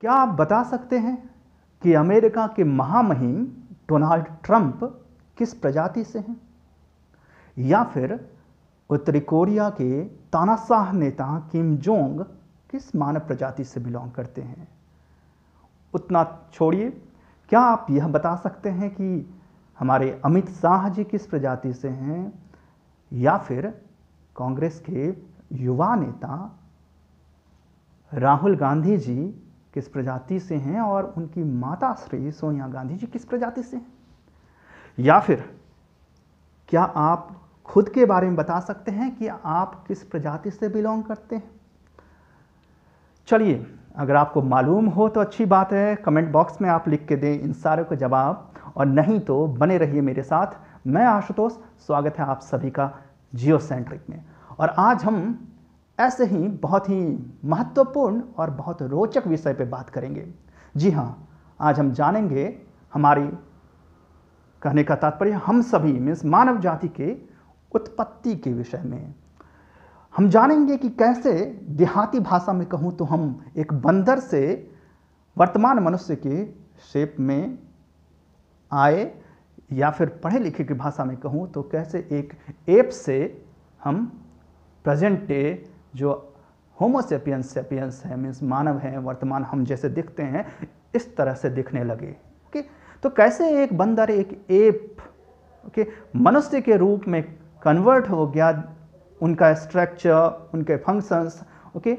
क्या आप बता सकते हैं कि अमेरिका के महामहिम डोनाल्ड ट्रंप किस प्रजाति से हैं या फिर उत्तरी कोरिया के तानाशाह नेता किम जोंग किस मानव प्रजाति से बिलोंग करते हैं उतना छोड़िए क्या आप यह बता सकते हैं कि हमारे अमित शाह जी किस प्रजाति से हैं या फिर कांग्रेस के युवा नेता राहुल गांधी जी किस प्रजाति से हैं और उनकी माता श्री सोनिया गांधी जी किस प्रजाति से हैं या फिर क्या आप खुद के बारे में बता सकते हैं कि आप किस प्रजाति से बिलोंग करते हैं चलिए अगर आपको मालूम हो तो अच्छी बात है कमेंट बॉक्स में आप लिख के दें इन सारे का जवाब और नहीं तो बने रहिए मेरे साथ मैं आशुतोष स्वागत है आप सभी का जियो सेंट्रिक में और आज हम ऐसे ही बहुत ही महत्वपूर्ण और बहुत रोचक विषय पर बात करेंगे जी हाँ आज हम जानेंगे हमारी कहने का तात्पर्य हम सभी मीन्स मानव जाति के उत्पत्ति के विषय में हम जानेंगे कि कैसे देहाती भाषा में कहूँ तो हम एक बंदर से वर्तमान मनुष्य के शेप में आए या फिर पढ़े लिखे की भाषा में कहूँ तो कैसे एक एप से हम प्रेजेंट डे जो होमोसेपियंस सेपियंस है मीन्स मानव हैं वर्तमान हम जैसे दिखते हैं इस तरह से दिखने लगे ओके तो कैसे एक बंदर एक एप ओके मनुष्य के रूप में कन्वर्ट हो गया उनका स्ट्रक्चर उनके फंक्शंस ओके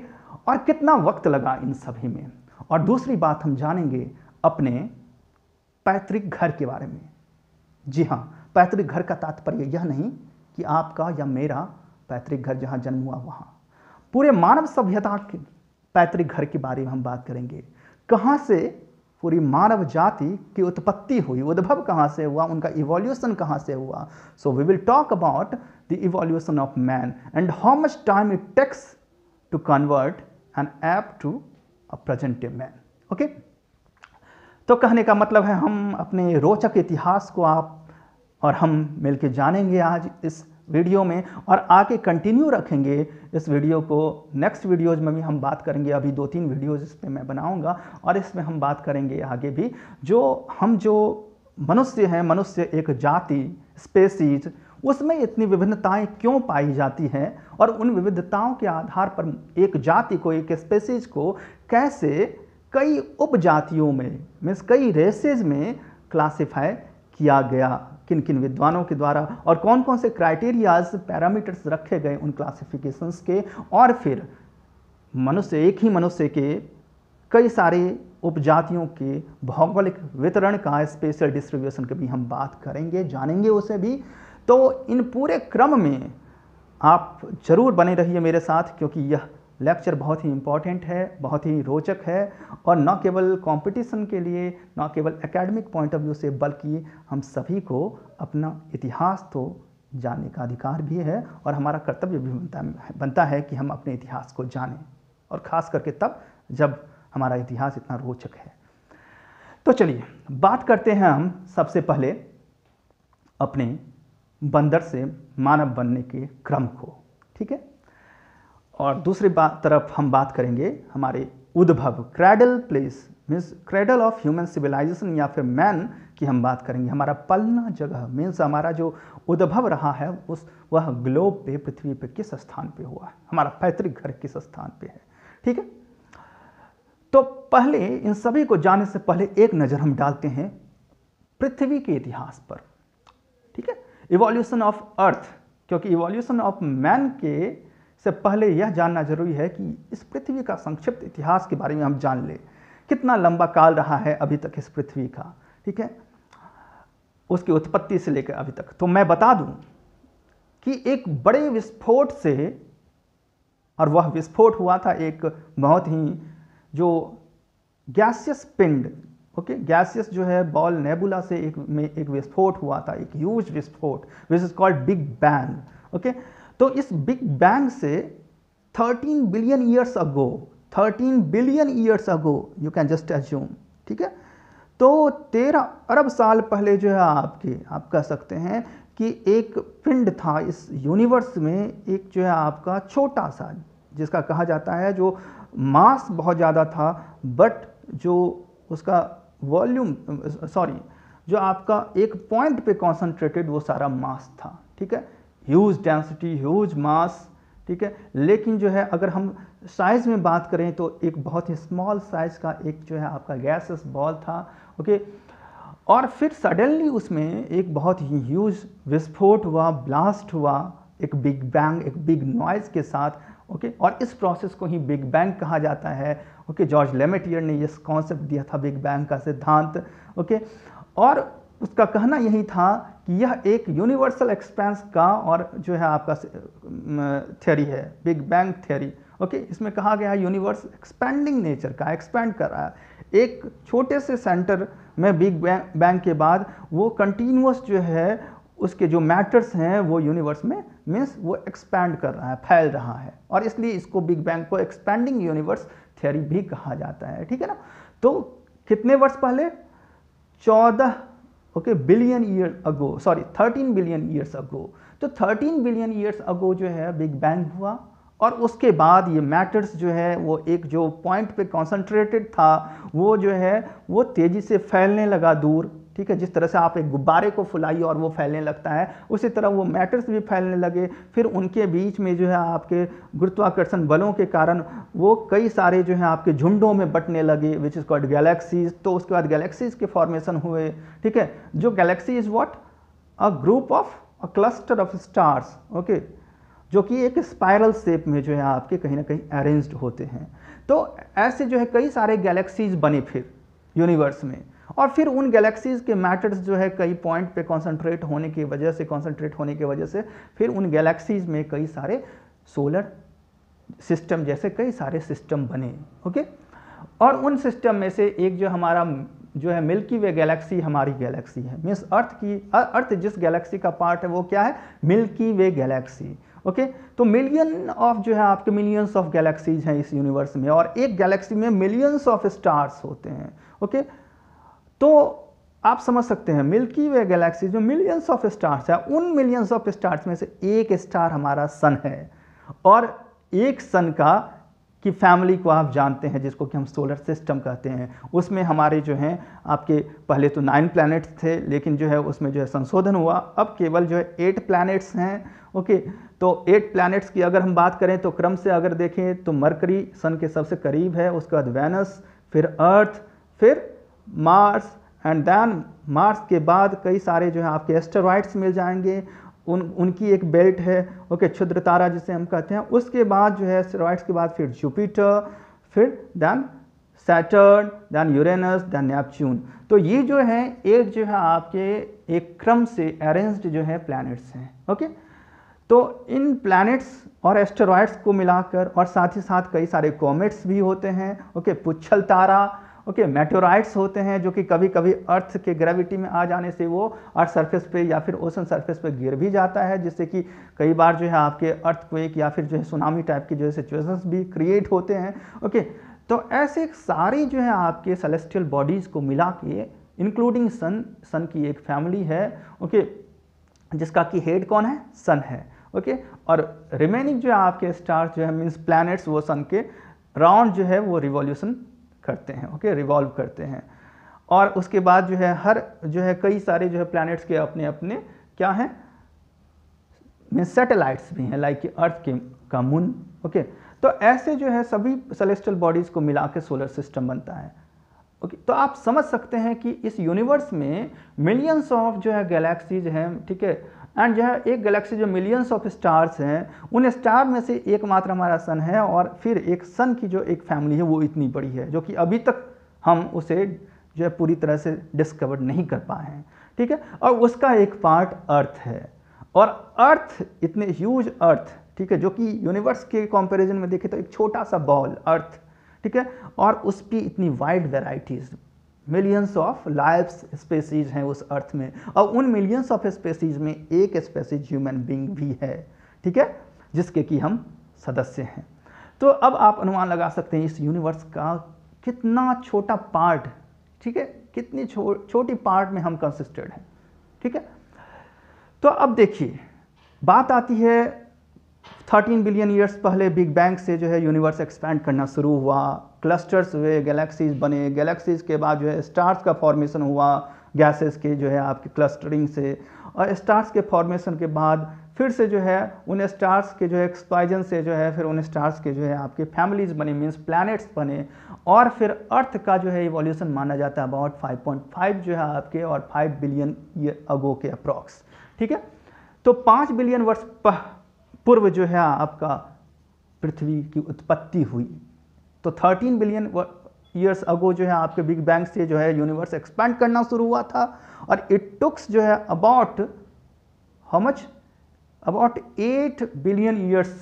और कितना वक्त लगा इन सभी में और दूसरी बात हम जानेंगे अपने पैतृक घर के बारे में जी हाँ पैतृक घर का तात्पर्य यह नहीं कि आपका या मेरा पैतृक घर जहाँ जन्म हुआ वहाँ पूरे मानव सभ्यता के पैतृक घर के बारे में हम बात करेंगे कहाँ से पूरी मानव जाति की उत्पत्ति हुई उद्भव कहाँ से हुआ उनका इवोल्यूशन कहाँ से हुआ so we will talk about the evolution of man and how much time it takes to convert an ape to a present man okay तो कहने का मतलब है हम अपने रोचक इतिहास को आप और हम मिलकर जानेंगे आज इस वीडियो में और आके कंटिन्यू रखेंगे इस वीडियो को नेक्स्ट वीडियोज़ में भी हम बात करेंगे अभी दो तीन वीडियोज़ इस पर मैं बनाऊँगा और इसमें हम बात करेंगे आगे भी जो हम जो मनुष्य हैं मनुष्य एक जाति स्पेसीज उसमें इतनी विभिन्नताएं क्यों पाई जाती हैं और उन विविधताओं के आधार पर एक जाति को एक स्पेसीज को कैसे कई उपजातियों में मीन्स कई रेसेज में क्लासिफाई किया गया किन किन विद्वानों के द्वारा और कौन कौन से क्राइटेरियाज पैरामीटर्स रखे गए उन क्लासिफिकेशंस के और फिर मनुष्य एक ही मनुष्य के कई सारे उपजातियों के भौगोलिक वितरण का स्पेशल डिस्ट्रीब्यूशन की भी हम बात करेंगे जानेंगे उसे भी तो इन पूरे क्रम में आप जरूर बने रहिए मेरे साथ क्योंकि यह लेक्चर बहुत ही इम्पॉर्टेंट है बहुत ही रोचक है और न केवल कंपटीशन के लिए न केवल एकेडमिक पॉइंट ऑफ व्यू से बल्कि हम सभी को अपना इतिहास तो जानने का अधिकार भी है और हमारा कर्तव्य भी बनता बनता है कि हम अपने इतिहास को जानें और ख़ास करके तब जब हमारा इतिहास इतना रोचक है तो चलिए बात करते हैं हम सबसे पहले अपने बंदर से मानव बनने के क्रम को ठीक है और दूसरी बात तरफ हम बात करेंगे हमारे उद्भव cradle place means cradle of human civilisation या फिर मैन की हम बात करेंगे हमारा पलना जगह मीन्स हमारा जो उद्भव रहा है उस वह ग्लोब पे पृथ्वी पे किस स्थान पे हुआ है हमारा पैतृक घर किस स्थान पे है ठीक है तो पहले इन सभी को जाने से पहले एक नज़र हम डालते हैं पृथ्वी के इतिहास पर ठीक है इवोल्यूशन ऑफ अर्थ क्योंकि इवोल्यूशन ऑफ मैन के से पहले यह जानना जरूरी है कि इस पृथ्वी का संक्षिप्त इतिहास के बारे में हम जान लें कितना लंबा काल रहा है अभी तक इस पृथ्वी का ठीक है उसकी उत्पत्ति से लेकर अभी तक तो मैं बता दूं कि एक बड़े विस्फोट से और वह विस्फोट हुआ था एक बहुत ही जो गैसियस पिंड ओके गैसियस जो है बॉल नेबुला से एक में एक विस्फोट हुआ था एक यूज विस्फोट which is called big bang okay तो इस बिग बैंग से 13 billion years ago 13 billion years ago you can just assume ठीक है तो 13 अरब साल पहले जो है आपके आप कह सकते हैं कि एक पिंड था इस यूनिवर्स में एक जो है आपका छोटा सा जिसका कहा जाता है जो मास बहुत ज़्यादा था बट जो उसका वॉल्यूम सॉरी जो आपका एक पॉइंट पे कॉन्सनट्रेटेड वो सारा मास था ठीक है ह्यूज डेंसिटी ह्यूज मास ठीक है लेकिन जो है अगर हम साइज़ में बात करें तो एक बहुत ही स्मॉल साइज़ का एक जो है आपका गैसेस बॉल था ओके और फिर सडनली उसमें एक बहुत ही ह्यूज विस्फोट हुआ ब्लास्ट हुआ एक बिग बैंग एक बिग नॉइज़ के साथ ओके और इस प्रोसेस को ही बिग बैंग कहा जाता है ओके जॉर्ज लेमेटियर ने यह कॉन्सेप्ट दिया था बिग बैंग का सिद्धांत ओके और उसका कहना यही था कि यह एक यूनिवर्सल एक्सपेंस का और जो है आपका थ्योरी है बिग बैंग थ्योरी ओके इसमें कहा गया है यूनिवर्स एक्सपेंडिंग नेचर का एक्सपेंड कर रहा है एक छोटे से सेंटर में बिग बैंग बैंग के बाद वो कंटिन्यूस जो है उसके जो मैटर्स हैं वो यूनिवर्स में मीन्स वो एक्सपैंड कर रहा है फैल रहा है और इसलिए इसको बिग बैंग को एक्सपैंडिंग यूनिवर्स थ्योरी भी कहा जाता है ठीक है ना तो कितने वर्ष पहले चौदह okay billion year ago sorry thirteen billion years ago तो थर्टीन बिलियन ईयर्स अगो जो है बिग बैंग हुआ और उसके बाद ये मैटर्स जो है वो एक जो पॉइंट पे कॉन्सेंट्रेटेड था वो जो है वो तेज़ी से फैलने लगा दूर ठीक है जिस तरह से आप एक गुब्बारे को फुलाइए और वो फैलने लगता है उसी तरह वो मैटर्स भी फैलने लगे फिर उनके बीच में जो है आपके गुरुत्वाकर्षण बलों के कारण वो कई सारे जो है आपके झुंडों में बटने लगे विच इज़ कॉल्ड गैलेक्सीज तो उसके बाद गैलेक्सीज के फॉर्मेशन हुए ठीक है जो galaxy is what a group of a cluster of stars okay जो कि एक स्पायरल शेप में जो है आपके कहीं ना कहीं अरेंज्ड होते हैं तो ऐसे जो है कई सारे गैलेक्सीज बने फिर यूनिवर्स में और फिर उन गैलेक्सीज़ के मैटर्स जो है कई पॉइंट पे कॉन्सेंट्रेट होने की वजह से कॉन्सेंट्रेट होने की वजह से फिर उन गैलेक्सीज़ में कई सारे सोलर सिस्टम जैसे कई सारे सिस्टम बने ओके और उन सिस्टम में से एक जो हमारा जो है मिल्की वे गैलेक्सी हमारी गैलेक्सी है मीन्स अर्थ की अर्थ जिस गैलेक्सी का पार्ट है वो क्या है मिल्की वे गैलेक्सी ओके तो मिलियन ऑफ जो है आपके मिलियंस ऑफ गैलेक्सीज हैं इस यूनिवर्स में और एक गैलेक्सी में मिलियंस ऑफ स्टार्स होते हैं ओके okay? तो आप समझ सकते हैं मिल्की वे गैलेक्सी जो मिलियंस ऑफ स्टार्स है उन मिलियंस ऑफ स्टार्स में से एक स्टार हमारा सन है और एक सन का की फैमिली को आप जानते हैं जिसको कि हम सोलर सिस्टम कहते हैं उसमें हमारे जो हैं आपके पहले तो नाइन प्लैनेट्स थे लेकिन जो है उसमें जो है संशोधन हुआ अब केवल जो है एट प्लैनेट्स हैं ओके तो एट प्लैनेट्स की अगर हम बात करें तो क्रम से अगर देखें तो मरकरी सन के सबसे करीब है उसके बाद वेनस फिर अर्थ फिर मार्स एंड देन मार्स के बाद कई सारे जो है आपके एस्टेरॉइड्स मिल जाएंगे उन उनकी एक बेल्ट है ओके क्षुद्र तारा जिसे हम कहते हैं उसके बाद जो है एस्टेरॉइड्स के बाद फिर जुपिटर फिर then Saturn then Uranus then Neptune तो ये जो है एक जो है आपके एक क्रम से अरेंज्ड जो है प्लैनेट्स हैं ओके तो इन प्लैनेट्स और एस्टेरॉइड्स को मिलाकर और साथ ही साथ कई सारे कॉमेट्स भी होते हैं ओके पुच्छल तारा ओके okay, मेटोराइड्स होते हैं जो कि कभी कभी अर्थ के ग्रेविटी में आ जाने से वो अर्थ सरफेस पे या फिर ओशन सरफेस पे गिर भी जाता है जिससे कि कई बार जो है आपके अर्थ क्वेक या फिर जो है सुनामी टाइप की जो है सिचुएशंस भी क्रिएट होते हैं ओके okay, तो ऐसे सारी जो है आपके सेलेस्टियल बॉडीज़ को मिला के इंक्लूडिंग सन सन की एक फैमिली है ओके okay, जिसका कि हेड कौन है सन है ओके और रिमेनिंग जो है आपके स्टार जो है मीन्स प्लानट्स वो सन के राउंड जो है वो रिवॉल्यूशन करते हैं ओके रिवॉल्व करते हैं और उसके बाद जो है हर जो है कई सारे जो है प्लैनेट्स के अपने अपने क्या हैं में सेटेलाइट्स भी हैं लाइक अर्थ के का मून ओके तो ऐसे जो है सभी सेलेस्टल बॉडीज़ को मिला के सोलर सिस्टम बनता है ओके तो आप समझ सकते हैं कि इस यूनिवर्स में मिलियंस ऑफ जो है गैलेक्सीज हैं ठीक है एंड जो है एक गैलेक्सी जो मिलियंस ऑफ स्टार्स हैं उन स्टार में से एकमात्र हमारा सन है और फिर एक सन की जो एक फैमिली है वो इतनी बड़ी है जो कि अभी तक हम उसे जो है पूरी तरह से डिस्कवर नहीं कर पाए हैं ठीक है और उसका एक पार्ट अर्थ है और अर्थ इतने ह्यूज अर्थ ठीक है जो कि यूनिवर्स के कंपैरिजन में देखें तो एक छोटा सा बॉल अर्थ ठीक है और उस पर इतनी wide varieties millions of lifes species हैं उस अर्थ में और उन मिलियंस ऑफ स्पेसीज में एक स्पेसीज ह्यूमन बींग भी है ठीक है जिसके कि हम सदस्य हैं तो अब आप अनुमान लगा सकते हैं इस यूनिवर्स का कितना छोटा पार्ट ठीक है कितनी छो, छोटी पार्ट में हम कंसिस्टेड हैं ठीक है तो अब देखिए बात आती है 13 बिलियन ईयर्स पहले बिग बैंग से जो है यूनिवर्स एक्सपैंड करना शुरू हुआ क्लस्टर्स हुए गैलेक्सीज बने गैलेक्सीज के बाद जो है स्टार्स का फॉर्मेशन हुआ गैसेस के जो है आपके क्लस्टरिंग से और स्टार्स के फॉर्मेशन के बाद फिर से जो है उन स्टार्स के जो है एक्सप्लाइजन से जो है फिर उन स्टार्स के जो है आपके फैमिलीज बने मीन्स प्लैनेट्स बने और फिर अर्थ का जो है इवोल्यूशन माना जाता है अबाउट 5.5 जो है आपके और 5 बिलियन ये अगो के अप्रॉक्स ठीक है तो 5 बिलियन वर्ष पूर्व जो है आपका पृथ्वी की उत्पत्ति हुई तो 13 बिलियन ईयर्स अगो जो है आपके बिग बैंग से जो है यूनिवर्स एक्सपैंड करना शुरू हुआ था और इट टुक्स जो है about how much about 8 billion years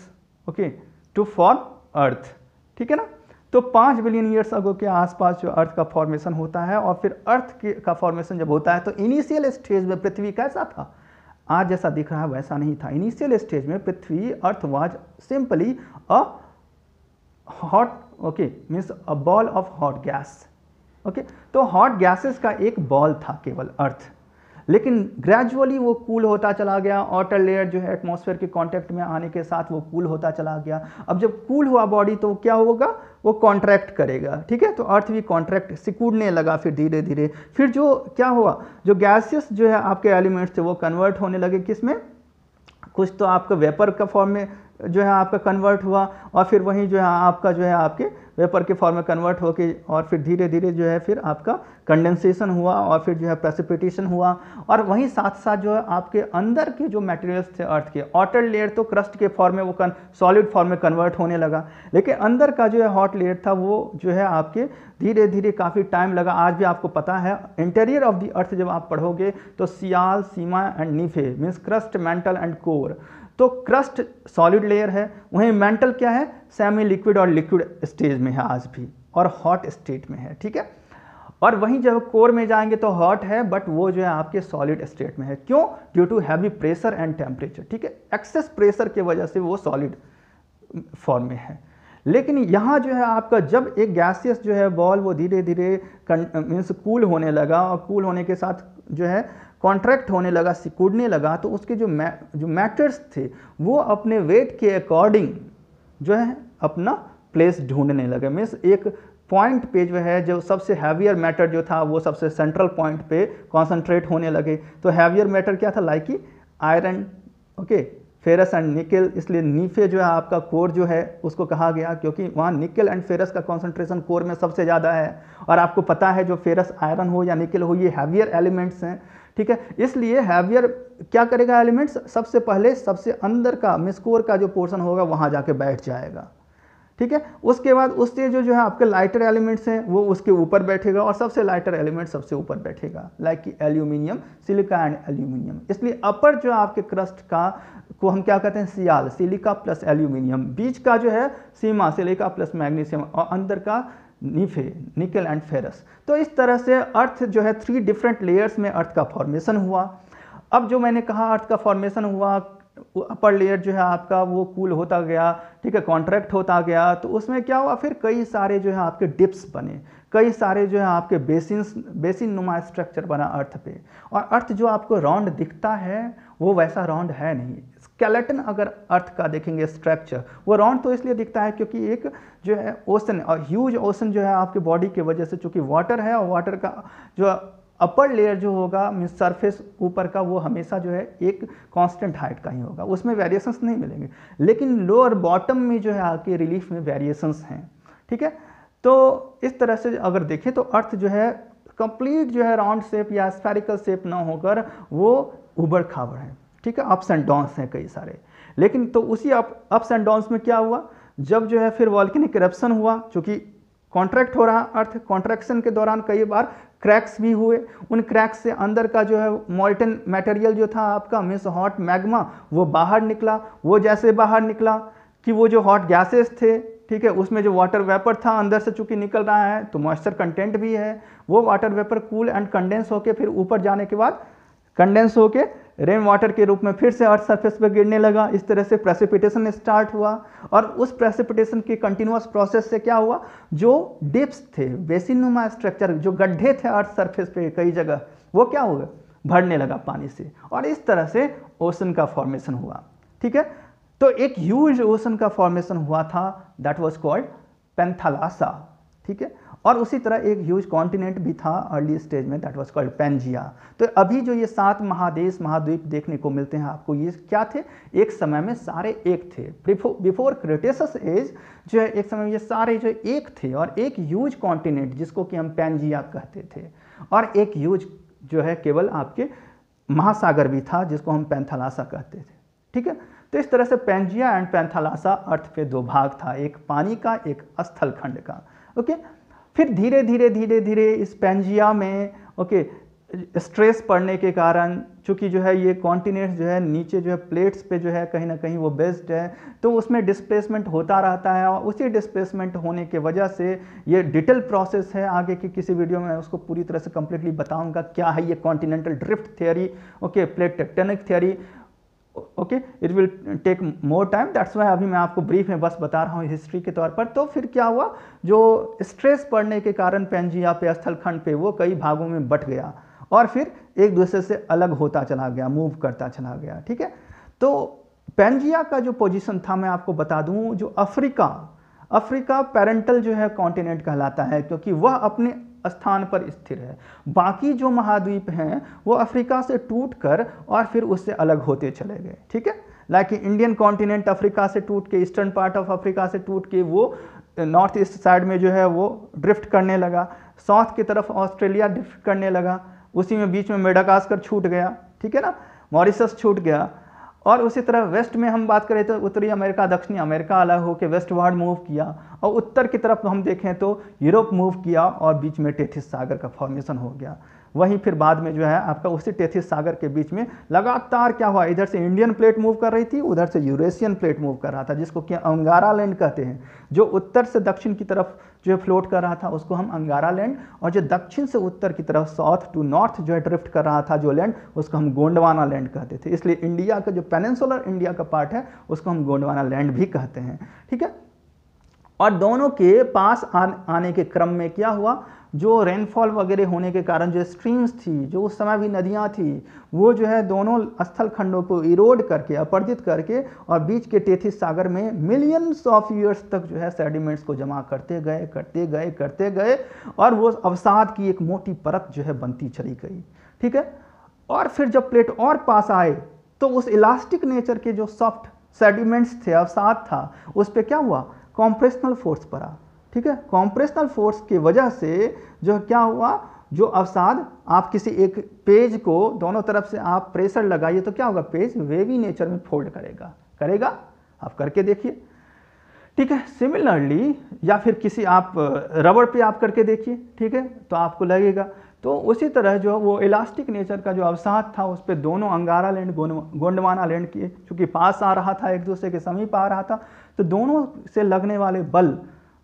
okay to form earth ठीक है ना तो पाँच बिलियन ईयर्स अगो के आसपास जो अर्थ का फॉर्मेशन होता है और फिर अर्थ के का फॉर्मेशन जब होता है तो इनिशियल स्टेज में पृथ्वी कैसा था आज जैसा दिख रहा है वैसा नहीं था इनिशियल स्टेज में पृथ्वी earth simply a hot okay means a ball of hot gas okay तो हॉट गैसेस का एक बॉल था केवल अर्थ लेकिन ग्रेजुअली वो कूल होता चला गया ऑटर लेयर जो है एटमॉस्फेयर के कांटेक्ट में आने के साथ वो कूल होता चला गया अब जब कूल हुआ बॉडी तो क्या होगा वो कॉन्ट्रैक्ट करेगा ठीक है तो अर्थ भी कॉन्ट्रैक्ट सिकूडने लगा फिर धीरे धीरे फिर जो क्या हुआ जो गैसेस जो है आपके एलिमेंट्स थे वो कन्वर्ट होने लगे किस में कुछ तो आपका वेपर का फॉर्म में जो है आपका कन्वर्ट हुआ और फिर वहीं जो है आपका जो है आपके वेपर के फॉर्म में कन्वर्ट होकर और फिर धीरे धीरे जो है फिर आपका कंडेंसेशन हुआ और फिर जो है प्रेसिपिटेशन हुआ और वहीं साथ साथ जो है आपके अंदर के जो मटेरियल्स थे अर्थ के ऑटर लेयर तो क्रस्ट के फॉर्म में वो कन सॉलिड फॉर्म में कन्वर्ट होने लगा लेकिन अंदर का जो है हॉट लेयर था वो जो है आपके धीरे धीरे काफ़ी टाइम लगा आज भी आपको पता है इंटीरियर ऑफ द अर्थ जब आप पढ़ोगे तो sial sima and nife means crust mantle and core तो क्रस्ट सॉलिड लेयर है वहीं मेंटल क्या है सेमी लिक्विड और लिक्विड स्टेज में है आज भी और हॉट स्टेट में है ठीक है और वहीं जब कोर में जाएंगे तो हॉट है बट वो जो है आपके सॉलिड स्टेट में है क्यों due to heavy pressure and temperature ठीक है एक्सेस प्रेशर की वजह से वो सॉलिड फॉर्म में है लेकिन यहाँ जो है आपका जब एक गैसियस जो है बॉल वो धीरे धीरे मीन्स कूल होने लगा और कूल होने के साथ जो है कॉन्ट्रैक्ट होने लगा सिकुड़ने लगा तो उसके जो मै जो मैटर्स थे वो अपने वेट के अकॉर्डिंग जो है अपना प्लेस ढूंढने लगे मीन्स एक पॉइंट पे जो है जो सबसे हैवियर मैटर जो था वो सबसे सेंट्रल पॉइंट पे कॉन्सेंट्रेट होने लगे तो हैवियर मैटर क्या था like iron okay ferrous and nickel इसलिए नीफे जो है आपका कोर जो है उसको कहा गया क्योंकि वहाँ निकल एंड फेरस का कॉन्सेंट्रेशन कोर में सबसे ज़्यादा है और आपको पता है जो फेरस आयरन हो या निकल हो ये हैवियर एलिमेंट्स हैं ठीक है इसलिए हैवियर क्या करेगा एलिमेंट्स सबसे पहले सबसे अंदर का मिसकोर का जो पोर्शन होगा वहाँ जाके बैठ जाएगा ठीक है उसके बाद उससे जो जो है आपके लाइटर एलिमेंट्स हैं वो उसके ऊपर बैठेगा और सबसे लाइटर एलिमेंट सबसे ऊपर बैठेगा लाइक कि एल्यूमिनियम सिलिका एंड एल्यूमिनियम इसलिए अपर जो है आपके क्रस्ट का को हम क्या कहते हैं सियाल सिलिका प्लस एल्यूमिनियम बीच का जो है सीमा सिलिका प्लस मैग्नीशियम और अंदर का नीफे निकल एंड फेरस तो इस तरह से अर्थ जो है थ्री डिफरेंट लेयर्स में अर्थ का फॉर्मेशन हुआ अब जो मैंने कहा अर्थ का फॉर्मेशन हुआ अपर लेयर जो है आपका वो कूल होता गया ठीक है कॉन्ट्रैक्ट होता गया तो उसमें क्या हुआ फिर कई सारे जो है आपके डिप्स बने कई सारे जो है आपके बेसिन बेसिन नुमा स्ट्रक्चर बना अर्थ पे और अर्थ जो आपको राउंड दिखता है वो वैसा राउंड है नहीं स्केलेटन अगर अर्थ का देखेंगे स्ट्रक्चर वो राउंड तो इसलिए दिखता है क्योंकि एक जो है ओसन और ह्यूज ओसन जो है आपके बॉडी की वजह से चूँकि वाटर है और वाटर का जो अपर लेयर जो होगा मीन सरफेस ऊपर का वो हमेशा जो है एक कांस्टेंट हाइट का ही होगा उसमें वेरिएशंस नहीं मिलेंगे लेकिन लोअर बॉटम में जो है आपके रिलीफ में वेरिएशंस हैं ठीक है तो इस तरह से अगर देखें तो अर्थ जो है कंप्लीट जो है राउंड शेप या स्पेरिकल शेप ना होकर वो उबड़ खाबड़ है ठीक है अप्स एंड डाउन्स हैं कई सारे लेकिन तो उसी अप अप्स एंड डाउन्स में क्या हुआ जब जो है फिर वॉल्किनिक करप्शन हुआ चूँकि कॉन्ट्रैक्ट हो रहा अर्थ कॉन्ट्रैक्शन के दौरान कई बार क्रैक्स भी हुए उन क्रैक्स से अंदर का जो है मॉल्टन मटेरियल जो था आपका मिस हॉट मैग्मा वो बाहर निकला वो जैसे बाहर निकला कि वो जो हॉट गैसेस थे ठीक है उसमें जो वाटर वेपर था अंदर से चूंकि निकल रहा है तो मॉइस्चर कंटेंट भी है वो water vapour cool and condense होकर फिर ऊपर जाने के बाद कंडेंस होके रेन वाटर के रूप में फिर से अर्थ सरफेस पर गिरने लगा इस तरह से प्रेसिपिटेशन स्टार्ट हुआ और उस प्रेसिपिटेशन के कंटिन्यूस प्रोसेस से क्या हुआ जो डिप्स थे बेसिन नुमा स्ट्रक्चर जो गड्ढे थे अर्थ सरफेस पे कई जगह वो क्या हो गए भरने लगा पानी से और इस तरह से ओशन का फॉर्मेशन हुआ ठीक है तो एक ह्यूज ओसन का फॉर्मेशन हुआ था दैट वॉज कॉल्ड पेंथालासा ठीक है और उसी तरह एक ह्यूज कॉन्टिनेंट भी था अर्ली स्टेज में दैट वाज कॉल्ड पेंजिया तो अभी जो ये सात महादेश महाद्वीप देखने को मिलते हैं आपको ये क्या थे एक समय में सारे एक थे बिफोर क्रिटेसस एज जो है एक समय में ये सारे जो एक थे और एक ह्यूज कॉन्टिनेंट जिसको कि हम पेंजिया कहते थे और एक ह्यूज जो है केवल आपके महासागर भी था जिसको हम पैंथलासा कहते थे ठीक है तो इस तरह से पेंजिया एंड पैंथलासा अर्थ के दो भाग था एक पानी का एक स्थल खंड का ओके फिर धीरे धीरे धीरे धीरे इस पेंजिया में ओके स्ट्रेस पड़ने के कारण चूँकि जो है ये कॉन्टिनेंट्स जो है नीचे जो है प्लेट्स पे जो है कहीं ना कहीं वो बेस्ड है तो उसमें डिस्प्लेसमेंट होता रहता है और उसी डिस्प्लेसमेंट होने के वजह से ये डिटेल प्रोसेस है आगे की किसी वीडियो में उसको पूरी तरह से कम्प्लीटली बताऊंगा क्या है ये continental drift theory okay plate tectonic theory okay it will take more time that's why अभी मैं आपको ब्रीफ में बस बता रहा हूँ हिस्ट्री के तौर पर तो फिर क्या हुआ जो स्ट्रेस पड़ने के कारण पेंजिया पे स्थलखंड पे वो कई भागों में बट गया और फिर एक दूसरे से अलग होता चला गया मूव करता चला गया ठीक है तो पेंजिया का जो पोजीशन था मैं आपको बता दूं जो अफ्रीका अफ्रीका पेरेंटल जो है कॉन्टिनेंट कहलाता है क्योंकि वह अपने स्थान पर स्थिर है बाकी जो महाद्वीप हैं वो अफ्रीका से टूट कर और फिर उससे अलग होते चले गए ठीक है लाइक इंडियन कॉन्टिनेंट अफ्रीका से टूट के ईस्टर्न पार्ट ऑफ अफ्रीका से टूट के वो नॉर्थ ईस्ट साइड में जो है वो ड्रिफ्ट करने लगा साउथ की तरफ ऑस्ट्रेलिया ड्रिफ्ट करने लगा उसी में बीच में मेडाकास्कर छूट गया ठीक है ना मॉरिसस छूट गया और उसी तरह वेस्ट में हम बात करें तो उत्तरी अमेरिका दक्षिणी अमेरिका अलग होकर वेस्ट वार्ड मूव किया और उत्तर की तरफ हम देखें तो यूरोप मूव किया और बीच में टेथिस सागर का फॉर्मेशन हो गया वहीं फिर बाद में जो है आपका उसी टेथिस सागर के बीच में लगातार क्या हुआ इधर से इंडियन प्लेट मूव कर रही थी उधर से यूरेशियन प्लेट मूव कर रहा था जिसको कि अंगारा लैंड कहते हैं जो उत्तर से दक्षिण की तरफ जो है फ्लोट कर रहा था उसको हम अंगारा लैंड और जो दक्षिण से उत्तर की तरफ साउथ टू नॉर्थ जो है ड्रिफ्ट कर रहा था जो लैंड उसको हम गोंडवाना लैंड कहते थे इसलिए इंडिया का जो पेनसोलर इंडिया का पार्ट है उसको हम गोंडवाना लैंड भी कहते हैं ठीक है और दोनों के पास आने के क्रम में क्या हुआ जो रेनफॉल वगैरह होने के कारण जो स्ट्रीम्स थी जो उस समय भी नदियाँ थी वो जो है दोनों स्थल खंडों को इरोड करके अपर्जित करके और बीच के टेथिस सागर में मिलियंस ऑफ ईयर्स तक जो है सेडिमेंट्स को जमा करते गए करते गए करते गए और वो अवसाद की एक मोटी परत जो है बनती चली गई ठीक है और फिर जब प्लेट और पास आए तो उस इलास्टिक नेचर के जो सॉफ्ट सेडिमेंट्स थे अवसाद था उस पर क्या हुआ कॉम्प्रेशनल फोर्स पड़ा ठीक है कॉम्प्रेशनल फोर्स की वजह से जो क्या हुआ जो अवसाद आप किसी एक पेज को दोनों तरफ से आप प्रेशर लगाइए तो क्या होगा पेज वेवी नेचर में फोल्ड करेगा करेगा आप करके देखिए ठीक है सिमिलरली या फिर किसी आप रबड़ पे आप करके देखिए ठीक है तो आपको लगेगा तो उसी तरह जो वो इलास्टिक नेचर का जो अवसाद था उस पर दोनों अंगारा लैंड गोंडवाना लैंड के चूँकि पास आ रहा था एक दूसरे के समीप आ रहा था तो दोनों से लगने वाले बल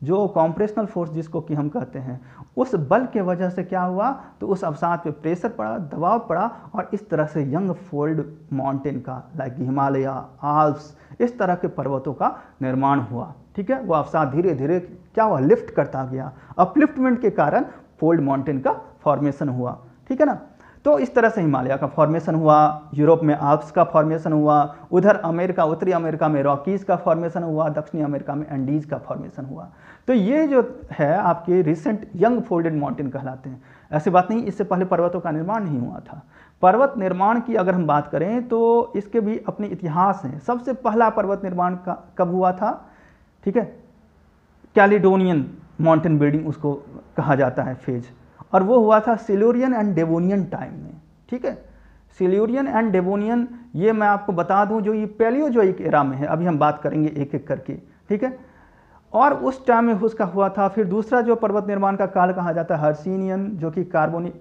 जो कॉम्प्रेशनल फोर्स जिसको कि हम कहते हैं उस बल के वजह से क्या हुआ तो उस अवसाद पे प्रेशर पड़ा दबाव पड़ा और इस तरह से यंग फोल्ड माउंटेन का लाइक हिमालय आल्प्स इस तरह के पर्वतों का निर्माण हुआ ठीक है वो अवसाद धीरे धीरे क्या हुआ लिफ्ट करता गया अपलिफ्टमेंट के कारण फोल्ड माउंटेन का फॉर्मेशन हुआ ठीक है ना तो इस तरह से हिमालय का फॉर्मेशन हुआ यूरोप में आल्प्स का फॉर्मेशन हुआ उधर अमेरिका उत्तरी अमेरिका में रॉकीज़ का फॉर्मेशन हुआ दक्षिणी अमेरिका में एंडीज़ का फॉर्मेशन हुआ तो ये जो है आपके रिसेंट यंग फोल्डेड माउंटेन कहलाते हैं ऐसी बात नहीं इससे पहले पर्वतों का निर्माण नहीं हुआ था पर्वत निर्माण की अगर हम बात करें तो इसके भी अपने इतिहास हैं सबसे पहला पर्वत निर्माण का कब हुआ था ठीक है कैलिडोनियन माउंटेन बिल्डिंग उसको कहा जाता है फेज़ और वो हुआ था सिल्यूरियन एंड डेवोनियन टाइम में ठीक है सिल्यूरियन एंड डेवोनियन ये मैं आपको बता दूं जो ये जो एक एरा में है अभी हम बात करेंगे एक एक करके ठीक है और उस टाइम में उसका हुआ था फिर दूसरा जो पर्वत निर्माण का काल कहा जाता है हर्सिनियन जो कि कार्बोनी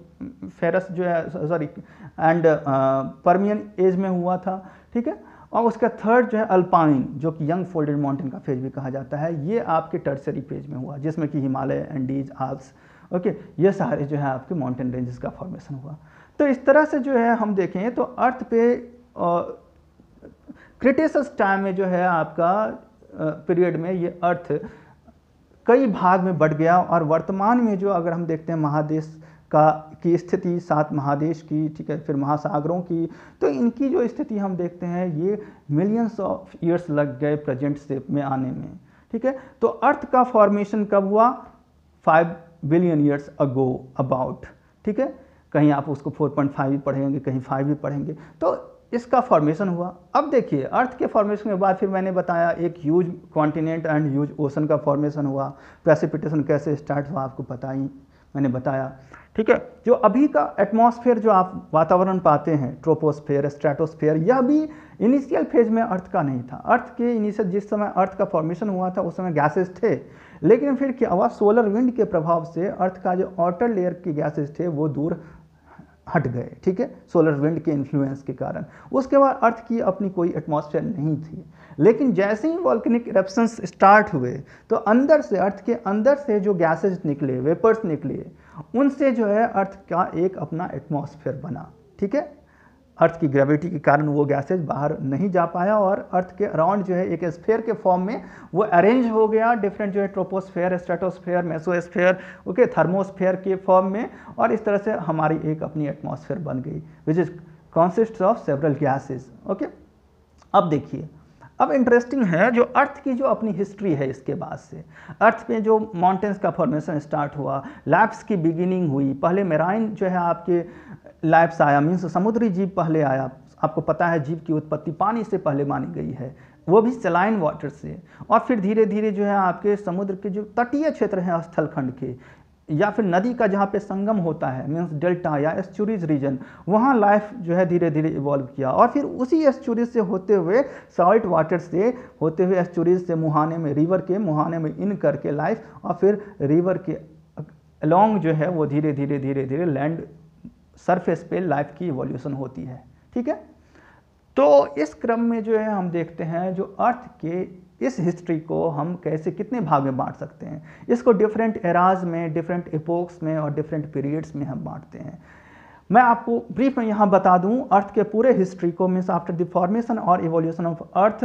फेरस जो है सॉरी एंड परमियन एज में हुआ था ठीक है और उसका थर्ड जो है अल्पाइन जो कि यंग फोल्डेड माउंटेन का फेज भी कहा जाता है ये आपके टर्सरी फेज में हुआ जिसमें कि हिमालय एंडीज आल्प्स ओके ये सारे जो है आपके माउंटेन रेंजेस का फॉर्मेशन हुआ तो इस तरह से जो है हम देखें तो अर्थ पे क्रिटिस टाइम में जो है आपका पीरियड में ये अर्थ कई भाग में बढ़ गया और वर्तमान में जो अगर हम देखते हैं महादेश का की स्थिति सात महादेश की ठीक है फिर महासागरों की तो इनकी जो स्थिति हम देखते हैं ये मिलियंस ऑफ ईयर्स लग गए प्रेजेंट से में आने में ठीक है तो अर्थ का फॉर्मेशन कब हुआ five billion years ago about ठीक है कहीं आप उसको 4.5 भी पढ़ेंगे कहीं 5 भी पढ़ेंगे तो इसका फॉर्मेशन हुआ अब देखिए अर्थ के फॉर्मेशन के बाद फिर मैंने बताया एक huge continent and huge ocean का फॉर्मेशन हुआ प्रेसिपिटेशन कैसे स्टार्ट हुआ आपको पता ही मैंने बताया ठीक है जो अभी का एटमॉस्फेयर जो आप वातावरण पाते हैं ट्रोपोस्फेयर स्ट्रेटोस्फेयर यह भी इनिशियल फेज में अर्थ का नहीं था अर्थ के इनिशियल जिस समय अर्थ का फॉर्मेशन हुआ था उस समय गैसेस थे लेकिन फिर क्या हुआ सोलर विंड के प्रभाव से अर्थ का जो आउटर लेयर के गैसेज थे वो दूर हट गए ठीक है सोलर विंड के इन्फ्लुएंस के कारण उसके बाद अर्थ की अपनी कोई एटमॉस्फेयर नहीं थी लेकिन जैसे ही वॉल्कनिक इरप्शंस स्टार्ट हुए तो अंदर से अर्थ के अंदर से जो गैसेज निकले वेपर्स निकले उनसे जो है अर्थ का एक अपना एटमॉस्फेयर बना ठीक है अर्थ की ग्रेविटी के कारण वो गैसेज बाहर नहीं जा पाया और अर्थ के अराउंड जो है एक स्फेयर के फॉर्म में वो अरेंज हो गया डिफरेंट जो है troposphere stratosphere mesosphere okay thermosphere के फॉर्म में और इस तरह से हमारी एक अपनी एटमोसफेयर बन गई which is consist of several gases okay अब देखिए अब इंटरेस्टिंग है जो अर्थ की जो अपनी हिस्ट्री है इसके बाद से अर्थ में जो माउंटेंस का फॉर्मेशन स्टार्ट हुआ लैप्स की बिगिनिंग हुई पहले मेराइन जो है आपके लाइफ्स आया मीन्स समुद्री जीव पहले आया आपको पता है जीव की उत्पत्ति पानी से पहले मानी गई है वो भी सलाइन वाटर से और फिर धीरे धीरे जो है आपके समुद्र के जो तटीय क्षेत्र हैं स्थलखंड के या फिर नदी का जहाँ पे संगम होता है मीन्स डेल्टा या एस्चुरीज रीजन वहाँ लाइफ जो है धीरे धीरे इवॉल्व किया और फिर उसी एस्चुरीज से होते हुए सॉल्ट वाटर से होते हुए एस्चुरीज से मुहाने में रिवर के मुहाने में इन करके लाइफ और फिर रिवर के अलॉन्ग जो है वो धीरे धीरे धीरे धीरे लैंड सरफेस पे लाइफ की इवोल्यूशन होती है ठीक है तो इस क्रम में जो है हम देखते हैं जो अर्थ के इस हिस्ट्री को हम कैसे कितने भाग में बांट सकते हैं इसको डिफरेंट एराज में डिफरेंट एपोक्स में और डिफरेंट पीरियड्स में हम बांटते हैं मैं आपको ब्रीफ में यहाँ बता दूँ अर्थ के पूरे हिस्ट्री को मीन्स आफ्टर द फॉर्मेशन और इवोल्यूशन ऑफ अर्थ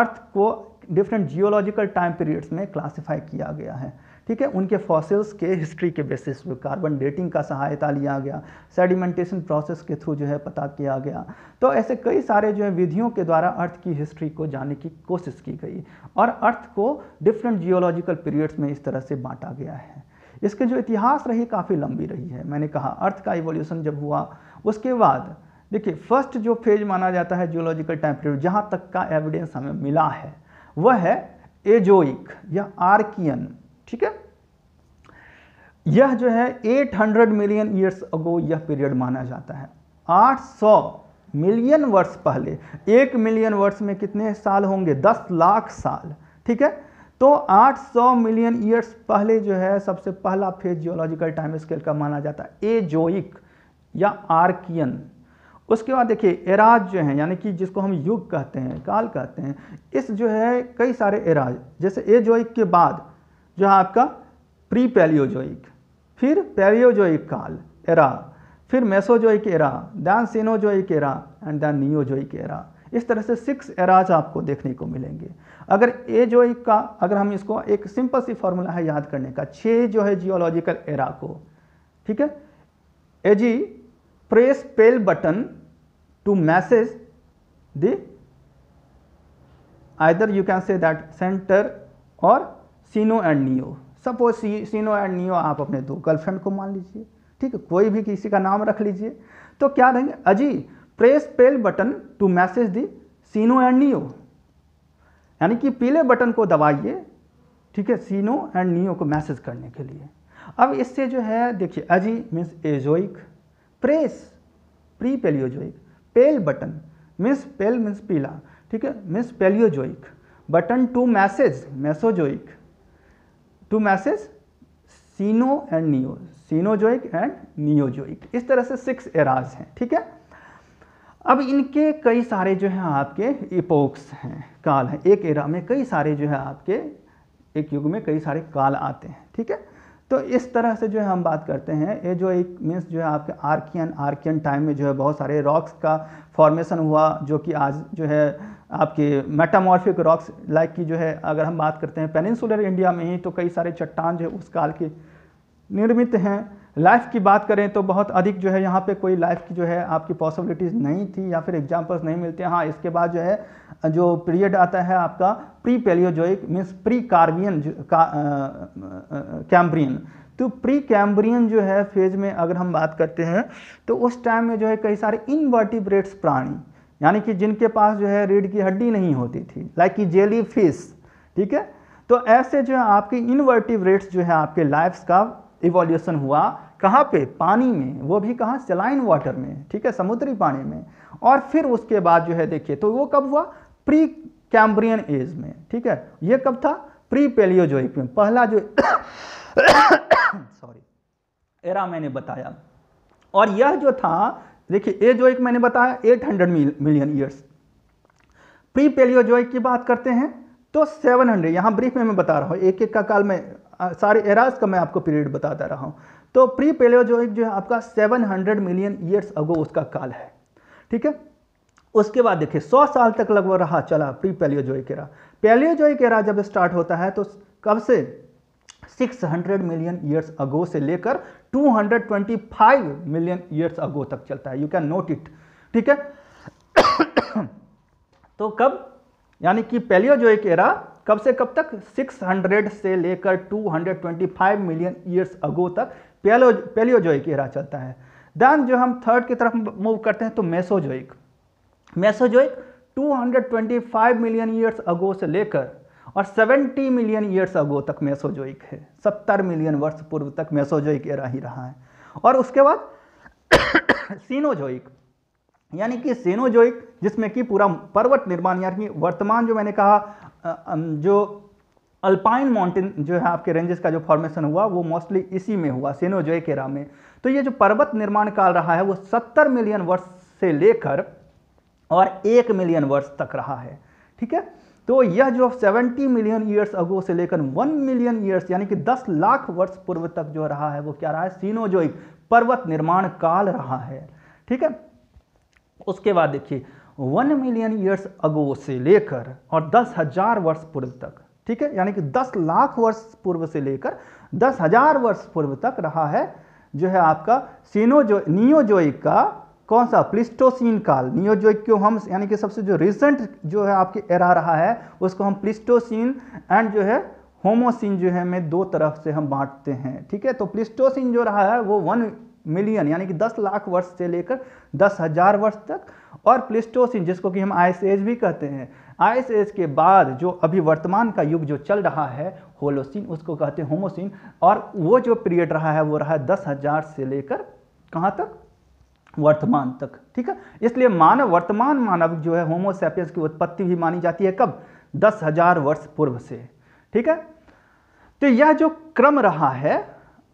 अर्थ को डिफरेंट जियोलॉजिकल टाइम पीरियड्स में क्लासीफाई किया गया है ठीक है उनके फॉसिल्स के हिस्ट्री के बेसिस पे कार्बन डेटिंग का सहायता लिया गया सेडिमेंटेशन प्रोसेस के थ्रू जो है पता किया गया तो ऐसे कई सारे जो है विधियों के द्वारा अर्थ की हिस्ट्री को जानने की कोशिश की गई और अर्थ को डिफरेंट जियोलॉजिकल पीरियड्स में इस तरह से बांटा गया है इसके जो इतिहास रही काफ़ी लंबी रही है मैंने कहा अर्थ का इवोल्यूशन जब हुआ उसके बाद देखिए फर्स्ट जो फेज माना जाता है जियोलॉजिकल टाइम पीरियड जहाँ तक का एविडेंस हमें मिला है वह है एजोइक या आर्कियन ठीक है यह जो है 800 मिलियन ईयर्स अगो यह पीरियड माना जाता है 800 मिलियन वर्ष पहले एक मिलियन वर्ष में कितने साल होंगे 10 लाख साल ठीक है तो 800 मिलियन ईयर्स पहले जो है सबसे पहला फेज जियोलॉजिकल टाइम स्केल का माना जाता है एजोइक या आर्कियन उसके बाद देखिए एराज जो है यानी कि जिसको हम युग कहते हैं काल कहते हैं इस जो है कई सारे एराज जैसे एजोइक के बाद है आपका प्री पैलियोजोइक फिर पैलियोजोइक काल एरा फिर Mesozoic era then Cenozoic era and then Neozoic era इस तरह से सिक्स एराज आपको देखने को मिलेंगे अगर ए जोइक का अगर हम इसको एक सिंपल सी फॉर्मूला है याद करने का छः जो है जियोलॉजिकल एरा को ठीक है ए जी press pale button to message the either you can say that centre और Ceno and Neo suppose see Ceno and Neo आप अपने दो गर्लफ्रेंड को मान लीजिए ठीक है कोई भी किसी का नाम रख लीजिए तो क्या देंगे अजी press pale button to message the Ceno and Neo यानी कि पीले बटन को दबाइए ठीक है सीनो एंड नियो को मैसेज करने के लिए अब इससे जो है देखिए अजी means Azoic press pre Palaeozoic pale button means pale means पीला ठीक है means Palaeozoic button to message Mesozoic to message Ceno and Neo Cenozoic and Neozoic इस तरह से सिक्स एराज हैं ठीक है अब इनके कई सारे जो है आपके इपोक्स हैं काल हैं एक एरा में कई सारे जो है आपके एक युग में कई सारे काल आते हैं ठीक है तो इस तरह से जो है हम बात करते हैं ये जो एक मीन्स जो है आपके आर्कियन आर्कियन टाइम में जो है बहुत सारे रॉक्स का फॉर्मेशन हुआ जो कि आज जो है आपके मेटामॉर्फिक रॉक्स लाइक की जो है अगर हम बात करते हैं पेनिनसुलर इंडिया में ही तो कई सारे चट्टान जो है उस काल के निर्मित हैं लाइफ की बात करें तो बहुत अधिक जो है यहाँ पे कोई लाइफ की जो है आपकी पॉसिबिलिटीज़ नहीं थी या फिर एग्जाम्पल्स नहीं मिलते हाँ इसके बाद जो है जो पीरियड आता है आपका pre Palaeozoic means pre Carbian Cambrian तो प्री कैम्ब्रियन जो है फेज में अगर हम बात करते हैं तो उस टाइम में जो है कई सारे इनवर्टिब्रेट्स प्राणी यानी कि जिनके पास जो है रीढ़ की हड्डी नहीं होती थी लाइक की जेली फिश ठीक है तो ऐसे जो है आपकी रेट्स जो है आपके लाइफ्स का इवोल्यूशन हुआ कहाँ पे पानी में वो भी कहाँ सलाइन वाटर में ठीक है समुद्री पानी में और फिर उसके बाद जो है देखिए तो वो कब हुआ प्री कैम्ब्रियन एज में ठीक है ये कब था प्री पेलियोजोइक में पहला जो सॉरी एरा मैंने बताया और यह जो था देखिए ये जो एक मैंने बताया 800 मिलियन ईयर्स प्री पेलियोजोइक की बात करते हैं तो 700 हंड्रेड यहाँ ब्रीफ में मैं बता रहा हूँ एक एक का काल में सारे एराज का मैं आपको पीरियड बताता रहा हूँ तो प्री पेलियोजोइक जो है आपका 700 मिलियन ईयर्स अगो उसका काल है ठीक है उसके बाद देखिए 100 साल तक लगभग रहा चला pre Palaeozoic era Palaeozoic era जब स्टार्ट होता है तो कब से 600 मिलियन ईयर्स अगो से लेकर 225 मिलियन ईयर्स अगो तक चलता है यू कैन नोट इट ठीक है तो कब यानी कि एक एरा कब से कब तक 600 से लेकर 225 मिलियन ईयर्स अगो तक जो एक एरा चलता है देन जो हम थर्ड की तरफ मूव करते हैं तो Mesozoic Mesozoic 225 million years ago से लेकर और 70 मिलियन ईयर्स अगो तक मेसोजोइक है 70 मिलियन वर्ष पूर्व तक मेसोजोइक एरा ही रहा है और उसके बाद सीनोजोइक यानी कि सीनोजोइक जिसमें कि पूरा पर्वत निर्माण यानी कि वर्तमान जो मैंने कहा जो अल्पाइन माउंटेन जो है आपके रेंजेस का जो फॉर्मेशन हुआ वो मोस्टली इसी में हुआ सेनोजोइक एरा में तो ये जो पर्वत निर्माण काल रहा है वो 70 मिलियन वर्ष से लेकर और एक मिलियन वर्ष तक रहा है ठीक है तो यह जो 70 मिलियन ईयर्स अगो से लेकर 1 मिलियन ईयर्स यानी कि 10 लाख वर्ष पूर्व तक जो रहा है वो क्या रहा है सीनोजोइक पर्वत निर्माण काल रहा है ठीक है उसके बाद देखिए 1 मिलियन ईयर्स अगो से लेकर और दस हजार वर्ष पूर्व तक ठीक है यानी कि 10 लाख वर्ष पूर्व से लेकर दस हजार वर्ष पूर्व तक रहा है जो है आपका सीनोजो नियोजोइक का कौन सा प्लिस्टोसिन काल नियोजोइक हम यानी कि सबसे जो रिसेंट जो है आपके एरा रहा है उसको हम प्लिस्टोसिन एंड जो है होमोसिन जो है में दो तरफ से हम बांटते हैं ठीक है तो प्लिस्टोसिन जो रहा है वो वन मिलियन यानी कि दस लाख वर्ष से लेकर दस हज़ार वर्ष तक और प्लिस्टोसिन जिसको कि हम आइस एज भी कहते हैं आइस एज के बाद जो अभी वर्तमान का युग जो चल रहा है होलोसिन उसको कहते हैं होमोसिन और वो जो पीरियड रहा है वो रहा है दस हज़ार से लेकर कहाँ तक वर्तमान तक ठीक है इसलिए मानव वर्तमान मानव जो है होमोसेपियस की उत्पत्ति भी मानी जाती है कब दस हजार वर्ष पूर्व से ठीक है तो यह जो क्रम रहा है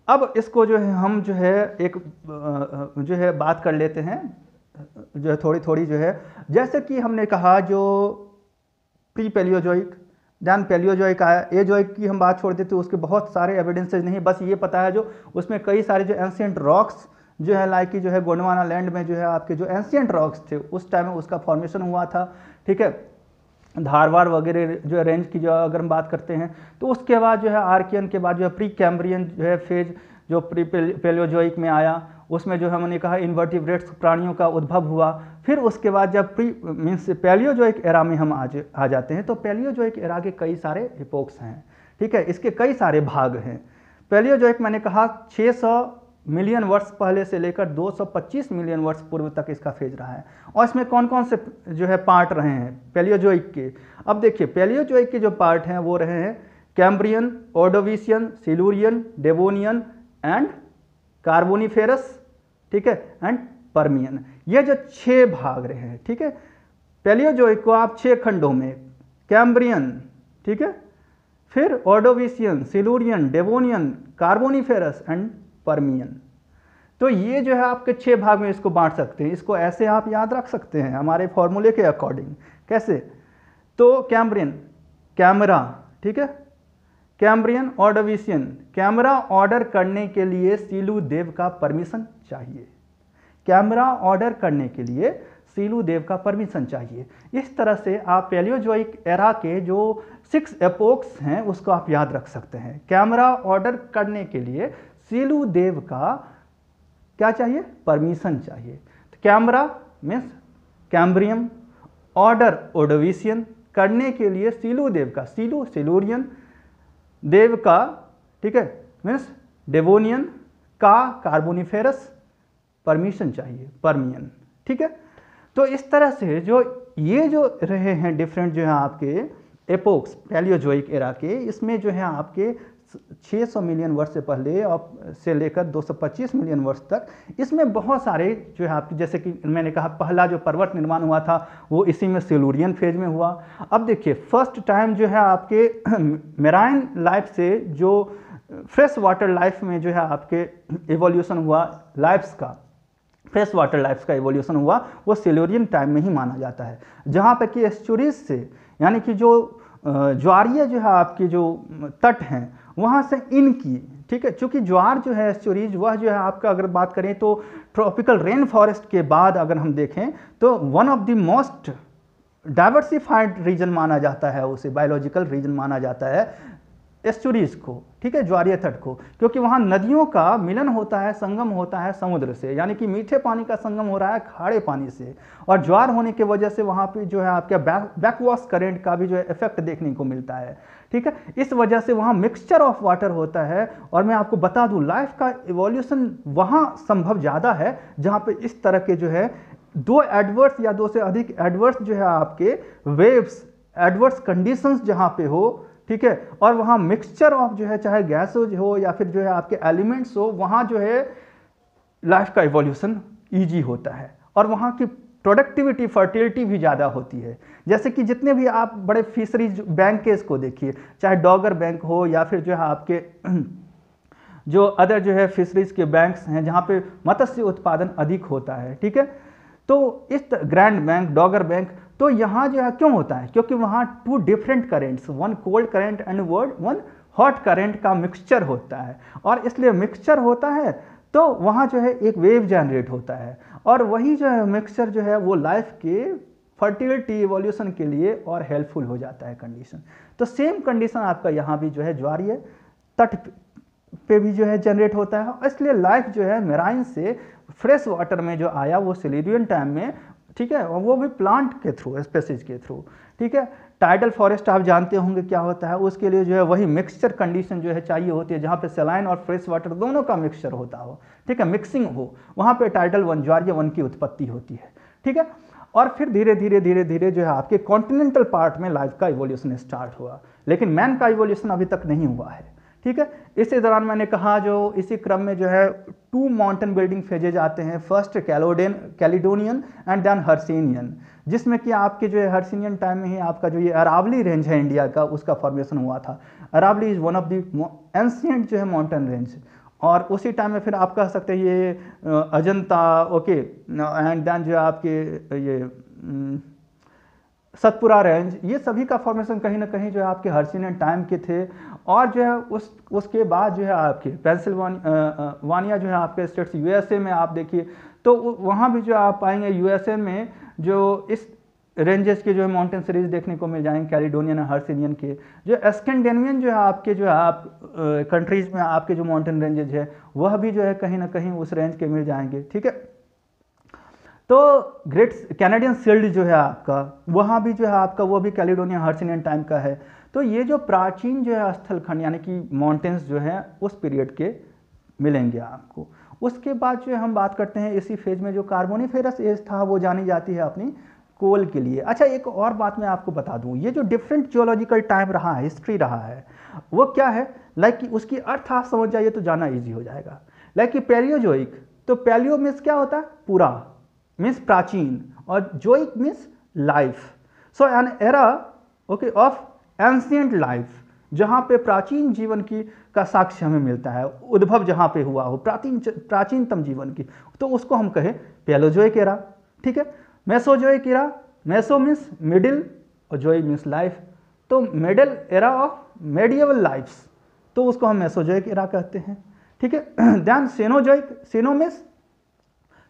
अब इसको जो है हम जो है एक जो है बात कर लेते हैं जो है थोड़ी थोड़ी जो है जैसे कि हमने कहा जो प्री पेलियोजोइक डैन पेलियोजोइक आया जोइक की हम बात छोड़ देते उसके बहुत सारे एविडेंसेज नहीं बस ये पता है जो उसमें कई सारे जो एंशियंट रॉक्स जो है लाइक जो है गोंडवाना लैंड में जो है आपके जो एंशियंट रॉक्स थे उस टाइम में उसका फॉर्मेशन हुआ था ठीक है धारवाड़ वगैरह जो है रेंज की जो अगर हम बात करते हैं तो उसके बाद जो है आर्कियन के बाद जो है प्री कैम्ब्रियन जो है फेज जो प्री पेलियोजोइक में आया उसमें जो है हमने कहा इन्वर्टिब्रेट्स प्राणियों का उद्भव हुआ फिर उसके बाद जब प्री मीन्स पेलियोजोइक एरा में हम आज आ जाते हैं तो पेलियोजोइक एरा के कई सारे इपोक्स हैं ठीक है इसके कई सारे भाग हैं पेलियोजोइक मैंने कहा छः मिलियन वर्ष पहले से लेकर 225 मिलियन वर्ष पूर्व तक इसका फेज रहा है और इसमें कौन कौन से जो है पार्ट रहे हैं पेलियोजोइक के अब देखिए पेलियोजोइक के जो पार्ट हैं वो रहे हैं Cambrian Ordovician Silurian Devonian and Carboniferous ठीक है एंड परमियन ये जो छः भाग रहे हैं ठीक है पेलियोजोइक को आप छः खंडों में कैम्ब्रियन ठीक है फिर Ordovician Silurian Devonian Carboniferous and Permian तो ये जो है आपके छः भाग में इसको बांट सकते हैं इसको ऐसे आप याद रख सकते हैं हमारे फॉर्मूले के अकॉर्डिंग कैसे तो कैम्ब्रियन कैमरा ठीक है कैम्ब्रियन ऑर्डोविशियन कैमरा ऑर्डर करने के लिए सीलू देव का परमिशन चाहिए कैमरा ऑर्डर करने के लिए सीलू देव का परमिशन चाहिए इस तरह से आप पेलियोजोइक एरा के जो सिक्स एपोक्स हैं उसको आप याद रख सकते हैं कैमरा ऑर्डर करने के लिए सिलु देव का क्या चाहिए परमिशन चाहिए तो camera means Cambrium order Ordovician करने के लिए सिलु देव का सिलु सिलोरियन देव का ठीक है मीन्स डेवोनियन का कार्बोनिफेरस परमिशन चाहिए परमियन ठीक है तो इस तरह से जो ये जो रहे हैं डिफरेंट जो है आपके एपोक्स पैलियोजोइक एरा के इसमें जो है आपके 600 मिलियन वर्ष से पहले और से लेकर 225 मिलियन वर्ष तक इसमें बहुत सारे जो है आपकी जैसे कि मैंने कहा पहला जो पर्वत निर्माण हुआ था वो इसी में सिलूरियन फेज में हुआ अब देखिए फर्स्ट टाइम जो है आपके मेराइन लाइफ से जो फ्रेश वाटर लाइफ में जो है आपके एवोल्यूशन हुआ लाइफ्स का फ्रेश वाटर लाइफ्स का एवोल्यूशन हुआ वो सिलोरियन टाइम में ही माना जाता है जहाँ पर कि एस्चुरीज से यानी कि जो ज्वारीय जो है आपके जो तट हैं वहाँ से इनकी ठीक है चूँकि ज्वार जो है एस्चोरीज वह जो है आपका अगर बात करें तो ट्रॉपिकल रेन फॉरेस्ट के बाद अगर हम देखें तो one of the most diversified region माना जाता है उसे बायोलॉजिकल रीजन माना जाता है एस्चोरीज को ठीक है ज्वारीय तट को क्योंकि वहाँ नदियों का मिलन होता है संगम होता है समुद्र से यानी कि मीठे पानी का संगम हो रहा है खाड़े पानी से और ज्वार होने की वजह से वहाँ पे जो है आपके बैक बैकवॉश करेंट का भी जो है इफेक्ट देखने को मिलता है ठीक है इस वजह से वहाँ मिक्सचर ऑफ वाटर होता है और मैं आपको बता दूँ लाइफ का इवोल्यूशन वहाँ संभव ज़्यादा है जहाँ पर इस तरह के जो है दो एडवर्स या दो से अधिक एडवर्स जो है आपके वेव्स एडवर्स कंडीशंस जहाँ पे हो ठीक है और वहाँ मिक्सचर ऑफ जो है चाहे गैस हो या फिर जो है आपके एलिमेंट्स हो वहाँ जो है लाइफ का इवोल्यूशन ईजी होता है और वहाँ की प्रोडक्टिविटी फर्टिलिटी भी ज़्यादा होती है जैसे कि जितने भी आप बड़े फिशरीज बैंक के को देखिए चाहे डॉगर बैंक हो या फिर जो है आपके जो अदर जो है फिशरीज के बैंक्स हैं जहाँ पे मत्स्य उत्पादन अधिक होता है ठीक है तो इस ग्रैंड बैंक डॉगर बैंक तो यहाँ जो है क्यों होता है क्योंकि वहाँ two different currents one cold current and word one hot current का मिक्सचर होता है और इसलिए मिक्सचर होता है तो वहाँ जो है एक वेव जनरेट होता है और वही जो है मिक्सचर जो है वो लाइफ के फर्टिलिटी एवोल्यूशन के लिए और हेल्पफुल हो जाता है कंडीशन तो सेम कंडीशन आपका यहाँ भी जो है ज्वारीय तट पे भी जो है जनरेट होता है इसलिए लाइफ जो है मेराइन से फ्रेश वाटर में जो आया वो सिलीरियन टाइम में ठीक है और वो भी प्लांट के थ्रू स्पेसिस के थ्रू ठीक है टाइडल फॉरेस्ट आप जानते होंगे क्या होता है उसके लिए जो है वही मिक्सचर कंडीशन जो है चाहिए होती है जहाँ पे सेलाइन और फ्रेश वाटर दोनों का मिक्सचर होता हो ठीक है मिक्सिंग हो वहाँ पे टाइडल वन ज्वारीय वन की उत्पत्ति होती है ठीक है और फिर धीरे धीरे धीरे धीरे जो है आपके कॉन्टिनेंटल पार्ट में लाइफ का इवोल्यूशन स्टार्ट हुआ लेकिन मैन का इवोल्यूशन अभी तक नहीं हुआ है ठीक है इसी दौरान मैंने कहा जो इसी क्रम में जो है टू माउंटेन बिल्डिंग फेजेज आते हैं first Caledon Caledonian and then Hercynian जिसमें कि आपके जो है हर्सिनियन टाइम में ही आपका जो ये अरावली रेंज है इंडिया का उसका फॉर्मेशन हुआ था Aravalli is one of the ancient जो है माउंटेन रेंज और उसी टाइम में फिर आप कह सकते हैं ये अजंता ओके एंड देन जो है आपके ये सतपुरा रेंज ये सभी का फॉर्मेशन कहीं ना कहीं जो है आपके हर्सिनियन टाइम के थे और जो है उस उसके बाद जो है आपके पेंसिल्वानिया वानिया जो है आपके स्टेट्स यूएसए में आप देखिए तो वहाँ भी जो आप पाएंगे यूएसए में जो इस रेंजेस के जो है माउंटेन सीरीज देखने को मिल जाएंगे कैलिडोनियन हर्सिनियन के जो एस्केंडेनियन जो है आपके जो है आप कंट्रीज़ में आपके जो माउंटेन रेंजेज है वह भी जो है कहीं ना कहीं उस रेंज के मिल जाएंगे ठीक है तो ग्रेट कैनेडियन सील्ड जो है आपका वहाँ भी जो है आपका वो भी कैलिडोनिया हर्सिनियन टाइम का है तो ये जो प्राचीन जो है स्थलखंड यानी कि माउंटेन्स जो है उस पीरियड के मिलेंगे आपको उसके बाद जो है हम बात करते हैं इसी फेज में जो कार्बोनिफेरस एज था वो जानी जाती है अपनी कोल के लिए अच्छा एक और बात मैं आपको बता दूं ये जो डिफरेंट जियोलॉजिकल टाइम रहा है हिस्ट्री रहा है वो क्या है लाइक like उसकी अर्थ आप समझ जाइए तो जाना ईजी हो जाएगा लाइक like कि एक तो पेलियो मीन्स क्या होता है पूरा मीन्स प्राचीन और zoic means life so an era okay of ancient life जहाँ पे प्राचीन जीवन की का साक्ष्य हमें मिलता है उद्भव जहाँ पे हुआ हो प्राचीन प्राचीनतम जीवन की तो उसको हम कहें पेलोजोइक एरा ठीक है Mesozoic era meso means middle और जोई मीन्स लाइफ तो middle era of medieval lifes तो उसको हम मेसोजोइक एरा कहते हैं ठीक है ध्यान सेनोजोइक सेनो मीन्स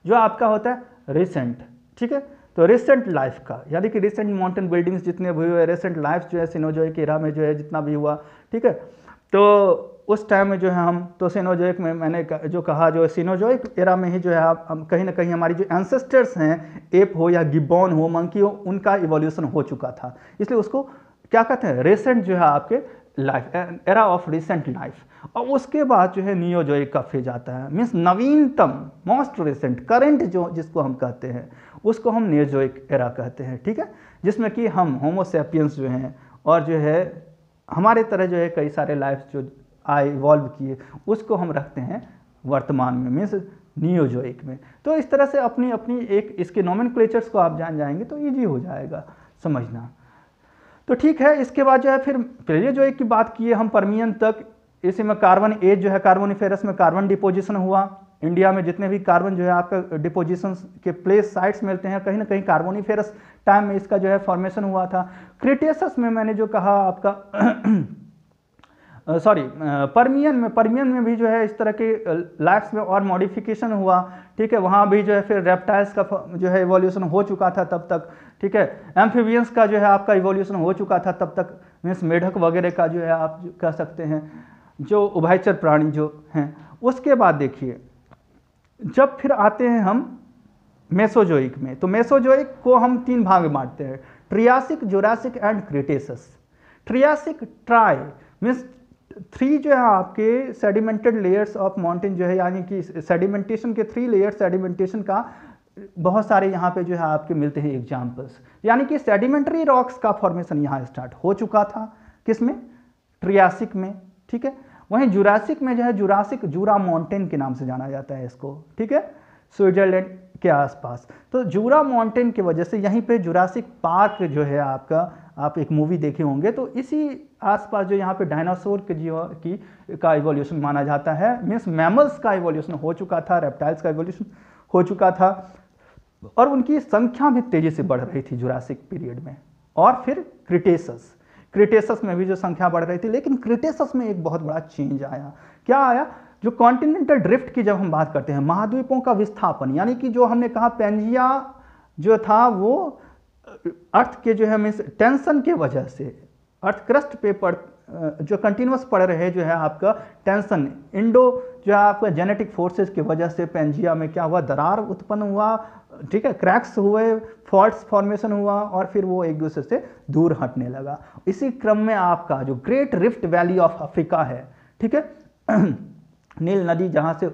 जो आपका होता है रिसेंट ठीक है तो रिसेंट लाइफ का यानी कि रिसेंट माउंटेन बिल्डिंग्स जितने भी हुए रिसेंट लाइफ जो है सिनोजोइक इरा में जो है जितना भी हुआ ठीक है तो उस टाइम में जो है हम तो सिनोजोइक में मैंने जो कहा जो सिनोजोइक एरा में ही जो है आप हम कहीं ना कहीं हमारी जो एंसेस्टर्स हैं एप हो या गिबॉन हो मंकी हो उनका इवोल्यूशन हो चुका था इसलिए उसको क्या कहते हैं रिसेंट जो है आपके life era of recent life और उसके बाद जो है नियोजोइक का फेज आता है मीन्स नवीनतम मोस्ट रिसेंट करेंट जो जिसको हम कहते हैं उसको हम नियोजोइक एरा कहते हैं ठीक है जिसमें कि हम होमोसेपियंस जो हैं और जो है हमारे तरह जो है कई सारे लाइफ जो आए इवॉल्व किए उसको हम रखते हैं वर्तमान में मीन्स नियोजोइक में तो इस तरह से अपनी अपनी एक इसके नॉमिन को आप जान जाएंगे तो ईजी हो जाएगा समझना तो ठीक है इसके बाद जो है फिर पहले जो एक की बात की है हम परमियन तक इसी में कार्बन एज जो है कार्बोनिफेरस में कार्बन डिपोजिशन हुआ इंडिया में जितने भी कार्बन जो है आपका डिपोजिशन के प्लेस साइट्स मिलते हैं कहीं ना कहीं कार्बोनिफेरस टाइम में इसका जो है फॉर्मेशन हुआ था क्रिटेसस में मैंने जो कहा आपका सॉरी परमियन में परमियन में भी जो है इस तरह के लैक्स में और मॉडिफिकेशन हुआ ठीक है वहाँ भी जो है फिर रेप्टाइल्स का जो है इवोल्यूशन हो चुका था तब तक ठीक है एम्फीबियंस का जो है आपका इवोल्यूशन हो चुका था तब तक मीन्स मेढक वगैरह का जो है आप जो कह सकते हैं जो उभयचर प्राणी जो हैं उसके बाद देखिए जब फिर आते हैं हम मेसोजोइक में तो मेसोजोइक को हम तीन भाग में बांटते हैं Triassic Jurassic and Cretaceous Triassic tri means three जो है आपके सेडिमेंटेड लेयर्स ऑफ माउंटेन जो है यानी कि सेडिमेंटेशन के थ्री लेयर सेडिमेंटेशन का बहुत सारे यहाँ पे जो है आपके मिलते हैं एग्जाम्पल्स यानी कि सेडिमेंट्री रॉक्स का फॉर्मेशन यहाँ स्टार्ट हो चुका था किस में ट्रियासिक में ठीक है वहीं जुरासिक में जो है जुरासिक जूरा माउंटेन के नाम से जाना जाता है इसको ठीक है स्विट्जरलैंड के आसपास तो जूरा माउंटेन की वजह से यहीं पे जुरासिक पार्क जो है आपका आप एक मूवी देखे होंगे तो इसी आसपास जो यहाँ पे डायनासोर के जीव की का इवोल्यूशन माना जाता है मीन्स मैमल्स का इवोल्यूशन हो चुका था रेप्टाइल्स का इवोल्यूशन हो चुका था और उनकी संख्या भी तेज़ी से बढ़ रही थी जुरासिक पीरियड में और फिर क्रिटेसस क्रिटेसस में भी जो संख्या बढ़ रही थी लेकिन क्रिटेसस में एक बहुत बड़ा चेंज आया क्या आया जो कॉन्टिनेंटल ड्रिफ्ट की जब हम बात करते हैं महाद्वीपों का विस्थापन यानी कि जो हमने कहा पेंजिया जो था वो अर्थ के जो है मीन्स टेंशन के वजह से अर्थ क्रस्ट पे पड़ जो कंटिन्यूस पड़ रहे जो है आपका टेंशन इंडो जो है आपका जेनेटिक फोर्सेस की वजह से पेंजिया में क्या हुआ दरार उत्पन्न हुआ ठीक है क्रैक्स हुए फॉल्ट्स फॉर्मेशन हुआ और फिर वो एक दूसरे से दूर हटने लगा इसी क्रम में आपका जो Great Rift Valley of Africa है ठीक है नील नदी जहाँ से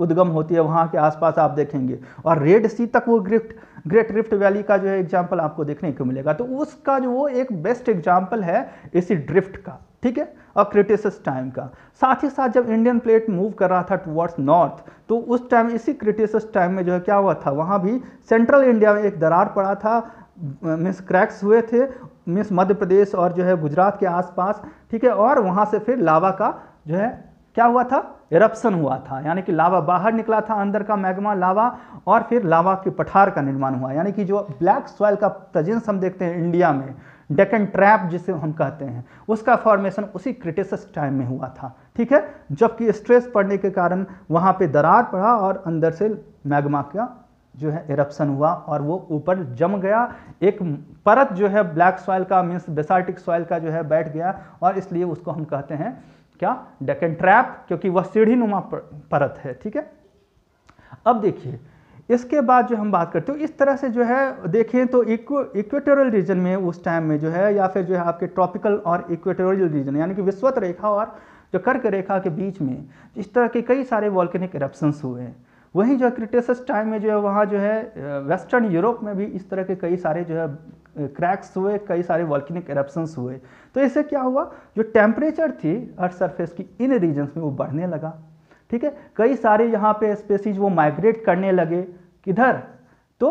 उद्गम होती है वहाँ के आसपास आप देखेंगे और रेड सी तक वो ग्रिफ्ट ग्रेट रिफ्ट वैली का जो है एग्जाम्पल आपको देखने को मिलेगा तो उसका जो वो एक बेस्ट एग्जाम्पल है इसी ड्रिफ्ट का ठीक है और क्रिटिसिस टाइम का साथ ही साथ जब इंडियन प्लेट मूव कर रहा था टुवर्ड्स नॉर्थ तो उस टाइम इसी क्रिटिसिस टाइम में जो है क्या हुआ था वहाँ भी सेंट्रल इंडिया में एक दरार पड़ा था मिस क्रैक्स हुए थे मिस मध्य प्रदेश और जो है गुजरात के आसपास ठीक है और वहाँ से फिर लावा का जो है क्या हुआ था इरप्सन हुआ था यानी कि लावा बाहर निकला था अंदर का मैग्मा लावा और फिर लावा के पठार का निर्माण हुआ यानी कि जो ब्लैक सॉइल का प्रजेंस हम देखते हैं इंडिया में डेकन ट्रैप जिसे हम कहते हैं उसका फॉर्मेशन उसी क्रिटिसस टाइम में हुआ था ठीक है जबकि स्ट्रेस पड़ने के कारण वहाँ पर दरार पड़ा और अंदर से मैगमा का जो है इरप्सन हुआ और वो ऊपर जम गया एक परत जो है ब्लैक सॉइल का मीन्स बेसार्टिक सॉइल का जो है बैठ गया और इसलिए उसको हम कहते हैं क्या डेकन ट्रैप क्योंकि वह सीढ़ी नुमा परत है ठीक है अब देखिए इसके बाद जो हम बात करते हो तो इस तरह से जो है देखें तो इक्वेटोरियल रीजन में उस टाइम में जो है या फिर जो है आपके ट्रॉपिकल और इक्वेटोरियल रीजन यानी कि विश्वत रेखा और जो कर्क रेखा के बीच में इस तरह के कई सारे वॉल्केनिक एरप्शंस हुए हैं वहीं जो है क्रिटेस टाइम में जो है वहाँ जो है वेस्टर्न यूरोप में भी इस तरह के कई सारे जो है क्रैक्स हुए कई सारे वॉल्किनिक एरप्शंस हुए तो इससे क्या हुआ जो टेम्परेचर थी अर्थ सरफेस की इन रीजन्स में वो बढ़ने लगा ठीक है कई सारे यहाँ पे स्पेसीज वो माइग्रेट करने लगे किधर तो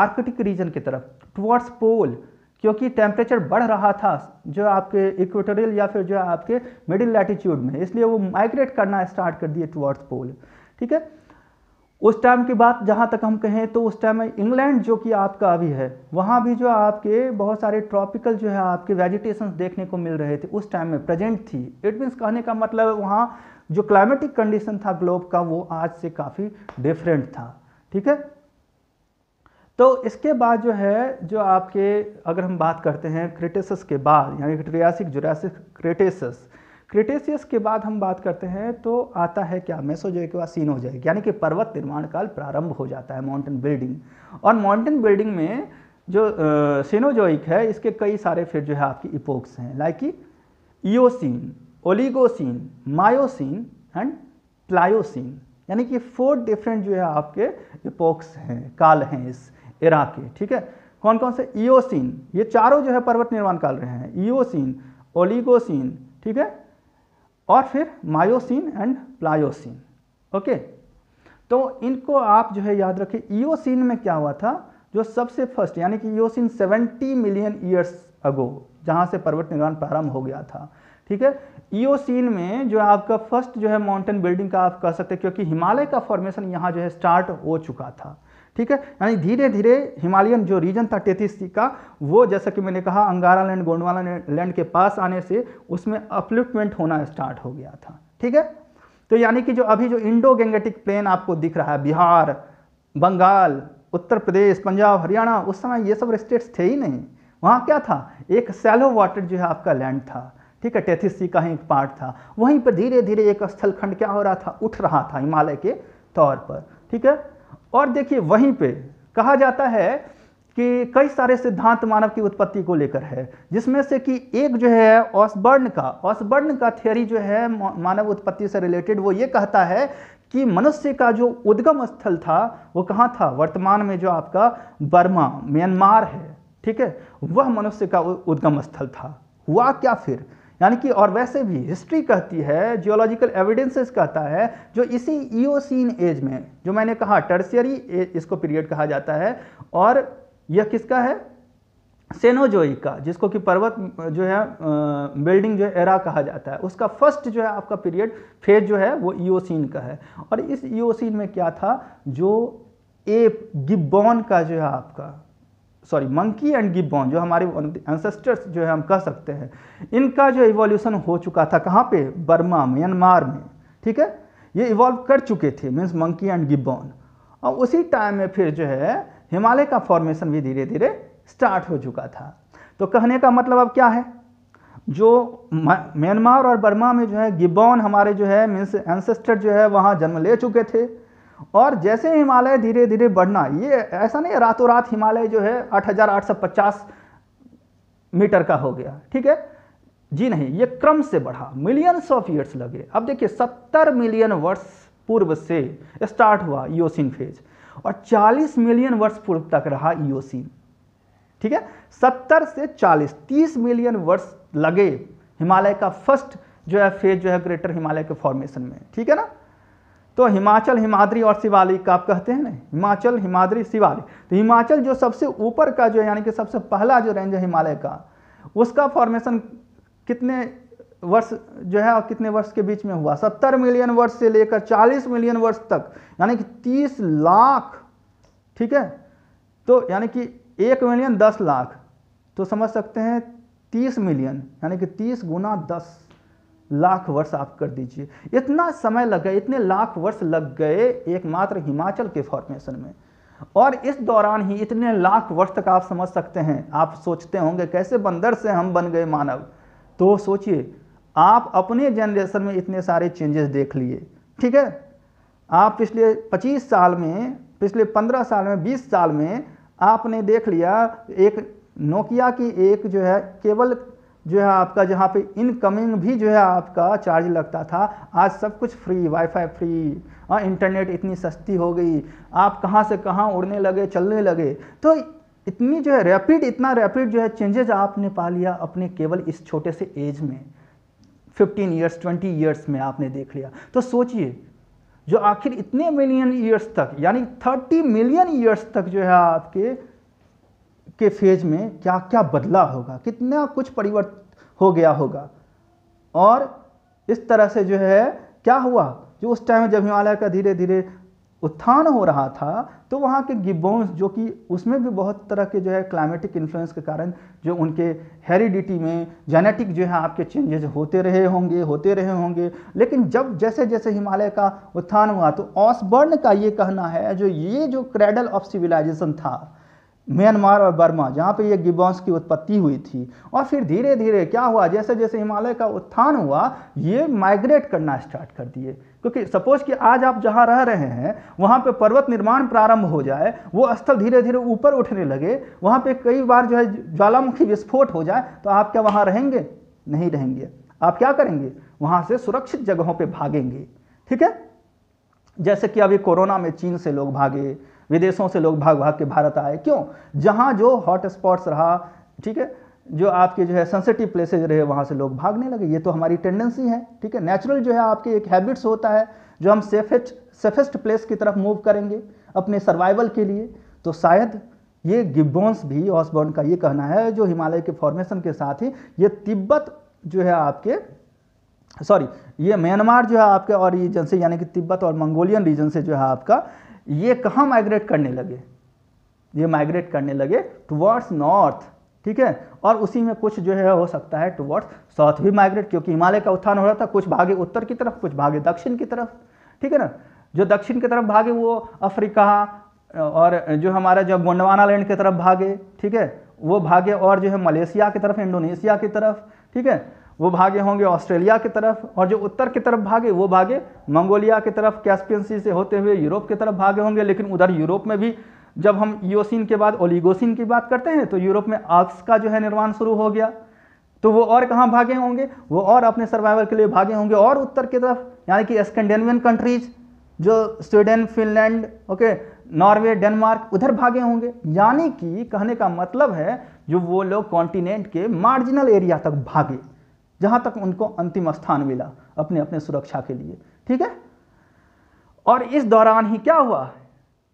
आर्कटिक रीजन की तरफ टुवर्ड्स पोल क्योंकि टेम्परेचर बढ़ रहा था जो आपके इक्वेटोरियल या फिर जो आपके मिडिल लैटिट्यूड में इसलिए वो माइग्रेट करना स्टार्ट कर दिए टुवर्ड्स पोल ठीक है उस टाइम की बात जहाँ तक हम कहें तो उस टाइम में इंग्लैंड जो कि आपका अभी है वहाँ भी जो आपके बहुत सारे ट्रॉपिकल जो है आपके वेजिटेशन देखने को मिल रहे थे उस टाइम में प्रेजेंट थी इट मीन्स कहने का मतलब वहाँ जो क्लाइमेटिक कंडीशन था ग्लोब का वो आज से काफ़ी डिफरेंट था ठीक है तो इसके बाद जो है जो आपके अगर हम बात करते हैं क्रिटेसस के बाद यानी ट्रियासिक जुरासिक क्रिटेसस क्रिटेशियस के बाद हम बात करते हैं तो आता है क्या मेसोजोइक के बाद सीन हो जाएगी यानी कि पर्वत निर्माण काल प्रारंभ हो जाता है माउंटेन बिल्डिंग और माउंटेन बिल्डिंग में जो सीनोजोइक है इसके कई सारे फिर जो है आपकी इपोक्स हैं like Eocene Oligocene Miocene and Pliocene यानी कि फोर डिफरेंट जो है आपके इपोक्स हैं काल हैं इस इरा के ठीक है कौन कौन से ईओसिन ये चारों जो है पर्वत निर्माण काल रहे हैं ईओसिन ओलिगोसिन ठीक है और फिर मायोसिन एंड प्लायोसिन ओके तो इनको आप जो है याद रखें ईओसिन में क्या हुआ था जो सबसे फर्स्ट यानी कि ईओसिन 70 मिलियन ईयर्स अगो जहाँ से पर्वत निर्माण प्रारंभ हो गया था ठीक है ईओसिन में जो आपका फर्स्ट जो है माउंटेन बिल्डिंग का आप कह सकते हैं क्योंकि हिमालय का फॉर्मेशन यहाँ जो है स्टार्ट हो चुका था ठीक है यानी धीरे धीरे हिमालयन जो रीजन था तेतीस का वो जैसा कि मैंने कहा अंगारा लैंड गोंडवाना लैंड के पास आने से उसमें अपलिफ्टमेंट होना स्टार्ट हो गया था ठीक है तो यानी कि जो अभी जो इंडो गंगेटिक प्लेन आपको दिख रहा है बिहार बंगाल उत्तर प्रदेश पंजाब हरियाणा उस समय ये सब स्टेट्स थे ही नहीं वहाँ क्या था एक सैलो वाटर जो है आपका लैंड था ठीक है टेथिस सी का ही एक पार्ट था वहीं पर धीरे धीरे एक स्थलखंड क्या हो रहा था उठ रहा था हिमालय के तौर पर ठीक है और देखिए वहीं पे कहा जाता है कि कई सारे सिद्धांत मानव की उत्पत्ति को लेकर है जिसमें से कि एक जो है ऑसबर्न का ऑसबर्न का थियरी जो है मानव उत्पत्ति से रिलेटेड वो ये कहता है कि मनुष्य का जो उद्गम स्थल था वो कहाँ था वर्तमान में जो आपका बर्मा म्यांमार है ठीक है वह मनुष्य का उद्गम स्थल था हुआ क्या फिर यानी कि और वैसे भी हिस्ट्री कहती है जियोलॉजिकल एविडेंसेस कहता है जो इसी ईओसीन एज में जो मैंने कहा टर्सियरी इसको पीरियड कहा जाता है और यह किसका है सेनोजोई का जिसको कि पर्वत जो है बिल्डिंग जो है एरा कहा जाता है उसका फर्स्ट जो है आपका पीरियड फेज जो है वो ईओसीन का है और इस ईओसीन में क्या था जो एप गिब्बॉन का जो है आपका सॉरी मंकी एंड गिबॉन जो हमारे एंसेस्टर्स जो है हम कह सकते हैं इनका जो इवोल्यूशन हो चुका था कहाँ पे बर्मा म्यांमार में ठीक है ये इवॉल्व कर चुके थे मीन्स मंकी एंड गिब्बॉन और उसी टाइम में फिर जो है हिमालय का फॉर्मेशन भी धीरे धीरे स्टार्ट हो चुका था तो कहने का मतलब अब क्या है जो म्यांमार और बर्मा में जो है गिब्बॉन हमारे जो है मीन्स एंसेस्टर जो है वहाँ जन्म ले चुके थे और जैसे हिमालय धीरे धीरे बढ़ना ये ऐसा नहीं रातों रात हिमालय जो है 8850 मीटर का हो गया ठीक है जी नहीं ये क्रम से बढ़ा मिलियंस ऑफ ईयर्स लगे अब देखिए 70 मिलियन वर्ष पूर्व से स्टार्ट हुआ ईओसिन फेज और 40 मिलियन वर्ष पूर्व तक रहा ईओसिन ठीक है 70 से 40 30 मिलियन वर्ष लगे हिमालय का फर्स्ट जो है फेज जो है ग्रेटर हिमालय के फॉर्मेशन में ठीक है ना तो हिमाचल हिमाद्री और शिवालिक आप कहते हैं ना हिमाचल हिमाद्री शिवालिक तो हिमाचल जो सबसे ऊपर का जो यानी कि सबसे पहला जो रेंज है हिमालय का उसका फॉर्मेशन कितने वर्ष जो है और कितने वर्ष के बीच में हुआ सत्तर मिलियन वर्ष से लेकर चालीस मिलियन वर्ष तक यानी कि तीस लाख ठीक है तो यानी कि एक मिलियन दस लाख तो समझ सकते हैं तीस मिलियन यानी कि तीस गुना दस लाख वर्ष आप कर दीजिए इतना समय लग गया इतने लाख वर्ष लग गए एकमात्र हिमाचल के फॉर्मेशन में और इस दौरान ही इतने लाख वर्ष तक आप समझ सकते हैं आप सोचते होंगे कैसे बंदर से हम बन गए मानव तो सोचिए आप अपने जनरेशन में इतने सारे चेंजेस देख लिए ठीक है आप पिछले 25 साल में पिछले 15 साल में 20 साल में आपने देख लिया एक नोकिया की एक जो है केवल जो है आपका जहाँ पे इनकमिंग भी जो है आपका चार्ज लगता था आज सब कुछ फ्री वाईफाई फ्री और इंटरनेट इतनी सस्ती हो गई आप कहाँ से कहाँ उड़ने लगे चलने लगे तो इतनी जो है रैपिड इतना रैपिड जो है चेंजेज आपने पा लिया अपने केवल इस छोटे से एज में 15 ईयर्स 20 ईयर्स में आपने देख लिया तो सोचिए जो आखिर इतने मिलियन ईयर्स तक यानी 30 मिलियन ईयर्स तक जो है आपके के फेज में क्या क्या बदला होगा कितना कुछ परिवर्तित हो गया होगा और इस तरह से जो है क्या हुआ जो उस टाइम जब हिमालय का धीरे धीरे उत्थान हो रहा था तो वहाँ के गिब्बोन्स जो कि उसमें भी बहुत तरह के जो है क्लाइमेटिक इन्फ्लुएंस के कारण जो उनके हेरिडिटी में जेनेटिक जो है आपके चेंजेस होते रहे होंगे होते रहे होंगे लेकिन जब जैसे जैसे हिमालय का उत्थान हुआ तो ऑसबर्न का ये कहना है जो ये जो क्रेडल ऑफ सिविलाइजेशन था म्यांमार और बर्मा जहाँ पे ये गिबॉन्स की उत्पत्ति हुई थी और फिर धीरे धीरे क्या हुआ जैसे जैसे हिमालय का उत्थान हुआ ये माइग्रेट करना स्टार्ट कर दिए क्योंकि सपोज कि आज आप जहाँ रह रहे हैं वहाँ पे पर्वत निर्माण प्रारंभ हो जाए वो स्थल धीरे धीरे ऊपर उठने लगे वहाँ पे कई बार जो है ज्वालामुखी विस्फोट हो जाए तो आप क्या वहाँ रहेंगे नहीं रहेंगे आप क्या करेंगे वहाँ से सुरक्षित जगहों पर भागेंगे ठीक है जैसे कि अभी कोरोना में चीन से लोग भागे विदेशों से लोग भाग भाग के भारत आए क्यों जहाँ जो हॉट स्पॉट्स रहा ठीक है जो आपके जो है सेंसिटिव प्लेसेज रहे वहाँ से लोग भागने लगे ये तो हमारी टेंडेंसी है ठीक है नेचुरल जो है आपके एक हैबिट्स होता है जो हम सेफेस्ट सेफेस्ट प्लेस की तरफ मूव करेंगे अपने सर्वाइवल के लिए तो शायद ये गिब्बोन्स भी ऑसबॉर्न का ये कहना है जो हिमालय के फॉर्मेशन के साथ ही ये तिब्बत जो है आपके सॉरी ये म्यांमार जो है आपके और रीजन से यानी कि तिब्बत और मंगोलियन रीजन से जो है आपका ये कहाँ माइग्रेट करने लगे ये माइग्रेट करने लगे टुवर्ड्स नॉर्थ ठीक है और उसी में कुछ जो है हो सकता है टुवर्ड्स साउथ भी माइग्रेट क्योंकि हिमालय का उत्थान हो रहा था कुछ भागे उत्तर की तरफ कुछ भागे दक्षिण की तरफ ठीक है ना जो दक्षिण की तरफ भागे वो अफ्रीका और जो हमारा जो गोंडवाना लैंड की तरफ भागे ठीक है वो भागे और जो है मलेशिया की तरफ इंडोनेशिया की तरफ ठीक है वो भागे होंगे ऑस्ट्रेलिया की तरफ और जो उत्तर की तरफ भागे वो भागे मंगोलिया की तरफ कैस्पियन सी से होते हुए यूरोप की तरफ भागे होंगे लेकिन उधर यूरोप में भी जब हम ईओसिन के बाद ओलिगोसिन की बात करते हैं तो यूरोप में आक्स का जो है निर्माण शुरू हो गया तो वो और कहाँ भागे होंगे वो और अपने सर्वाइवल के लिए भागे होंगे और उत्तर की तरफ यानी कि स्कैंडिनेवियन कंट्रीज जो Sweden Finland okay Norway Denmark उधर भागे होंगे यानी कि कहने का मतलब है जो वो लोग कॉन्टिनेंट के मार्जिनल एरिया तक भागे जहाँ तक उनको अंतिम स्थान मिला अपने अपने सुरक्षा के लिए ठीक है और इस दौरान ही क्या हुआ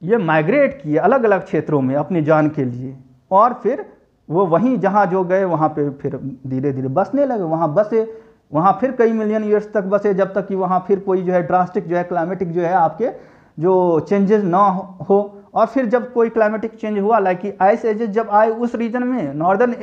ये माइग्रेट किए अलग अलग क्षेत्रों में अपनी जान के लिए और फिर वो वहीं जहाँ जो गए वहाँ पे फिर धीरे धीरे बसने लगे वहाँ बसे वहाँ फिर कई मिलियन ईयर्स तक बसे जब तक कि वहाँ फिर कोई जो है ड्रास्टिक जो है क्लाइमेटिक जो है आपके जो चेंजेस ना हो और फिर जब कोई क्लाइमेटिक चेंज हुआ लाइक कि आइस एजेस जब आए उस रीजन में नॉर्दर्न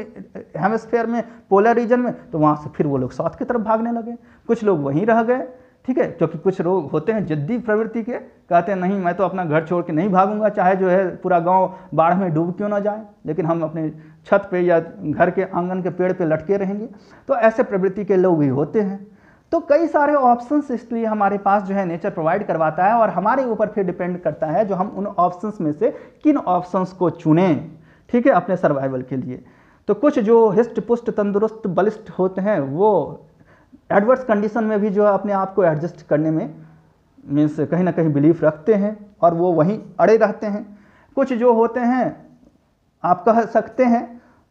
हेमस्फेयर में पोलर रीजन में तो वहाँ से फिर वो लोग साउथ की तरफ भागने लगे कुछ लोग वहीं रह गए ठीक है क्योंकि कुछ लोग होते हैं जिद्दी प्रवृत्ति के कहते हैं नहीं मैं तो अपना घर छोड़ के नहीं भागूंगा चाहे जो है पूरा गांव बाढ़ में डूब क्यों ना जाए लेकिन हम अपने छत पे या घर के आंगन के पेड़ पे लटके रहेंगे तो ऐसे प्रवृत्ति के लोग भी होते हैं तो कई सारे ऑप्शंस इसलिए हमारे पास जो है नेचर प्रोवाइड करवाता है और हमारे ऊपर फिर डिपेंड करता है जो हम उन ऑप्शंस में से किन ऑप्शंस को चुने ठीक है अपने सर्वाइवल के लिए तो कुछ जो हिस्ट पुष्ट तंदुरुस्त बलिष्ट होते हैं वो एडवर्स कंडीशन में भी जो है अपने आप को एडजस्ट करने में मीन्स कहीं ना कहीं बिलीफ रखते हैं और वो वहीं अड़े रहते हैं कुछ जो होते हैं आप कह सकते हैं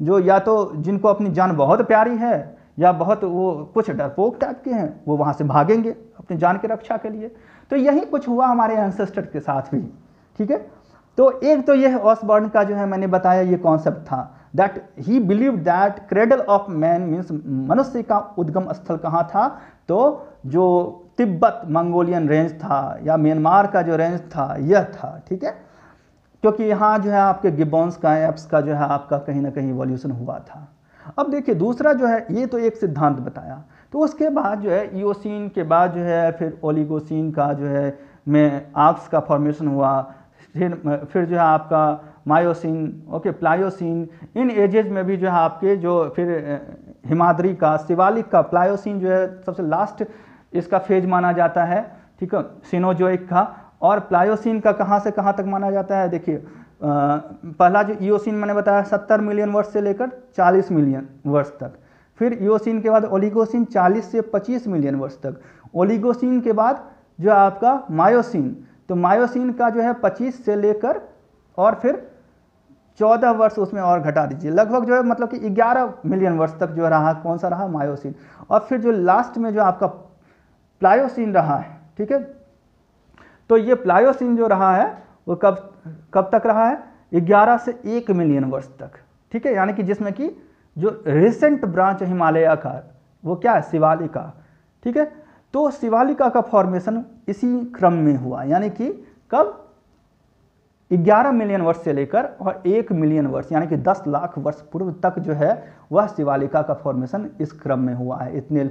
जो या तो जिनको अपनी जान बहुत प्यारी है या बहुत वो कुछ डरपोक टाइप के हैं वो वहाँ से भागेंगे अपनी जान की रक्षा के लिए तो यही कुछ हुआ हमारे एंसेस्टर के साथ भी ठीक है तो एक तो यह ऑसबर्न का जो है मैंने बताया ये कॉन्सेप्ट था that he believe that cradle of man means मनुष्य का उद्गम स्थल कहाँ था तो जो तिब्बत मंगोलियन रेंज था या म्यांमार का जो रेंज था यह था ठीक है क्योंकि यहाँ जो है आपके गिबॉन्स का एप्स का जो है आपका कहीं ना कहीं वॉल्यूशन हुआ था अब देखिए दूसरा जो है ये तो एक सिद्धांत बताया तो उसके बाद जो है ईओसिन के बाद जो है फिर ओलिगोसिन का जो है में आर्क्स का फॉर्मेशन हुआ फिर फिर जो है आपका मायोसिन ओके प्लायोसिन इन एजेज में भी जो है आपके जो फिर हिमाद्री का शिवालिक का प्लायोसिन जो है सबसे लास्ट इसका फेज माना जाता है ठीक है सिनोजोइक का और प्लायोसिन का कहाँ से कहाँ तक माना जाता है देखिए पहला जो ईओसिन मैंने बताया सत्तर मिलियन वर्ष से लेकर चालीस मिलियन वर्ष तक फिर ईओसिन के बाद ओलिगोसिन चालीस से पच्चीस मिलियन वर्ष तक ओलिगोसिन के बाद जो आपका मायोसिन तो मायोसिन का जो है पच्चीस से लेकर और फिर चौदह वर्ष उसमें और घटा दीजिए लगभग जो है मतलब कि ग्यारह मिलियन वर्ष तक जो रहा कौन सा रहा मायोसिन और फिर जो लास्ट में जो आपका प्लायोसिन रहा है ठीक है तो ये प्लायोसिन जो रहा है वो कब कब तक रहा है ग्यारह से एक मिलियन वर्ष तक ठीक है यानी कि जिसमें कि जो रिसेंट ब्रांच हिमालय का वो क्या है शिवालिका ठीक है तो शिवालिका का फॉर्मेशन इसी क्रम में हुआ यानी कि कब 11 मिलियन वर्ष से लेकर और एक मिलियन वर्ष यानी कि 10 लाख वर्ष पूर्व तक जो है वह शिवालिका का फॉर्मेशन इस क्रम में हुआ है इतने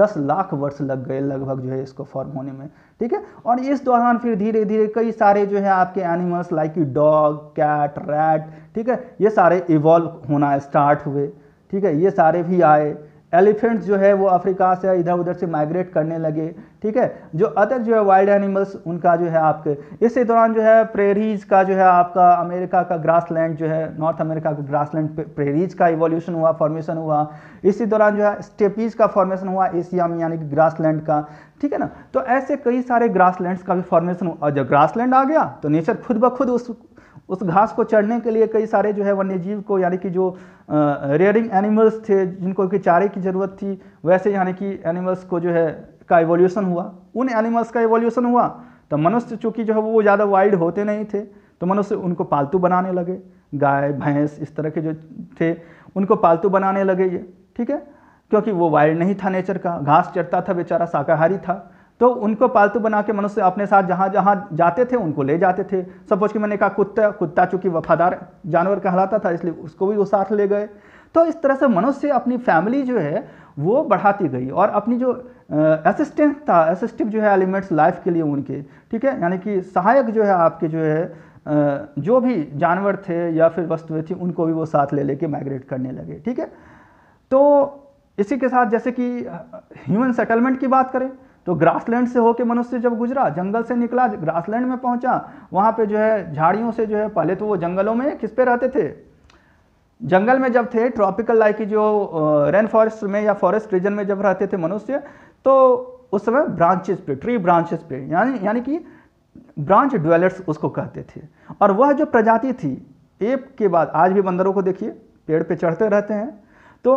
10 लाख वर्ष लग गए लगभग जो है इसको फॉर्म होने में ठीक है और इस दौरान फिर धीरे धीरे कई सारे जो है आपके animals like dog cat rat ठीक है ये सारे इवॉल्व होना स्टार्ट हुए ठीक है ये सारे भी आए एलिफेंट्स जो है वो अफ्रीका से इधर उधर से माइग्रेट करने लगे ठीक है जो अदर जो है वाइल्ड एनिमल्स उनका जो है आपके इसी दौरान जो है प्रेरीज का जो है आपका अमेरिका का ग्रासलैंड जो है नॉर्थ अमेरिका का ग्रासलैंड प्रेरीज का इवोल्यूशन हुआ फॉर्मेशन हुआ इसी दौरान जो है स्टेपीज का फॉर्मेशन हुआ एशिया में यानी कि लैंड का ठीक है ना तो ऐसे कई सारे लैंड का भी फॉर्मेशन हुआ और जब लैंड आ गया तो नेचर खुद ब खुद उस उस घास को चढ़ने के लिए कई सारे जो है वन्य जीव को यानी कि जो रेयरिंग एनिमल्स थे जिनको कि चारे की ज़रूरत थी वैसे यानी कि एनिमल्स को जो है का एवोल्यूशन हुआ उन एनिमल्स का एवोल्यूशन हुआ तो मनुष्य चूँकि जो है वो ज़्यादा वाइड होते नहीं थे तो मनुष्य उनको पालतू बनाने लगे गाय भैंस इस तरह के जो थे उनको पालतू बनाने लगे ये ठीक है क्योंकि वो वाइल्ड नहीं था नेचर का घास चढ़ता था बेचारा शाकाहारी था तो उनको पालतू बना के मनुष्य अपने साथ जहाँ जहाँ जाते थे उनको ले जाते थे सपोज कि मैंने कहा कुत्ता कुत्ता चूँकि वफादार जानवर कहलाता था इसलिए उसको भी वो साथ ले गए तो इस तरह से मनुष्य अपनी फैमिली जो है वो बढ़ाती गई और अपनी जो असिस्टेंट था असिस्टिव जो है एलिमेंट्स लाइफ के लिए उनके ठीक है यानी कि सहायक जो है आपके जो है जो भी जानवर थे या फिर वस्तुएं थी उनको भी वो साथ ले लेके माइग्रेट करने लगे ठीक है तो इसी के साथ जैसे कि ह्यूमन सेटलमेंट की बात करें तो ग्रासलैंड से होकर मनुष्य जब गुजरा जंगल से निकला ग्रासलैंड में पहुंचा वहाँ पे जो है झाड़ियों से जो है पहले तो वो जंगलों में किस पे रहते थे जंगल में जब थे ट्रॉपिकल लाइक की जो रेन फॉरेस्ट में या फॉरेस्ट रीजन में जब रहते थे मनुष्य तो उस समय ब्रांचेस पे ट्री ब्रांचेस पे यानी यानी कि ब्रांच ड्वेलर्स उसको कहते थे और वह जो प्रजाति थी एप के बाद आज भी बंदरों को देखिए पेड़ पे चढ़ते रहते हैं तो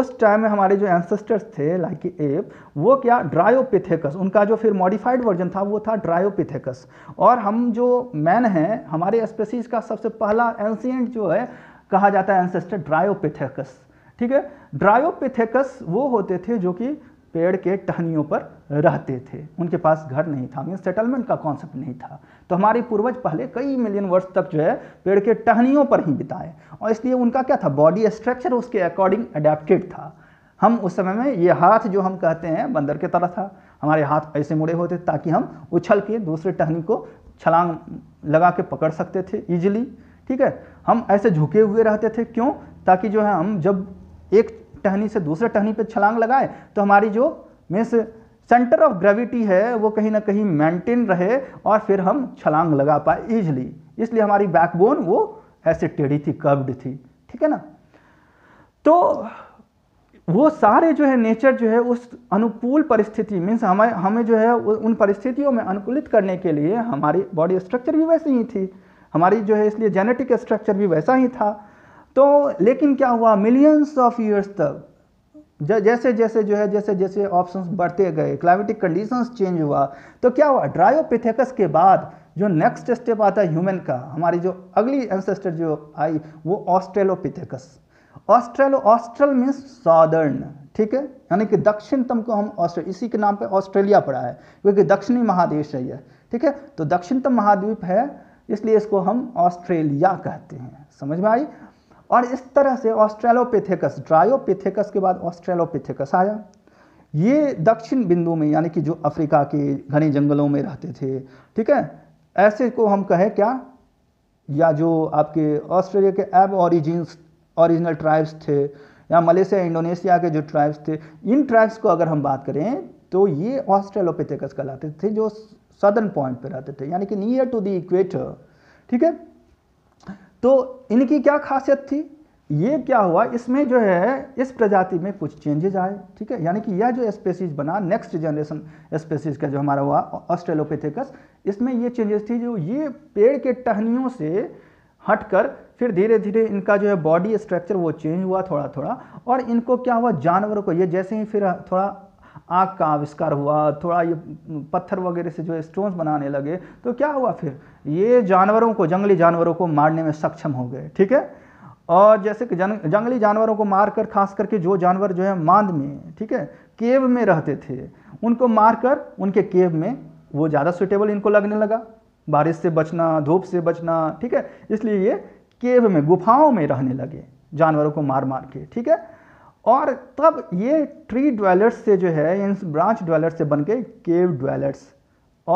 उस टाइम में हमारे जो एंसेस्टर्स थे लाइक एप वो क्या ड्रायोपिथेकस उनका जो फिर मॉडिफाइड वर्जन था वो था ड्रायोपिथेकस और हम जो मैन हैं हमारे स्पेसीज का सबसे पहला एंसियंट जो है कहा जाता है एंसेस्टर ड्रायोपिथेकस ठीक है ड्रायोपिथेकस वो होते थे जो कि पेड़ के टहनियों पर रहते थे उनके पास घर नहीं था मीन सेटलमेंट का कॉन्सेप्ट नहीं था तो हमारे पूर्वज पहले कई मिलियन वर्ष तक जो है पेड़ के टहनियों पर ही बिताए और इसलिए उनका क्या था बॉडी स्ट्रक्चर उसके अकॉर्डिंग अडेप्टेड था हम उस समय में ये हाथ जो हम कहते हैं बंदर के तरह था हमारे हाथ ऐसे मुड़े होते ताकि हम उछल के दूसरे टहनी को छलांग लगा के पकड़ सकते थे ईजिली ठीक है हम ऐसे झुके हुए रहते थे क्यों ताकि जो है हम जब एक टहनी से दूसरे टहनी पे छलांग लगाएं तो हमारी जो मीन्स सेंटर ऑफ ग्रेविटी है वो कहीं ना कहीं मेंटेन रहे और फिर हम छलांग लगा पाए ईजली इसलिए हमारी बैकबोन वो ऐसे टेढ़ी थी कर्व्ड थी ठीक है ना तो वो सारे जो है नेचर जो है उस अनुकूल परिस्थिति मीन्स हमें हमें जो है उन परिस्थितियों में अनुकूलित करने के लिए हमारी बॉडी स्ट्रक्चर भी वैसी ही थी हमारी जो है इसलिए जेनेटिक स्ट्रक्चर भी वैसा ही था तो लेकिन क्या हुआ मिलियंस ऑफ ईयर्स तक जैसे जैसे जो है जैसे जैसे ऑप्शंस बढ़ते गए क्लाइमेटिक कंडीशंस चेंज हुआ तो क्या हुआ ड्रायोपिथेकस के बाद जो नेक्स्ट स्टेप आता है ह्यूमन का हमारी जो अगली एंसेस्टर जो आई वो Australopithecus Australo austral means southern ठीक है यानी कि दक्षिणतम को हम ऑस्ट्रेल इसी के नाम पे ऑस्ट्रेलिया पड़ा है क्योंकि दक्षिणी महादेश है यह ठीक है तो दक्षिणतम महाद्वीप है इसलिए इसको हम ऑस्ट्रेलिया कहते हैं समझ में आई और इस तरह से ऑस्ट्रेलोपेथेकस ड्रायोपेथेकस के बाद ऑस्ट्रेलोपेथेकस आया ये दक्षिण बिंदु में यानी कि जो अफ्रीका के घने जंगलों में रहते थे ठीक है ऐसे को हम कहें क्या या जो आपके ऑस्ट्रेलिया के एब ऑरिजिन ओरिजिनल ट्राइब्स थे या मलेशिया इंडोनेशिया के जो ट्राइब्स थे इन ट्राइब्स को अगर हम बात करें तो ये ऑस्ट्रेलोपेथेकस कहलाते थे जो सदर्न पॉइंट पर रहते थे यानी कि नियर टू द इक्वेटर ठीक है तो इनकी क्या खासियत थी ये क्या हुआ इसमें जो है इस प्रजाति में कुछ चेंजेज आए ठीक है यानी कि यह जो स्पेसीज बना नेक्स्ट जनरेशन स्पेसीज का जो हमारा हुआ ऑस्ट्रेलोपेथिकस इसमें ये चेंजेस थी जो ये पेड़ के टहनियों से हटकर फिर धीरे धीरे इनका जो है बॉडी स्ट्रक्चर वो चेंज हुआ थोड़ा थोड़ा और इनको क्या हुआ जानवरों को ये जैसे ही फिर थोड़ा आग का आविष्कार हुआ थोड़ा ये पत्थर वगैरह से जो है स्टोन्स बनाने लगे तो क्या हुआ फिर ये जानवरों को जंगली जानवरों को मारने में सक्षम हो गए ठीक है और जैसे कि जन जंगली जानवरों को मारकर खास करके जो जानवर जो है मांद में ठीक है केव में रहते थे उनको मारकर उनके केव में वो ज़्यादा सुटेबल इनको लगने लगा बारिश से बचना धूप से बचना ठीक है इसलिए ये केव में गुफाओं में रहने लगे जानवरों को मार मार के ठीक है और तब ये ट्री ड्वेलर्स से जो है इन ब्रांच ड्वेलर्स से बन गए केव ड्वेलर्स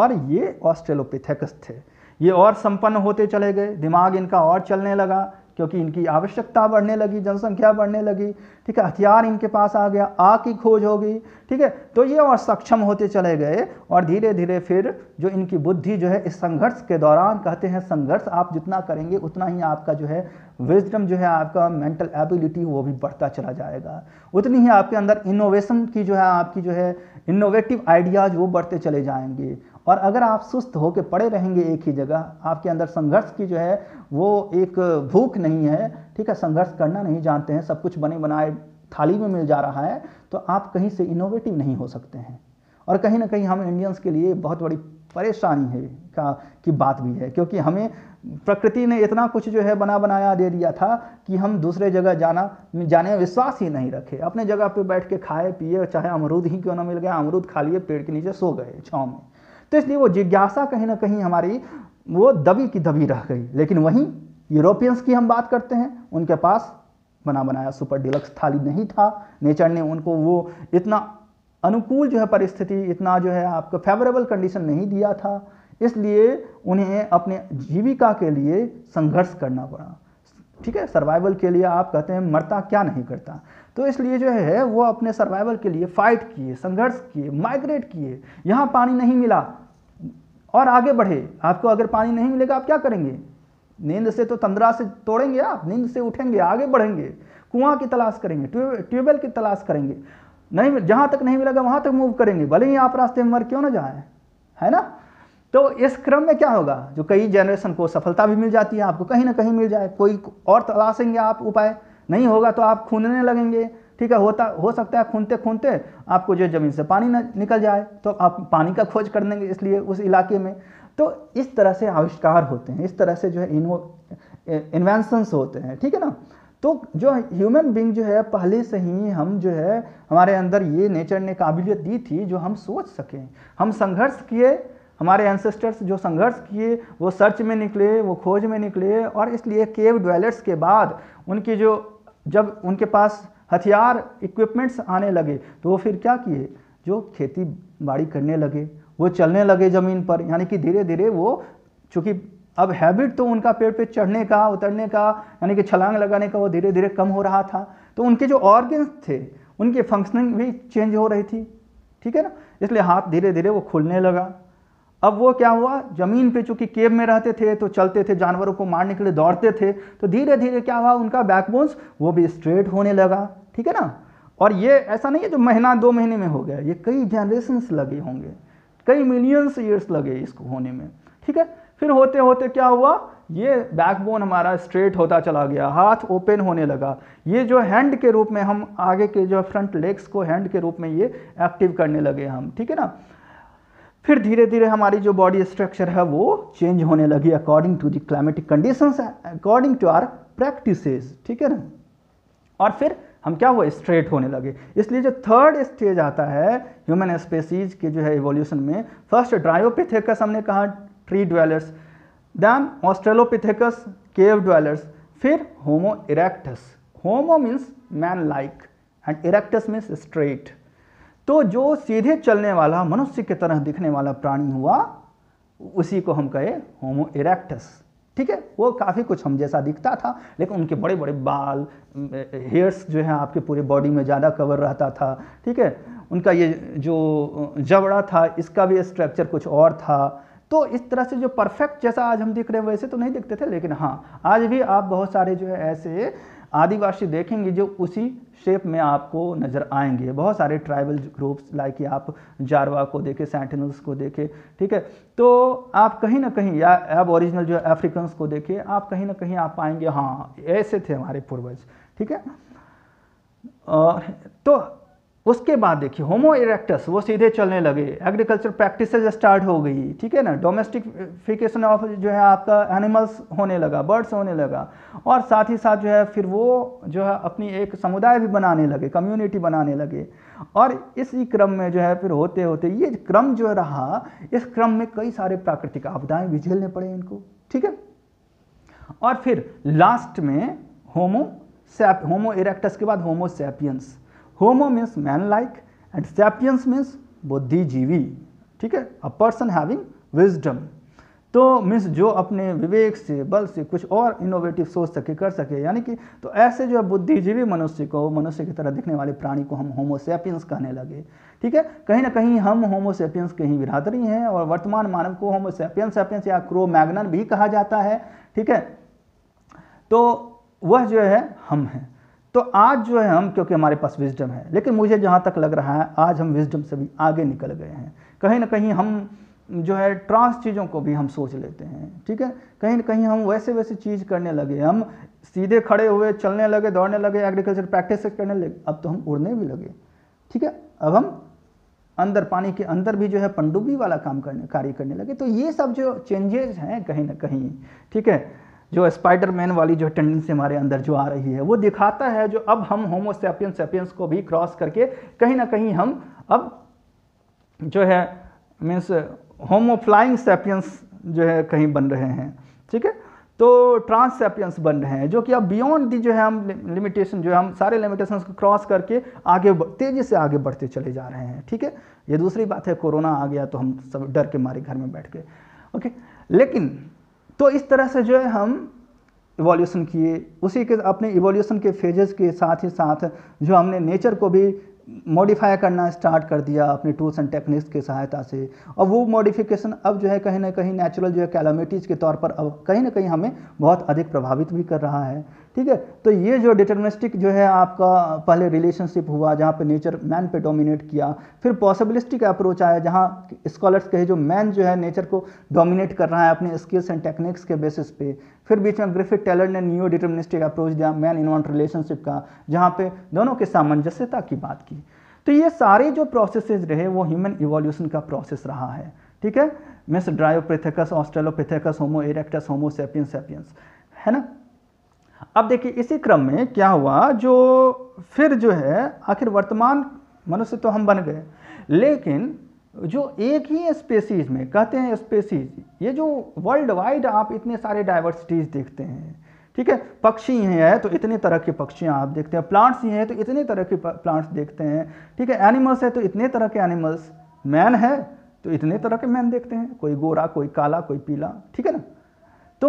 और ये ऑस्ट्रेलोपिथेकस थे ये और संपन्न होते चले गए दिमाग इनका और चलने लगा क्योंकि इनकी आवश्यकता बढ़ने लगी जनसंख्या बढ़ने लगी ठीक है हथियार इनके पास आ गया आ की खोज हो गई ठीक है तो ये और सक्षम होते चले गए और धीरे धीरे फिर जो इनकी बुद्धि जो है इस संघर्ष के दौरान कहते हैं संघर्ष आप जितना करेंगे उतना ही आपका जो है विजडम जो है आपका मेंटल एबिलिटी वो भी बढ़ता चला जाएगा उतनी ही आपके अंदर इनोवेशन की जो है आपकी जो है इनोवेटिव आइडियाज़ वो बढ़ते चले जाएंगे और अगर आप सुस्त होकर पड़े रहेंगे एक ही जगह आपके अंदर संघर्ष की जो है वो एक भूख नहीं है ठीक है संघर्ष करना नहीं जानते हैं सब कुछ बने बनाए थाली में मिल जा रहा है तो आप कहीं से इनोवेटिव नहीं हो सकते हैं और कहीं ना कहीं हम इंडियंस के लिए बहुत बड़ी परेशानी है का की बात भी है क्योंकि हमें प्रकृति ने इतना कुछ जो है बना बनाया दे दिया था कि हम दूसरे जगह जाना जाने में विश्वास ही नहीं रखे अपने जगह पे बैठ के खाए पिए चाहे अमरूद ही क्यों ना मिल गया अमरूद खा लिए पेड़ के नीचे सो गए छाँव में तो इसलिए वो जिज्ञासा कहीं ना कहीं हमारी वो दबी की दबी रह गई लेकिन वहीं यूरोपियंस की हम बात करते हैं उनके पास बना बनाया सुपर डिलक्स थाली नहीं था नेचर ने उनको वो इतना अनुकूल जो है परिस्थिति इतना जो है आपको फेवरेबल कंडीशन नहीं दिया था इसलिए उन्हें अपने जीविका के लिए संघर्ष करना पड़ा ठीक है सर्वाइवल के लिए आप कहते हैं मरता क्या नहीं करता तो इसलिए जो है वो अपने सर्वाइवल के लिए फाइट किए संघर्ष किए माइग्रेट किए यहाँ पानी नहीं मिला और आगे बढ़े आपको अगर पानी नहीं मिलेगा आप क्या करेंगे नींद से तो तंद्रा से तोड़ेंगे आप नींद से उठेंगे आगे बढ़ेंगे कुआं की तलाश करेंगे ट्यूबवेल की तलाश करेंगे नहीं जहाँ तक नहीं मिलेगा वहाँ तक मूव करेंगे भले ही आप रास्ते में मर क्यों ना जाए है ना तो इस क्रम में क्या होगा जो कई जनरेशन को सफलता भी मिल जाती है आपको कहीं ना कहीं मिल जाए कोई और तलाशेंगे आप उपाय नहीं होगा तो आप खूनने लगेंगे ठीक है होता हो सकता है खूनते खूनते आपको जो ज़मीन से पानी निकल जाए तो आप पानी का खोज कर देंगे इसलिए उस इलाके में तो इस तरह से आविष्कार होते हैं इस तरह से जो है इनो इन्वेंसन्स होते हैं ठीक है ना तो जो ह्यूमन बींग जो है पहले से ही हम जो है हमारे अंदर ये नेचर ने काबिलियत दी थी जो हम सोच सकें हम संघर्ष किए हमारे एंसेस्टर्स जो संघर्ष किए वो सर्च में निकले वो खोज में निकले और इसलिए केव ड्वेलर्स के बाद उनकी जो जब उनके पास हथियार इक्विपमेंट्स आने लगे तो वो फिर क्या किए जो खेती बाड़ी करने लगे वो चलने लगे ज़मीन पर यानी कि धीरे धीरे वो चूँकि अब हैबिट तो उनका पेड़ पे चढ़ने का उतरने का यानी कि छलांग लगाने का वो धीरे धीरे कम हो रहा था तो उनके जो ऑर्गन्स थे उनकी फंक्शनिंग भी चेंज हो रही थी ठीक है ना इसलिए हाथ धीरे धीरे वो खुलने लगा अब वो क्या हुआ जमीन पे चूंकि केब में रहते थे तो चलते थे जानवरों को मारने के लिए दौड़ते थे तो धीरे धीरे क्या हुआ उनका बैकबोन्स वो भी स्ट्रेट होने लगा ठीक है ना और ये ऐसा नहीं है जो महीना दो महीने में हो गया ये कई जनरेशन लगे होंगे कई मिलियंस ईयर्स लगे इसको होने में ठीक है फिर होते होते क्या हुआ ये बैकबोन हमारा स्ट्रेट होता चला गया हाथ ओपन होने लगा ये जो हैंड के रूप में हम आगे के जो फ्रंट लेग्स को हैंड के रूप में ये एक्टिव करने लगे हम ठीक है ना फिर धीरे धीरे हमारी जो बॉडी स्ट्रक्चर है वो चेंज होने लगी according to the climatic conditions according to our practices ठीक है ना और फिर हम क्या हुआ स्ट्रेट होने लगे इसलिए जो थर्ड स्टेज आता है ह्यूमन स्पेसीज के जो है इवोल्यूशन में फर्स्ट ड्रायोपिथेकस हमने कहा tree dwellers then Australopithecus cave dwellers फिर Homo erectus Homo means man like and erectus means straight तो जो सीधे चलने वाला मनुष्य की तरह दिखने वाला प्राणी हुआ उसी को हम कहे होमो इरेक्टस ठीक है वो काफ़ी कुछ हम जैसा दिखता था लेकिन उनके बड़े बड़े बाल हेयर्स जो है आपके पूरे बॉडी में ज़्यादा कवर रहता था ठीक है उनका ये जो जबड़ा था इसका भी स्ट्रक्चर कुछ और था तो इस तरह से जो परफेक्ट जैसा आज हम दिख रहे हैं वैसे तो नहीं दिखते थे लेकिन हाँ आज भी आप बहुत सारे जो है ऐसे आदिवासी देखेंगे जो उसी शेप में आपको नज़र आएंगे बहुत सारे ट्राइबल ग्रुप्स लाइक आप जारवा को देखें सेंटिनल्स को देखें ठीक है तो आप कहीं ना कहीं या अब ओरिजिनल जो अफ्रीकन्स को देखें आप कहीं ना कहीं आप पाएंगे हाँ ऐसे थे हमारे पूर्वज ठीक है और तो उसके बाद देखिए होमो इरेक्टस वो सीधे चलने लगे एग्रीकल्चर प्रैक्टिस स्टार्ट हो गई ठीक है ना डोमेस्टिकफिकेशन ऑफ जो है आपका एनिमल्स होने लगा बर्ड्स होने लगा और साथ ही साथ जो है फिर वो जो है अपनी एक समुदाय भी बनाने लगे कम्युनिटी बनाने लगे और इसी क्रम में जो है फिर होते होते ये क्रम जो रहा इस क्रम में कई सारे प्राकृतिक आपदाएँ भी झेलने पड़े इनको ठीक है और फिर लास्ट में होमो सैप होमो इरेक्टस के बाद Homo sapiens Homo means man like and sapiens means बुद्धिजीवी ठीक है अ पर्सन हैविंग विजडम तो मीन्स जो अपने विवेक से बल से कुछ और इनोवेटिव सोच सके कर सके यानी कि तो ऐसे जो बुद्धिजीवी मनुष्य को मनुष्य की तरह दिखने वाले प्राणी को हम होमोसेपियंस कहने लगे ठीक है कहीं ना कहीं हम होमोसेपियंस के ही बिरादरी हैं और वर्तमान मानव को होमोसेपियंस सेपियंस या क्रो मैगनर भी कहा जाता है ठीक है तो वह जो है हम हैं तो आज जो है हम क्योंकि हमारे पास विजडम है लेकिन मुझे जहाँ तक लग रहा है आज हम विजडम से भी आगे निकल गए हैं कहीं ना कहीं हम जो है ट्रांस चीज़ों को भी हम सोच लेते हैं ठीक है कहीं ना कहीं हम वैसे वैसे चीज़ करने लगे हम सीधे खड़े हुए चलने लगे दौड़ने लगे एग्रीकल्चर प्रैक्टिस करने लगे अब तो हम उड़ने भी लगे ठीक है अब हम अंदर पानी के अंदर भी जो है पंडुबी वाला काम करने कार्य करने लगे तो ये सब जो चेंजेस हैं कहीं ना कहीं ठीक है जो स्पाइडरमैन वाली जो टेंडेंसी हमारे अंदर जो आ रही है वो दिखाता है जो अब हम होमोसेपियंस सेपियंस को भी क्रॉस करके कहीं ना कहीं हम अब जो है मीन्स होमोफ्लाइंग सेपियंस जो है कहीं बन रहे हैं ठीक है तो ट्रांस सेपियंस बन रहे हैं जो कि अब बियॉन्ड दी जो है हम लिमिटेशन जो है हम सारे लिमिटेशन को क्रॉस करके आगे तेज़ी से आगे बढ़ते चले जा रहे हैं ठीक है ये दूसरी बात है कोरोना आ गया तो हम सब डर के मारे घर में बैठ के ओके लेकिन तो इस तरह से जो है हम इवोल्यूशन किए उसी के अपने इवोल्यूशन के फेजेस के साथ ही साथ जो हमने नेचर को भी मॉडिफाई करना स्टार्ट कर दिया अपने टूल्स एंड टेक्निक्स की सहायता से और वो मॉडिफिकेशन अब जो है कहीं ना कहीं नेचुरल जो है कैलामिटीज़ के तौर पर अब कहीं ना कहीं हमें बहुत अधिक प्रभावित भी कर रहा है ठीक है तो ये जो डिटर्मिनिस्टिक जो है आपका पहले रिलेशनशिप हुआ जहाँ पे नेचर मैन पे डोमिनेट किया फिर पॉसिबिलिस्टिक अप्रोच आया जहाँ स्कॉलर्स कहे जो मैन जो है नेचर को डोमिनेट कर रहा है अपने स्किल्स एंड टेक्निक्स के बेसिस पे फिर बीच में ग्रिफिट टेलर ने न्यू डिटर्मिनिस्टिक अप्रोच दिया मैन वन रिलेशनशिप का जहाँ पे दोनों के सामंजस्यता की बात की तो ये सारे जो प्रोसेस रहे वो ह्यूमन इवोल्यूशन का प्रोसेस रहा है ठीक है miss Dryopithecus Australopithecus Homo erectus Homo sapiens sapiens है ना अब देखिए इसी क्रम में क्या हुआ जो फिर जो है आखिर वर्तमान मनुष्य तो हम बन गए लेकिन जो एक ही स्पेसीज में कहते हैं स्पेसीज ये जो वर्ल्ड वाइड आप इतने सारे डाइवर्सिटीज़ देखते हैं ठीक है पक्षी हैं तो इतने तरह के पक्षियाँ आप देखते हैं प्लांट्स ही हैं तो इतने तरह के प्लांट्स देखते हैं ठीक है एनिमल्स तो है तो इतने तरह के एनिमल्स मैन है तो इतने तरह के मैन देखते हैं कोई गोरा कोई काला कोई पीला ठीक है ना तो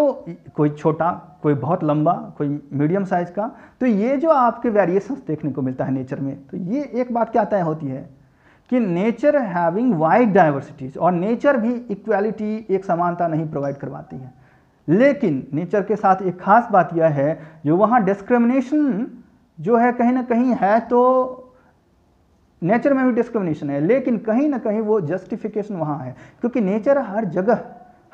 कोई छोटा कोई बहुत लंबा कोई मीडियम साइज़ का तो ये जो आपके वेरिएशंस देखने को मिलता है नेचर में तो ये एक बात क्या तय होती है कि नेचर हैविंग वाइड डाइवर्सिटीज और नेचर भी इक्वालिटी एक समानता नहीं प्रोवाइड करवाती है लेकिन नेचर के साथ एक खास बात यह है जो वहाँ डिस्क्रिमिनेशन जो है कहीं ना कहीं है तो नेचर में भी डिस्क्रिमिनेशन है लेकिन कहीं ना कहीं वो जस्टिफिकेशन वहाँ है क्योंकि नेचर हर जगह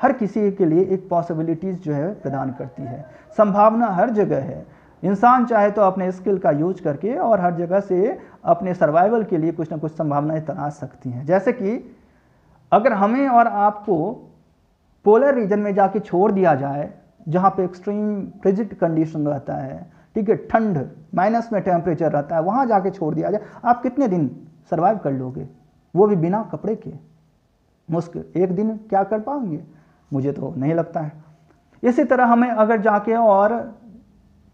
हर किसी के लिए एक पॉसिबिलिटीज़ जो है प्रदान करती है संभावना हर जगह है इंसान चाहे तो अपने स्किल का यूज करके और हर जगह से अपने सर्वाइवल के लिए कुछ ना कुछ संभावनाएं तलाश सकती हैं जैसे कि अगर हमें और आपको पोलर रीजन में जाके छोड़ दिया जाए जहाँ पे एक्सट्रीम प्रिजिट कंडीशन रहता है ठीक है ठंड माइनस में टेम्परेचर रहता है वहाँ जाके छोड़ दिया जाए आप कितने दिन सर्वाइव कर लोगे वो भी बिना कपड़े के मुश्किल एक दिन क्या कर पाओगे मुझे तो नहीं लगता है इसी तरह हमें अगर जाके और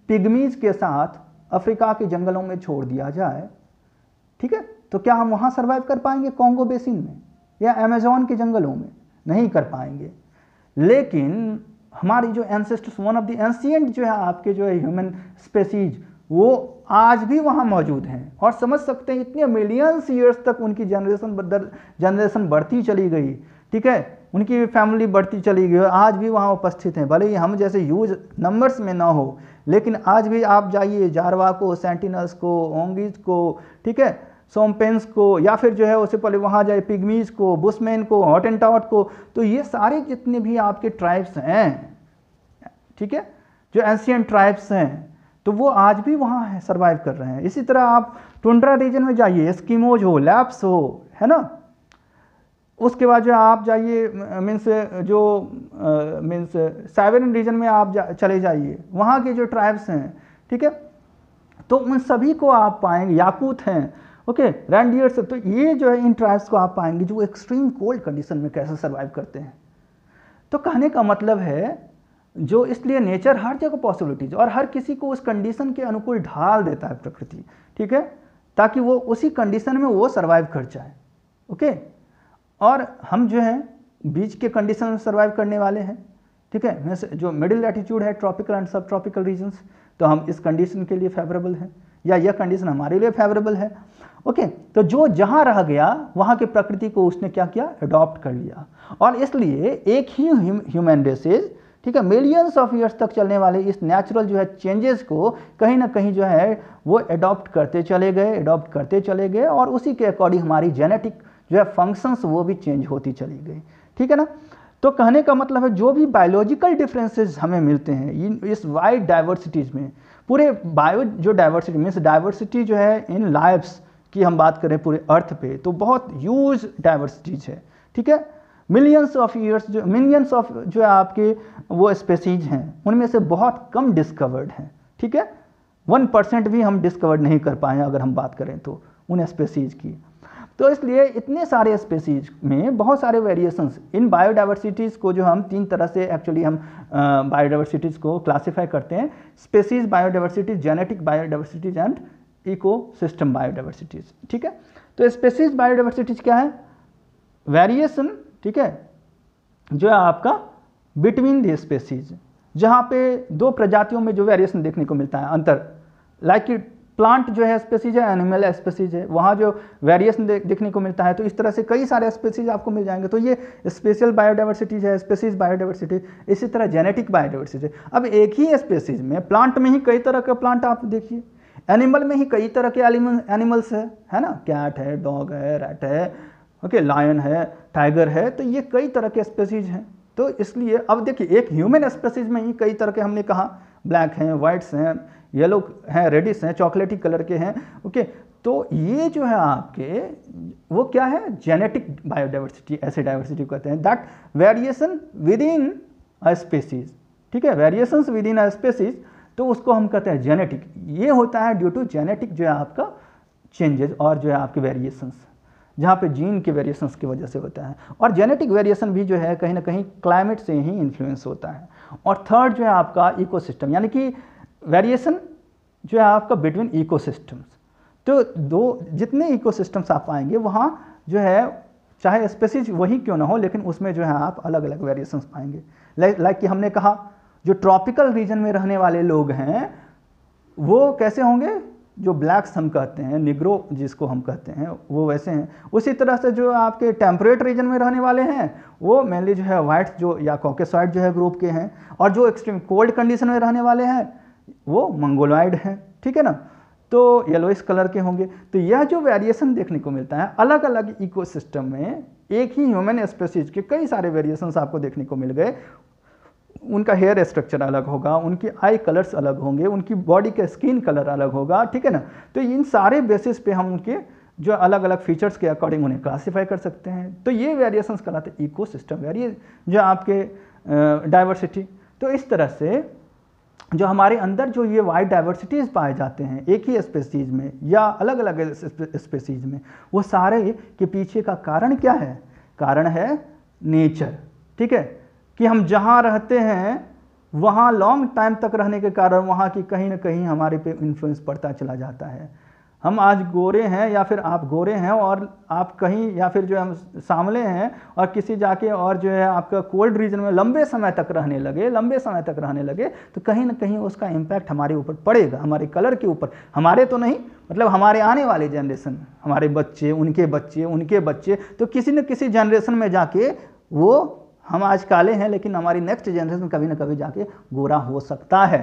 पिगमीज के साथ अफ्रीका के जंगलों में छोड़ दिया जाए ठीक है तो क्या हम वहाँ सर्वाइव कर पाएंगे कॉन्गो बेसिन में या अमेजोन के जंगलों में नहीं कर पाएंगे लेकिन हमारी जो ancestors one of the ancient जो है आपके जो है ह्यूमन स्पेसीज वो आज भी वहाँ मौजूद हैं और समझ सकते हैं इतने मिलियंस ईयर्स तक उनकी जनरेशन जनरेशन बढ़ती चली गई ठीक है उनकी भी फैमिली बढ़ती चली गई आज भी वहाँ उपस्थित हैं भले ही हम जैसे यूज नंबर्स में ना हो लेकिन आज भी आप जाइए जारवा को सेंटिनल्स को ओंगीज को ठीक है सोमपेंस को या फिर जो है उससे पहले वहाँ जाए पिगमीज को बुसमैन को हॉट एंड टॉट को तो ये सारे जितने भी आपके ट्राइब्स हैं ठीक है जो एंशियंट ट्राइब्स हैं तो वो आज भी वहाँ हैं सर्वाइव कर रहे हैं इसी तरह आप टुंड्रा रीजन में जाइए स्कीमोज हो लैप्स हो है ना उसके बाद जो आप जाइए मीन्स जो मीन्स साइबरन रीजन में आप जा, चले जाइए वहाँ के जो ट्राइब्स हैं ठीक है तो उन सभी को आप पाएंगे याकूत हैं ओके रैंडियर्स तो ये जो है इन ट्राइब्स को आप पाएंगे जो एक्सट्रीम कोल्ड कंडीशन में कैसे सर्वाइव करते हैं तो कहने का मतलब है जो इसलिए नेचर हर जगह पॉसिबिलिटीज और हर किसी को उस कंडीशन के अनुकूल ढाल देता है प्रकृति ठीक है ताकि वो उसी कंडीशन में वो सर्वाइव कर जाए ओके और हम जो है बीच के कंडीशन में सर्वाइव करने वाले हैं ठीक है जो मिडिल एटीट्यूड है tropical and sub tropical regions तो हम इस कंडीशन के लिए फेवरेबल हैं या यह कंडीशन हमारे लिए फेवरेबल है ओके okay, तो जो जहाँ रह गया वहाँ की प्रकृति को उसने क्या किया अडॉप्ट कर लिया और इसलिए एक ही ह्यूमन रेसेज ठीक है मिलियंस ऑफ ईयर्स तक चलने वाले इस नेचुरल जो है चेंजेस को कहीं ना कहीं जो है वो अडॉप्ट करते चले गए अडॉप्ट करते चले गए और उसी के अकॉर्डिंग हमारी जेनेटिक जो है फंक्शंस वो भी चेंज होती चली गई ठीक है ना तो कहने का मतलब है जो भी बायोलॉजिकल डिफरेंसेस हमें मिलते हैं इस वाइड डाइवर्सिटीज़ में पूरे बायो जो डाइवर्सिटी मीन्स डाइवर्सिटी जो है इन लाइफ्स की हम बात करें पूरे अर्थ पे तो बहुत ह्यूज डाइवर्सिटीज है ठीक है मिलियंस ऑफ ईयर्स जो मिलियंस ऑफ जो है आपके वो स्पेसीज हैं उनमें से बहुत कम डिस्कवर्ड हैं ठीक है वन परसेंट भी हम डिस्कवर नहीं कर पाए अगर हम बात करें तो उन स्पेसीज़ की तो इसलिए इतने सारे स्पेसीज में बहुत सारे वेरिएशंस इन बायोडाइवर्सिटीज़ को जो हम तीन तरह से एक्चुअली हम बायोडाइवर्सिटीज़ को क्लासिफाई करते हैं species biodiversities genetic biodiversities and system biodiversities ठीक है तो स्पेसीज बायोडाइवर्सिटीज क्या है वेरिएशन ठीक है जो है आपका बिटवीन द स्पेसीज जहाँ पे दो प्रजातियों में जो वेरिएशन देखने को मिलता है अंतर लाइक like प्लांट जो है स्पेसीज है एनिमल स्पेसीज है वहाँ जो वेरिएशन देखने को मिलता है तो इस तरह से कई सारे स्पेसीज आपको मिल जाएंगे तो ये स्पेशल बायोडाइवर्सिटीज है स्पेसीज बायोडाइवर्सिटी इसी तरह जेनेटिक बायोडाइवर्सिटी अब एक ही स्पेसीज में प्लांट में ही कई तरह के प्लांट आप देखिए एनिमल में ही कई तरह के एनिमल्स है है ना कैट है डॉग है रैट है ओके लायन है टाइगर है तो ये कई तरह के स्पेसीज हैं तो इसलिए अब देखिए एक ह्यूमन स्पेसीज में ही कई तरह के हमने कहा ब्लैक हैं व्हाइट्स हैं येलो हैं रेडिस हैं चॉकलेटी कलर के हैं ओके तो ये जो है आपके वो क्या है जेनेटिक बायोडाइवर्सिटी ऐसे डाइवर्सिटी कहते हैं that variation within a species ठीक है variations within a species तो उसको हम कहते हैं जेनेटिक ये होता है ड्यू टू जेनेटिक जो है आपका चेंजेस और जो है आपके वेरिएशंस जहाँ पे जीन के वेरिएशंस की वजह से होता है और जेनेटिक वेरिएशन भी जो है कहीं ना कहीं क्लाइमेट से ही इन्फ्लुएंस होता है और थर्ड जो है आपका इकोसिस्टम यानी कि वेरिएशन जो है आपका बिटवीन इकोसिस्टम्स तो दो जितने इकोसिस्टम्स आप पाएंगे वहाँ जो है चाहे स्पेसिज वही क्यों ना हो लेकिन उसमें जो है आप अलग अलग वेरिएशन पाएंगे लाइक कि हमने कहा जो ट्रॉपिकल रीजन में रहने वाले लोग हैं वो कैसे होंगे जो ब्लैक्स हम कहते हैं निग्रो जिसको हम कहते हैं वो वैसे हैं उसी तरह से जो आपके टेम्परेट रीजन में रहने वाले हैं वो मेनली जो है वाइट्स जो या कॉकेसॉइड जो है ग्रुप के हैं और जो एक्सट्रीम कोल्ड कंडीशन में रहने वाले हैं वो मंगोलॉइड हैं ठीक है ना तो येलोइस कलर के होंगे तो यह जो वेरिएशन देखने को मिलता है अलग अलग इकोसिस्टम में एक ही ह्यूमन स्पेसीज के कई सारे वेरिएशंस आपको देखने को मिल गए उनका हेयर स्ट्रक्चर अलग होगा उनकी आई कलर्स अलग होंगे उनकी बॉडी का स्किन कलर अलग होगा ठीक है ना तो इन सारे बेसिस पे हम उनके जो अलग अलग फीचर्स के अकॉर्डिंग उन्हें क्लासीफाई कर सकते हैं तो ये वेरिएशंस कहलाते हैं इको सिस्टम वेरिए जो आपके डाइवर्सिटी तो इस तरह से जो हमारे अंदर जो ये वाइड डाइवर्सिटीज़ पाए जाते हैं एक ही स्पेसीज़ में या अलग अलग स्पेसीज़ में वो सारे के पीछे का कारण क्या है कारण है नेचर ठीक है कि हम जहाँ रहते हैं वहाँ लॉन्ग टाइम तक रहने के कारण वहाँ की कहीं ना कहीं हमारे पे इन्फ्लुएंस पड़ता चला जाता है हम आज गोरे हैं या फिर आप गोरे हैं और आप कहीं या फिर जो हम सांवले हैं और किसी जाके और जो है आपका कोल्ड रीजन में लंबे समय तक रहने लगे लंबे समय तक रहने लगे तो कहीं ना कहीं उसका इम्पैक्ट हमारे ऊपर पड़ेगा हमारे कलर के ऊपर हमारे तो नहीं मतलब हमारे आने वाले जनरेशन हमारे बच्चे उनके बच्चे उनके बच्चे तो किसी न किसी जनरेशन में जाके वो हम आज काले हैं लेकिन हमारी नेक्स्ट जनरेशन कभी ना कभी जाके गोरा हो सकता है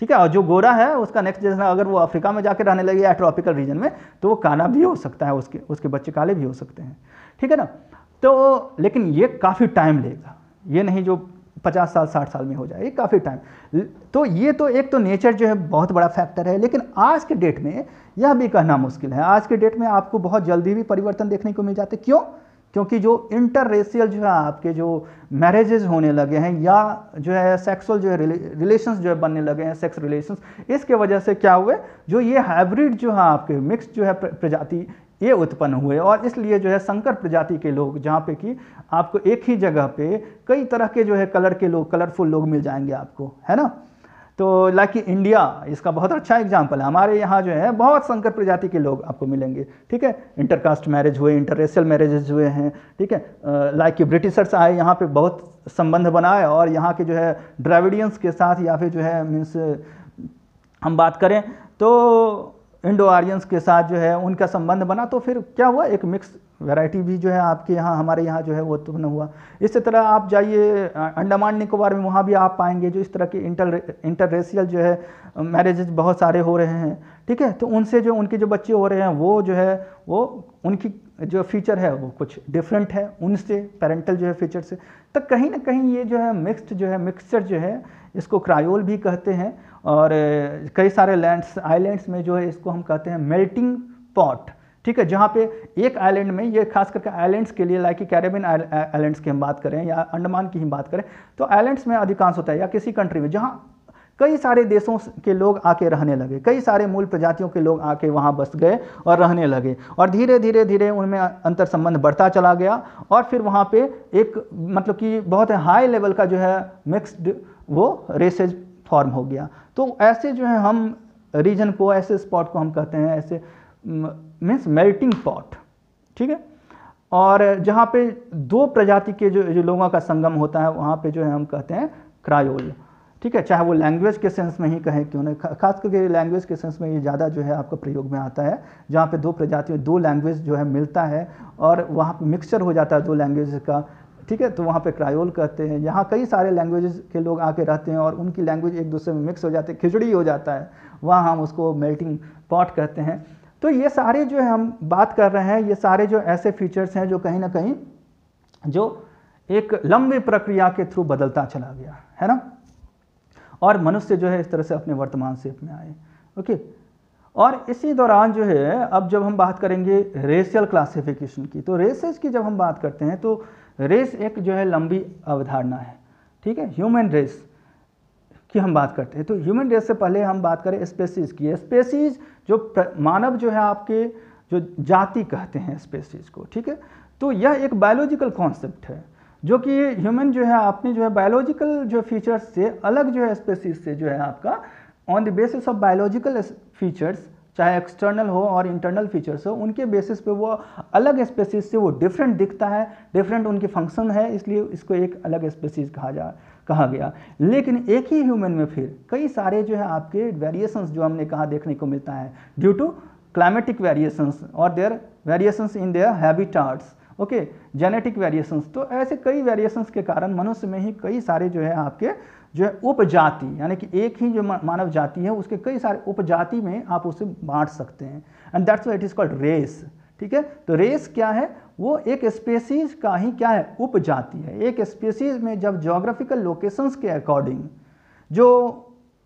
ठीक है और जो गोरा है उसका नेक्स्ट जैसे अगर वो अफ्रीका में जाकर रहने लगे या ट्रॉपिकल रीजन में तो वो काना भी हो सकता है उसके उसके बच्चे काले भी हो सकते हैं ठीक है ना तो लेकिन ये काफ़ी टाइम लेगा ये नहीं जो पचास साल साठ साल में हो जाए ये काफ़ी टाइम तो ये तो एक तो नेचर जो है बहुत बड़ा फैक्टर है लेकिन आज के डेट में यह भी कहना मुश्किल है आज के डेट में आपको बहुत जल्दी भी परिवर्तन देखने को मिल जाते क्यों क्योंकि जो इंटर रेशियल जो है आपके जो मैरिजेज होने लगे हैं या जो है सेक्सुअल जो है रिलेशंस जो है बनने लगे हैं सेक्स रिलेशंस इसके वजह से क्या हुए जो ये हाइब्रिड जो है आपके मिक्स जो है प्रजाति ये उत्पन्न हुए और इसलिए जो है संकर प्रजाति के लोग जहाँ पे कि आपको एक ही जगह पे कई तरह के जो है कलर के लोग कलरफुल लोग मिल जाएंगे आपको है ना तो लाइक इंडिया इसका बहुत अच्छा एग्जाम्पल है हमारे यहाँ जो है बहुत संकर प्रजाति के लोग आपको मिलेंगे ठीक है इंटरकास्ट मैरिज हुए इंटररेशियल मैरिजेज हुए हैं ठीक है लाइक ब्रिटिशर्स आए यहाँ पे बहुत संबंध बनाए और यहाँ के जो है ड्राविडियंस के साथ या फिर जो है मीन्स हम बात करें तो इंडो आर्यंस के साथ जो है उनका संबंध बना तो फिर क्या हुआ एक मिक्स वैरायटी भी जो है आपके यहाँ हमारे यहाँ जो है वो उत्पन्न हुआ इसी तरह आप जाइए अंडमान निकोबार में वहाँ भी आप पाएंगे जो इस तरह के इंटर रेशियल जो है मैरिजेज बहुत सारे हो रहे हैं ठीक है तो उनसे जो उनके जो बच्चे हो रहे हैं वो जो है वो उनकी जो फीचर है वो कुछ डिफरेंट है उनसे पेरेंटल जो है फीचर से तो कहीं ना कहीं ये जो है मिक्सड जो है मिक्सचर जो है इसको क्रायोल भी कहते हैं और कई सारे लैंड्स आइलैंड्स में जो है इसको हम कहते हैं मेल्टिंग पॉट ठीक है जहाँ पे एक आइलैंड में ये खास करके आइलैंड्स के लिए लाइक कैरेबियन आइलैंड्स की हम बात करें या अंडमान की हम बात करें तो आइलैंड्स में अधिकांश होता है या किसी कंट्री में जहाँ कई सारे देशों के लोग आके रहने लगे कई सारे मूल प्रजातियों के लोग आके वहाँ बस गए और रहने लगे और धीरे धीरे धीरे उनमें अंतर संबंध बढ़ता चला गया और फिर वहाँ पे एक मतलब कि बहुत हाई लेवल का जो है मिक्स्ड वो रेसेज फॉर्म हो गया तो ऐसे जो है हम रीजन को ऐसे स्पॉट को हम कहते हैं ऐसे मीन्स मेल्टिंग पॉट ठीक है और जहाँ पे दो प्रजाति के जो जो लोगों का संगम होता है वहाँ पे जो है हम कहते हैं क्रायोल ठीक है चाहे वो लैंग्वेज के सेंस में ही कहें क्यों ना खास करके लैंग्वेज के सेंस में ये ज़्यादा जो है आपका प्रयोग में आता है जहाँ पे दो प्रजातियों दो लैंग्वेज जो है मिलता है और वहाँ मिक्सचर हो जाता है दो लैंग्वेज का ठीक है तो वहाँ पे क्रायोल कहते हैं यहाँ कई सारे लैंग्वेजेस के लोग आके रहते हैं और उनकी लैंग्वेज एक दूसरे में मिक्स हो जाती है खिचड़ी हो जाता है वहाँ हम उसको मेल्टिंग पॉट कहते हैं तो ये सारे जो है हम बात कर रहे हैं ये सारे जो ऐसे फीचर्स हैं जो कहीं ना कहीं जो एक लंबी प्रक्रिया के थ्रू बदलता चला गया है ना और मनुष्य जो है इस तरह से अपने वर्तमान सेप में आए ओके और इसी दौरान जो है अब जब हम बात करेंगे रेशियल क्लासिफिकेशन की तो रेसेस की जब हम बात करते हैं तो रेस एक जो है लंबी अवधारणा है ठीक है ह्यूमन रेस की हम बात करते हैं तो ह्यूमन रेस से पहले हम बात करें स्पेसीज़ की स्पेसीज़ जो मानव जो है आपके जो जाति कहते हैं स्पेसीज़ को ठीक है तो यह एक बायोलॉजिकल कॉन्सेप्ट है जो कि ह्यूमन जो है आपने जो है बायोलॉजिकल जो फीचर्स से अलग जो है स्पेसीज से जो है आपका on the basis of biological features चाहे एक्सटर्नल हो और इंटरनल फीचर्स हो उनके बेसिस पे वो अलग स्पेसीज से वो डिफरेंट दिखता है डिफरेंट उनकी फंक्शन है इसलिए इसको एक अलग स्पेसीज कहा जा कहा गया लेकिन एक ही ह्यूमन में फिर कई सारे जो है आपके वेरिएशंस जो हमने कहा देखने को मिलता है ड्यू टू क्लाइमेटिक वेरिएशंस और their variations in their habitats okay genetic variations तो ऐसे कई वेरिएशंस के कारण मनुष्य में ही कई सारे जो है आपके जो है उपजाति यानी कि एक ही जो मानव जाति है उसके कई सारे उपजाति में आप उसे बांट सकते हैं and that's why it is called race ठीक है तो रेस क्या है वो एक स्पेसीज का ही क्या है उपजाति है एक स्पेसीज में जब जोग्राफिकल लोकेशंस के अकॉर्डिंग जो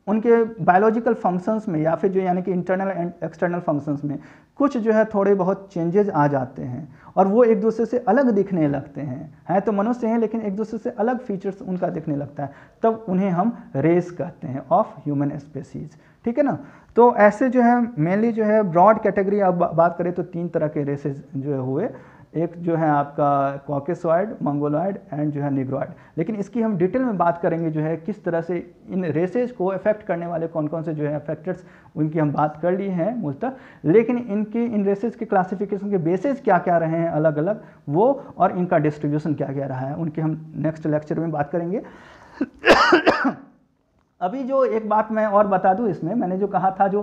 उनके बायोलॉजिकल फंक्शंस में या फिर जो यानी कि इंटरनल एंड एक्सटर्नल फंक्शंस में कुछ जो है थोड़े बहुत चेंजेज आ जाते हैं और वो एक दूसरे से अलग दिखने लगते हैं हैं तो मनुष्य हैं लेकिन एक दूसरे से अलग फीचर्स उनका दिखने लगता है तब उन्हें हम रेस कहते हैं ऑफ ह्यूमन स्पेसीज ठीक है ना तो ऐसे जो है मेनली जो है ब्रॉड कैटेगरी अब बात करें तो तीन तरह के रेसेज जो है हुए एक जो है आपका कॉकेसॉइड मंगोलॉयड एंड जो है निग्रोइड लेकिन इसकी हम डिटेल में बात करेंगे जो है किस तरह से इन रेसेज को अफेक्ट करने वाले कौन कौन से जो है अफेक्टर्स उनकी हम बात कर ली हैं मुझत लेकिन इनके इन रेसेज के क्लासिफिकेशन के बेसिस क्या क्या रहे हैं अलग अलग वो और इनका डिस्ट्रीब्यूशन क्या क्या रहा है उनके हम नेक्स्ट लेक्चर में बात करेंगे अभी जो एक बात मैं और बता दूँ इसमें मैंने जो कहा था जो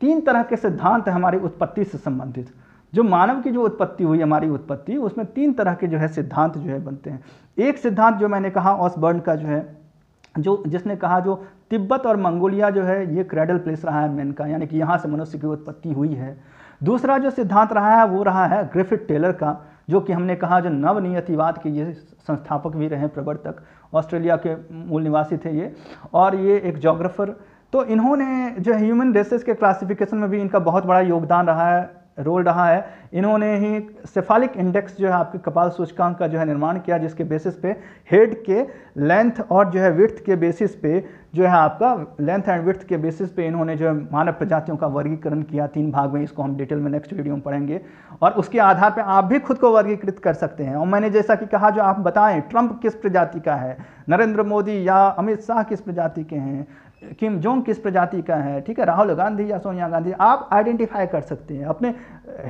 तीन तरह के सिद्धांत हमारी उत्पत्ति से संबंधित जो मानव की जो उत्पत्ति हुई हमारी उत्पत्ति उसमें तीन तरह के जो है सिद्धांत जो है बनते हैं एक सिद्धांत जो मैंने कहा ऑसबर्न का जो है जो जिसने कहा जो तिब्बत और मंगोलिया जो है ये क्रेडल प्लेस रहा है मैन का यानी कि यहाँ से मनुष्य की उत्पत्ति हुई है दूसरा जो सिद्धांत रहा है वो रहा है ग्रिफिट टेलर का जो कि हमने कहा जो नवनियतिवाद के ये संस्थापक भी रहे प्रवर्तक ऑस्ट्रेलिया के मूल निवासी थे ये और ये एक जोग्राफर तो इन्होंने जो ह्यूमन रेसेस के क्लासिफिकेशन में भी इनका बहुत बड़ा योगदान रहा है रोल रहा है इन्होंने ही सेफालिक इंडेक्स जो है आपके कपाल सूचकांक का जो है निर्माण किया जिसके बेसिस पे हेड के लेंथ और जो है विर्थ के बेसिस पे जो है आपका लेंथ एंड विर्थ के बेसिस पे इन्होंने जो है मानव प्रजातियों का वर्गीकरण किया तीन भाग में इसको हम डिटेल में नेक्स्ट वीडियो में पढ़ेंगे और उसके आधार पर आप भी खुद को वर्गीकृत कर सकते हैं और मैंने जैसा कि कहा जो आप बताएं ट्रंप किस प्रजाति का है नरेंद्र मोदी या अमित शाह किस प्रजाति के हैं किम जोंग किस प्रजाति का है ठीक है राहुल गांधी या सोनिया गांधी आप आइडेंटिफाई कर सकते हैं अपने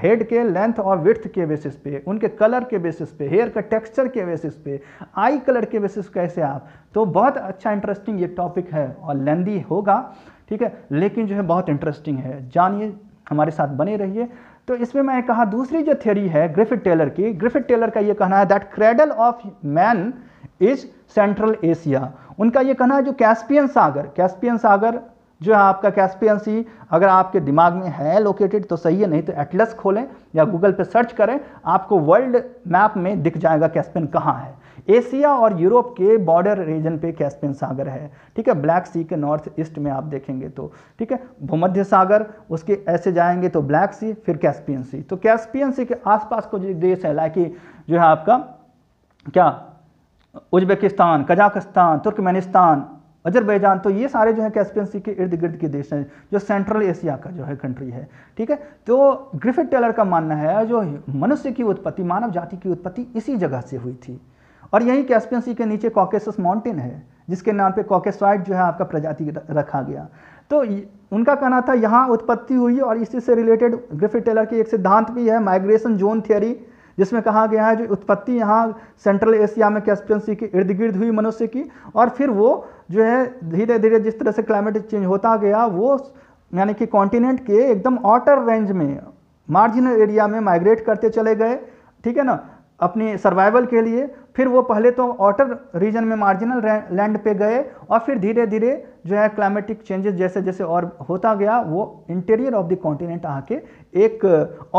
हेड के लेंथ और विथ के बेसिस पे उनके कलर के बेसिस पे हेयर का टेक्सचर के बेसिस पे आई कलर के बेसिस कैसे आप तो बहुत अच्छा इंटरेस्टिंग ये टॉपिक है और लेंदी होगा ठीक है लेकिन जो है बहुत इंटरेस्टिंग है जानिए हमारे साथ बने रहिए तो इसमें मैं कहा दूसरी जो थ्योरी है ग्रिफिट टेलर की ग्रिफिट टेलर का ये कहना है that cradle of man is Central Asia उनका ये कहना है जो कैस्पियन सागर कैस्पियन सागर जो है आपका कैस्पियन सी अगर आपके दिमाग में है लोकेटेड तो सही है नहीं तो एटलस खोलें या गूगल पे सर्च करें आपको वर्ल्ड मैप में दिख जाएगा कैस्पियन कहाँ है एशिया और यूरोप के बॉर्डर रीजन पे कैस्पियन सागर है ठीक है ब्लैक सी के नॉर्थ ईस्ट में आप देखेंगे तो ठीक है भूमध्य सागर उसके ऐसे जाएंगे तो ब्लैक सी फिर कैस्पियन सी तो कैस्पियन सी के आसपास को जो देश है लाइक जो है आपका क्या उज्बेकिस्तान कजाकिस्तान तुर्कमेनिस्तान अजरबैजान तो ये सारे जो है सी के इर्द गिर्द के देश हैं जो सेंट्रल एशिया का जो है कंट्री है ठीक है तो ग्रिफिट टेलर का मानना है जो मनुष्य की उत्पत्ति मानव जाति की उत्पत्ति इसी जगह से हुई थी और यही सी के नीचे कॉकेसस माउंटेन है जिसके नाम पे कॉकेसवाइट जो है आपका प्रजाति रखा गया तो उनका कहना था यहाँ उत्पत्ति हुई और इसी से रिलेटेड ग्रिफिट टेलर के एक सिद्धांत भी है माइग्रेशन जोन थियरी जिसमें कहा गया है जो उत्पत्ति यहाँ सेंट्रल एशिया में कैस्पियन सी के इर्द गिर्द हुई मनुष्य की और फिर वो जो है धीरे धीरे जिस तरह से क्लाइमेट चेंज होता गया वो यानी कि कॉन्टिनेंट के एकदम आउटर रेंज में मार्जिनल एरिया में माइग्रेट करते चले गए ठीक है ना अपनी सर्वाइवल के लिए फिर वो पहले तो ऑटर रीजन में मार्जिनल लैंड पे गए और फिर धीरे धीरे जो है क्लाइमेटिक चेंजेस जैसे जैसे और होता गया वो इंटीरियर ऑफ द कॉन्टिनेंट आके एक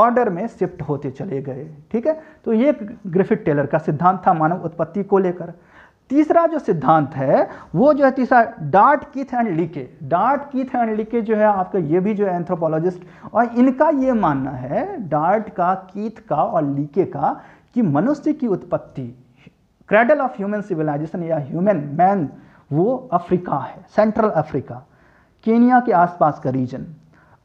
ऑर्डर में शिफ्ट होते चले गए ठीक है तो ये ग्रिफिट टेलर का सिद्धांत था मानव उत्पत्ति को लेकर तीसरा जो सिद्धांत है वो जो है तीसरा Dart Keith and Leakey Dart Keith and Leakey जो है आपका ये भी जो है एंथ्रोपोलॉजिस्ट और इनका ये मानना है डार्ट का कीथ का और लीके का कि मनुष्य की उत्पत्ति क्रेडल ऑफ ह्यूमन सिविलाइजेशन या ह्यूमन मैन वो अफ्रीका है सेंट्रल अफ्रीका केनिया के आसपास का रीजन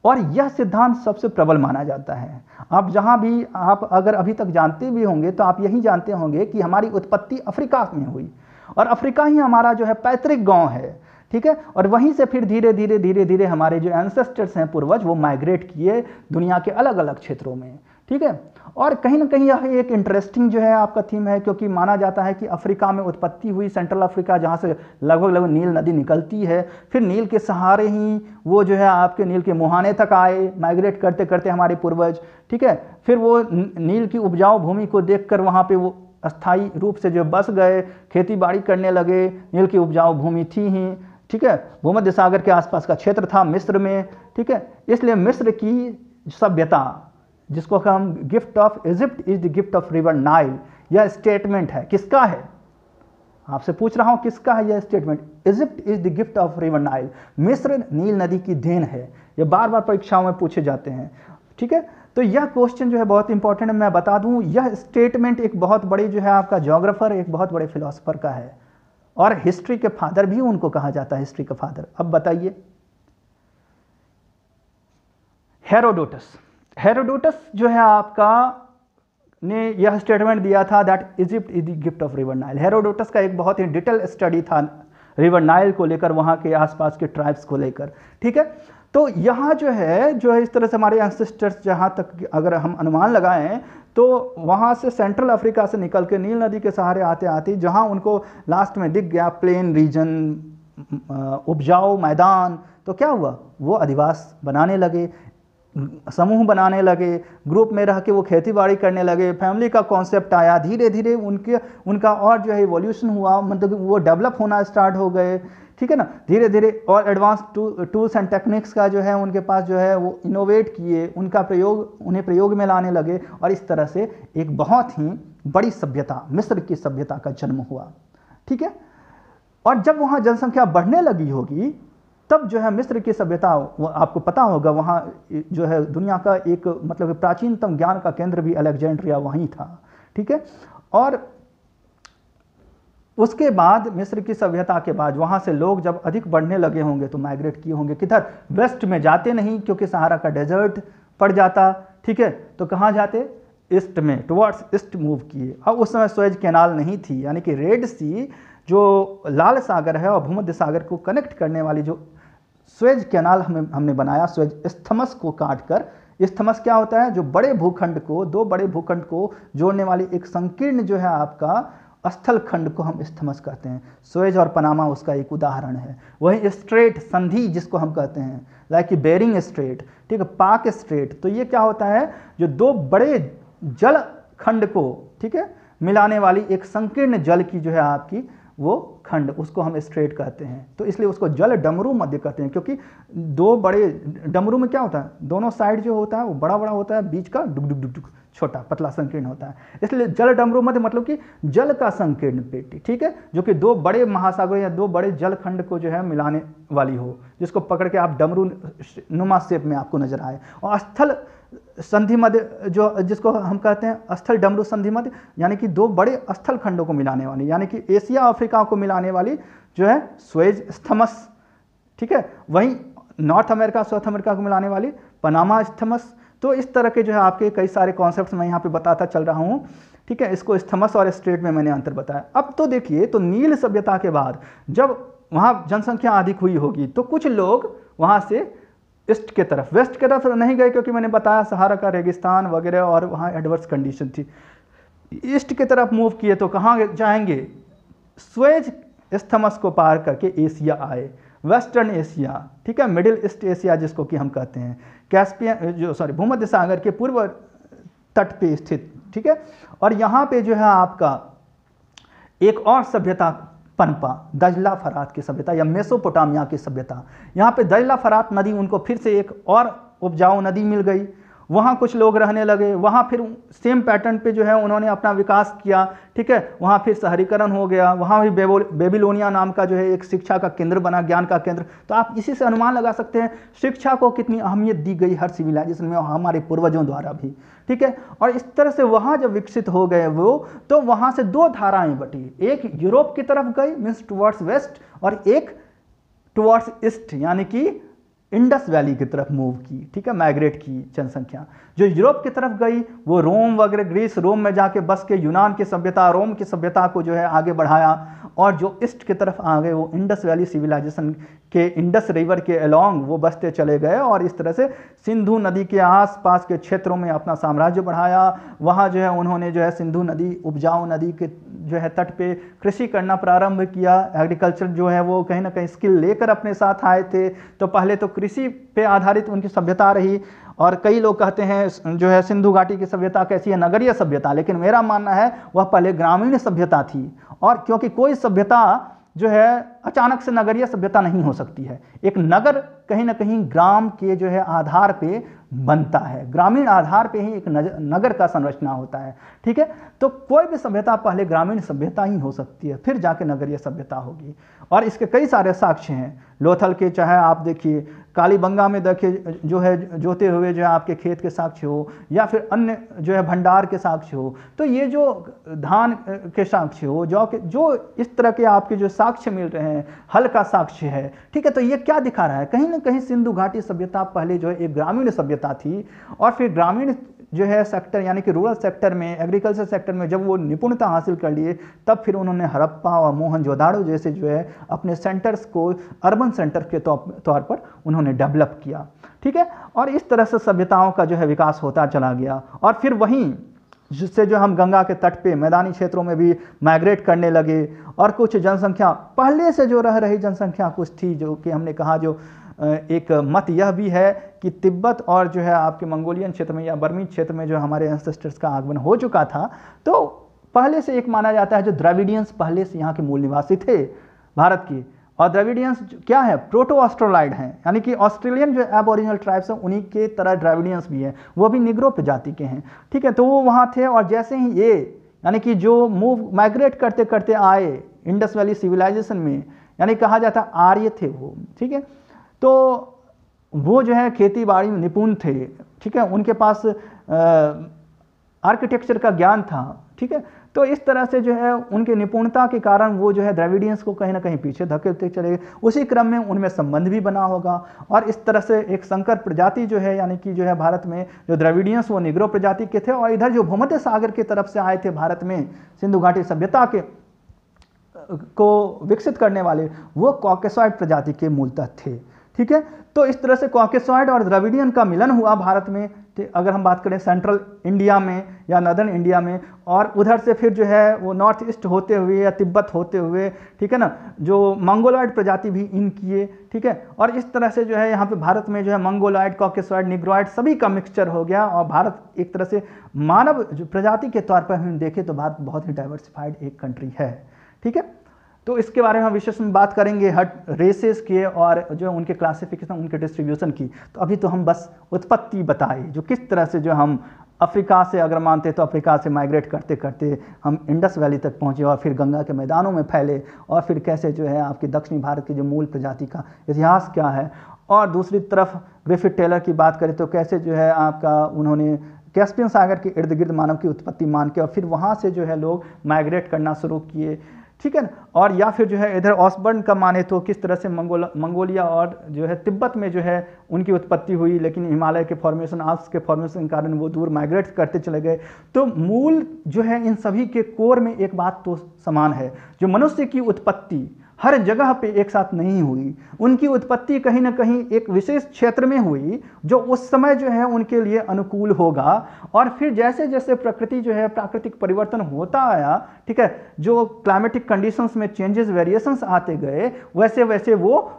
और यह सिद्धांत सबसे प्रबल माना जाता है आप जहाँ भी आप अगर अभी तक जानते भी होंगे तो आप यही जानते होंगे कि हमारी उत्पत्ति अफ्रीका में हुई और अफ्रीका ही हमारा जो है पैतृक गांव है ठीक है और वहीं से फिर धीरे धीरे धीरे धीरे हमारे जो एंसेस्टर्स हैं पूर्वज वो माइग्रेट किए दुनिया के अलग अलग क्षेत्रों में ठीक है और कहीं ना कहीं यह एक इंटरेस्टिंग जो है आपका थीम है क्योंकि माना जाता है कि अफ्रीका में उत्पत्ति हुई सेंट्रल अफ्रीका जहाँ से लगभग लगभग नील नदी निकलती है फिर नील के सहारे ही वो जो है आपके नील के मुहाने तक आए माइग्रेट करते करते हमारे पूर्वज ठीक है फिर वो नील की उपजाऊ भूमि को देख कर वहाँ पर वो अस्थायी रूप से जो बस गए खेती बाड़ी करने लगे नील की उपजाऊ भूमि थी ही ठीक है भूमध्य सागर के आसपास का क्षेत्र था मिस्र में ठीक है इसलिए मिस्र की सभ्यता जिसको हम gift of Egypt is the gift of river Nile यह स्टेटमेंट है किसका है आपसे पूछ रहा हूं किसका है यह statement Egypt is the gift of river Nile मिस्र नील नदी की देन है यह बार बार परीक्षाओं में पूछे जाते हैं ठीक है तो यह क्वेश्चन जो है बहुत इंपॉर्टेंट है मैं बता दूं यह स्टेटमेंट एक बहुत बड़ी जो है आपका जोग्राफर एक बहुत बड़े फिलोसफर का है और हिस्ट्री के फादर भी उनको कहा जाता है हिस्ट्री का फादर अब बताइए हेरोडोटस हेरोडोटस जो है आपका ने यह स्टेटमेंट दिया था that Egypt is the gift of river Nile Herodotus का एक बहुत ही डिटेल स्टडी था रिवर नाइल को लेकर वहाँ के आसपास के ट्राइब्स को लेकर ठीक है तो यहाँ जो है जो है इस तरह से हमारे एंसिस्टर्स जहाँ तक अगर हम अनुमान लगाएं तो वहाँ से सेंट्रल अफ्रीका से निकल के नील नदी के सहारे आते आते जहाँ उनको लास्ट में दिख गया प्लेन रीजन उपजाऊ मैदान तो क्या हुआ वो अधिवास बनाने लगे समूह बनाने लगे ग्रुप में रह के वो खेती बाड़ी करने लगे फैमिली का कॉन्सेप्ट आया धीरे धीरे उनके उनका और जो है इवोल्यूशन हुआ मतलब वो डेवलप होना स्टार्ट हो गए ठीक है ना धीरे धीरे और advance to tools and techniques का जो है उनके पास जो है वो इनोवेट किए उनका प्रयोग उन्हें प्रयोग में लाने लगे और इस तरह से एक बहुत ही बड़ी सभ्यता मिस्र की सभ्यता का जन्म हुआ ठीक है और जब वहाँ जनसंख्या बढ़ने लगी होगी तब जो है मिस्र की सभ्यता आपको पता होगा वहाँ जो है दुनिया का एक मतलब प्राचीनतम ज्ञान का केंद्र भी अलेक्जेंड्रिया वहीं था ठीक है और उसके बाद मिस्र की सभ्यता के बाद वहाँ से लोग जब अधिक बढ़ने लगे होंगे तो माइग्रेट किए होंगे किधर वेस्ट में जाते नहीं क्योंकि सहारा का डेजर्ट पड़ जाता ठीक है तो कहाँ जाते ईस्ट में टुवर्ड्स ईस्ट मूव किए अब उस समय स्वेज कैनाल नहीं थी यानी कि रेड सी जो लाल सागर है और भूमध्य सागर को कनेक्ट करने वाली जो स्वेज कैनाल हमें हमने बनाया स्वेज स्थमस को काट कर स्थमस क्या होता है जो बड़े भूखंड को दो बड़े भूखंड को जोड़ने वाली एक संकीर्ण जो है आपका स्थल खंड को हम स्थमस कहते हैं स्वेज और पनामा उसका एक उदाहरण है वही स्ट्रेट संधि जिसको हम कहते हैं लाइक बेरिंग स्ट्रेट ठीक है पाक स्ट्रेट तो ये क्या होता है जो दो बड़े जल खंड को ठीक है मिलाने वाली एक संकीर्ण जल की जो है आपकी वो खंड उसको हम स्ट्रेट कहते हैं तो इसलिए उसको जल डमरू मध्य कहते हैं क्योंकि दो बड़े डमरू में क्या होता है दोनों साइड जो होता है वो बड़ा बड़ा होता है बीच का डुक डुक डुक डुक छोटा पतला संकीर्ण होता है इसलिए जल डमरू मध्य मतलब कि जल का संकीर्ण पेटी ठीक है जो कि दो बड़े महासागर या दो बड़े जलखंड को जो है मिलाने वाली हो जिसको पकड़ के आप डमरू नुमा शेप में आपको नजर आए और स्थल संधि मध्य जो जिसको हम कहते हैं स्थल डमरू संधि मध्य यानी कि दो बड़े स्थल खंडों को मिलाने वाली यानी कि एशिया अफ्रीका को मिलाने वाली जो है स्वेज स्थमस ठीक है वहीं नॉर्थ अमेरिका साउथ अमेरिका को मिलाने वाली पनामा स्थमस तो इस तरह के जो है आपके कई सारे कॉन्सेप्ट मैं यहाँ पे बताता चल रहा हूँ ठीक है इसको स्थमस और स्ट्रेट में मैंने अंतर बताया अब तो देखिए तो नील सभ्यता के बाद जब वहाँ जनसंख्या अधिक हुई होगी तो कुछ लोग वहाँ से ईस्ट के तरफ वेस्ट के तरफ नहीं गए क्योंकि मैंने बताया सहारा का रेगिस्तान वगैरह और वहाँ एडवर्स कंडीशन थी ईस्ट की तरफ मूव किए तो कहाँ जाएंगे स्वेज स्थमस को पार करके एशिया आए वेस्टर्न एशिया ठीक है मिडिल ईस्ट एशिया जिसको कि हम कहते हैं कैस्पियन जो सॉरी भूमध्य सागर के पूर्व तट पे स्थित ठीक है और यहाँ पे जो है आपका एक और सभ्यता पनपा दजला फरात की सभ्यता या मेसोपोटामिया की सभ्यता यहाँ पे दजला फरात नदी उनको फिर से एक और उपजाऊ नदी मिल गई वहाँ कुछ लोग रहने लगे वहाँ फिर सेम पैटर्न पे जो है उन्होंने अपना विकास किया ठीक है वहाँ फिर शहरीकरण हो गया वहाँ भी बेबीलोनिया नाम का जो है एक शिक्षा का केंद्र बना ज्ञान का केंद्र तो आप इसी से अनुमान लगा सकते हैं शिक्षा को कितनी अहमियत दी गई हर सिविलाइजेशन में हमारे पूर्वजों द्वारा भी ठीक है और इस तरह से वहाँ जब विकसित हो गए वो तो वहाँ से दो धाराएं बटी एक यूरोप की तरफ गई मीन्स टुवर्ड्स वेस्ट और एक टुवर्ड्स ईस्ट यानी कि इंडस वैली की तरफ मूव की ठीक है माइग्रेट की जनसंख्या जो यूरोप की तरफ गई वो रोम वगैरह ग्रीस रोम में जाके बस के यूनान की सभ्यता रोम की सभ्यता को जो है आगे बढ़ाया और जो ईस्ट की तरफ आ गए वो इंडस वैली सिविलाइजेशन के इंडस रिवर के अलोंग वो बसते चले गए और इस तरह से सिंधु नदी के आसपास के क्षेत्रों में अपना साम्राज्य बढ़ाया वहाँ जो है उन्होंने जो है सिंधु नदी उपजाऊ नदी के जो है तट पे कृषि करना प्रारंभ किया एग्रीकल्चर जो है वो कहीं ना कहीं स्किल लेकर अपने साथ आए थे तो पहले तो कृषि कृषि पे आधारित उनकी सभ्यता रही और कई लोग कहते हैं जो है सिंधु घाटी की सभ्यता कैसी है नगरीय सभ्यता लेकिन मेरा मानना है वह पहले ग्रामीण सभ्यता थी और क्योंकि कोई सभ्यता जो है अचानक से नगरीय सभ्यता नहीं हो सकती है एक नगर कहीं ना कहीं ग्राम के जो है आधार पे बनता है ग्रामीण आधार पे ही एक नगर का संरचना होता है ठीक है तो कोई भी सभ्यता पहले ग्रामीण सभ्यता ही हो सकती है फिर जाके नगरीय सभ्यता होगी और इसके कई सारे साक्ष्य हैं लोथल के चाहे आप देखिए कालीबंगा में देखिए जो है जोते हुए जो है आपके खेत के साक्ष्य हो या फिर अन्य जो है भंडार के साक्ष्य हो तो ये जो धान के साक्ष्य हो जो के जो इस तरह के आपके जो साक्ष्य मिल रहे हैं हल का साक्ष्य है ठीक है तो ये क्या दिखा रहा है कहीं ना कहीं सिंधु घाटी सभ्यता पहले जो है एक ग्रामीण सभ्यता थी और फिर ग्रामीण जो है सेक्टर यानी कि रूरल सेक्टर में एग्रीकल्चर सेक्टर में जब वो निपुणता हासिल कर लिए तब फिर उन्होंने हड़प्पा और मोहनजोदाड़ो जैसे जो है अपने सेंटर्स को अर्बन सेंटर के तौर पर उन्होंने डेवलप किया ठीक है और इस तरह से सभ्यताओं का जो है विकास होता चला गया और फिर वहीं जिससे जो हम गंगा के तट पे मैदानी क्षेत्रों में भी माइग्रेट करने लगे और कुछ जनसंख्या पहले से जो रह रही जनसंख्या कुछ थी जो कि हमने कहा जो एक मत यह भी है कि तिब्बत और जो है आपके मंगोलियन क्षेत्र में या बर्मी क्षेत्र में जो हमारे एंसेस्टर्स का आगमन हो चुका था तो पहले से एक माना जाता है जो द्रविडियंस पहले से यहाँ के मूल निवासी थे भारत की और द्रविडियंस क्या है प्रोटो ऑस्ट्रोलाइड हैं यानी कि ऑस्ट्रेलियन जो एब ओरिजिनल ट्राइब्स हैं उन्हीं के तरह द्रविडियंस भी हैं वो भी निग्रो प्रजाति के हैं ठीक है तो वो वहाँ थे और जैसे ही ये यानी कि जो मूव माइग्रेट करते करते आए इंडस वैली सिविलाइजेशन में यानी कहा जाता आर्य थे वो ठीक है तो वो जो है खेती बाड़ी में निपुण थे ठीक है उनके पास आर्किटेक्चर का ज्ञान था ठीक है तो इस तरह से जो है उनके निपुणता के कारण वो जो है द्रविडियंस को कहीं ना कहीं पीछे धकेलते चले गए उसी क्रम में उनमें संबंध भी बना होगा और इस तरह से एक संकर प्रजाति जो है यानी कि जो है भारत में जो द्रविडियंस वो निग्रो प्रजाति के थे और इधर जो भूमध्य सागर की तरफ से आए थे भारत में सिंधु घाटी सभ्यता के को विकसित करने वाले वो कॉकेसॉइड प्रजाति के मूलतः थे ठीक है तो इस तरह से कॉकेसॉइड और द्रविडियन का मिलन हुआ भारत में तो अगर हम बात करें सेंट्रल इंडिया में या नदर्न इंडिया में और उधर से फिर जो है वो नॉर्थ ईस्ट होते हुए या तिब्बत होते हुए ठीक है ना जो मंगोलॉयड प्रजाति भी इनकी है ठीक है और इस तरह से जो है यहाँ पे भारत में जो है मंगोलॉयड कॉकेसॉइड निग्रॉयड सभी का मिक्सचर हो गया और भारत एक तरह से मानव प्रजाति के तौर पर हम देखें तो भारत बहुत ही डाइवर्सिफाइड एक कंट्री है ठीक है तो इसके बारे में हम विशेष में बात करेंगे हट रेसेस के और जो उनके क्लासिफिकेशन उनके डिस्ट्रीब्यूशन की तो अभी तो हम बस उत्पत्ति बताए जो किस तरह से जो हम अफ्रीका से अगर मानते तो अफ्रीका से माइग्रेट करते करते हम इंडस वैली तक पहुँचे और फिर गंगा के मैदानों में फैले और फिर कैसे जो है आपके दक्षिणी भारत की जो मूल प्रजाति का इतिहास क्या है और दूसरी तरफ ग्रिफिट टेलर की बात करें तो कैसे जो है आपका उन्होंने कैस्पियन सागर के इर्द गिर्द मानव की उत्पत्ति मान के और फिर वहाँ से जो है लोग माइग्रेट करना शुरू किए ठीक है ना और या फिर जो है इधर ऑसबर्न का माने तो किस तरह से मंगोल मंगोलिया और जो है तिब्बत में जो है उनकी उत्पत्ति हुई लेकिन हिमालय के फॉर्मेशन आल्प्स के फॉर्मेशन के कारण वो दूर माइग्रेट करते चले गए तो मूल जो है इन सभी के कोर में एक बात तो समान है जो मनुष्य की उत्पत्ति हर जगह पे एक साथ नहीं हुई उनकी उत्पत्ति कहीं ना कहीं एक विशेष क्षेत्र में हुई जो उस समय जो है उनके लिए अनुकूल होगा और फिर जैसे जैसे प्रकृति जो है प्राकृतिक परिवर्तन होता आया ठीक है जो क्लाइमेटिक कंडीशंस में चेंजेस वेरिएशंस आते गए वैसे वैसे वो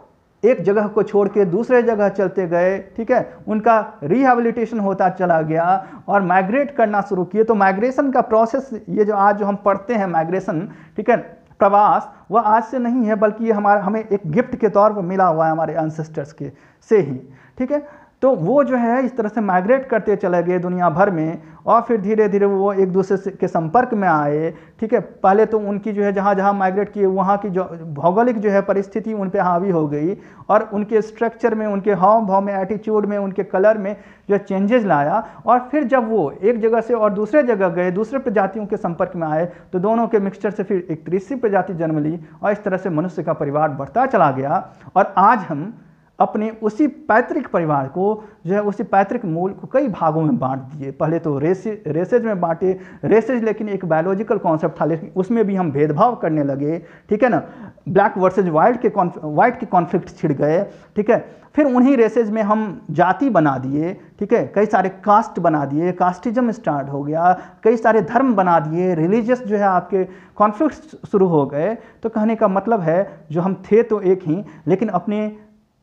एक जगह को छोड़ के दूसरे जगह चलते गए ठीक है उनका रिहेबिलिटेशन होता चला गया और माइग्रेट करना शुरू किए तो माइग्रेशन का प्रोसेस ये जो आज जो हम पढ़ते हैं माइग्रेशन ठीक है प्रवास वह आज से नहीं है बल्कि ये हमारा हमें एक गिफ्ट के तौर पर मिला हुआ है हमारे एंसेस्टर्स के से ही ठीक है तो वो जो है इस तरह से माइग्रेट करते चले गए दुनिया भर में और फिर धीरे धीरे वो एक दूसरे के संपर्क में आए ठीक है पहले तो उनकी जो है जहाँ जहाँ माइग्रेट किए वहाँ की जो भौगोलिक जो है परिस्थिति उन पर हावी हो गई और उनके स्ट्रक्चर में उनके हाव भाव में एटीट्यूड में उनके कलर में जो चेंजेस लाया और फिर जब वो एक जगह से और दूसरे जगह गए दूसरे प्रजातियों के संपर्क में आए तो दोनों के मिक्सचर से फिर एक तीसरी प्रजाति जन्म ली और इस तरह से मनुष्य का परिवार बढ़ता चला गया और आज हम अपने उसी पैतृक परिवार को जो है उसी पैतृक मूल को कई भागों में बांट दिए पहले तो रेसे रेसेज में बांटे रेसेज लेकिन एक बायोलॉजिकल कॉन्सेप्ट था लेकिन उसमें भी हम भेदभाव करने लगे ठीक है ना ब्लैक वर्सेज वाइट के वाइट के कॉन्फ्लिक्ट छिड़ गए ठीक है फिर उन्हीं रेसेज में हम जाति बना दिए ठीक है कई सारे कास्ट बना दिए कास्टिज्म स्टार्ट हो गया कई सारे धर्म बना दिए रिलीजियस जो है आपके कॉन्फ्लिक्ट शुरू हो गए तो कहने का मतलब है जो हम थे तो एक ही लेकिन अपने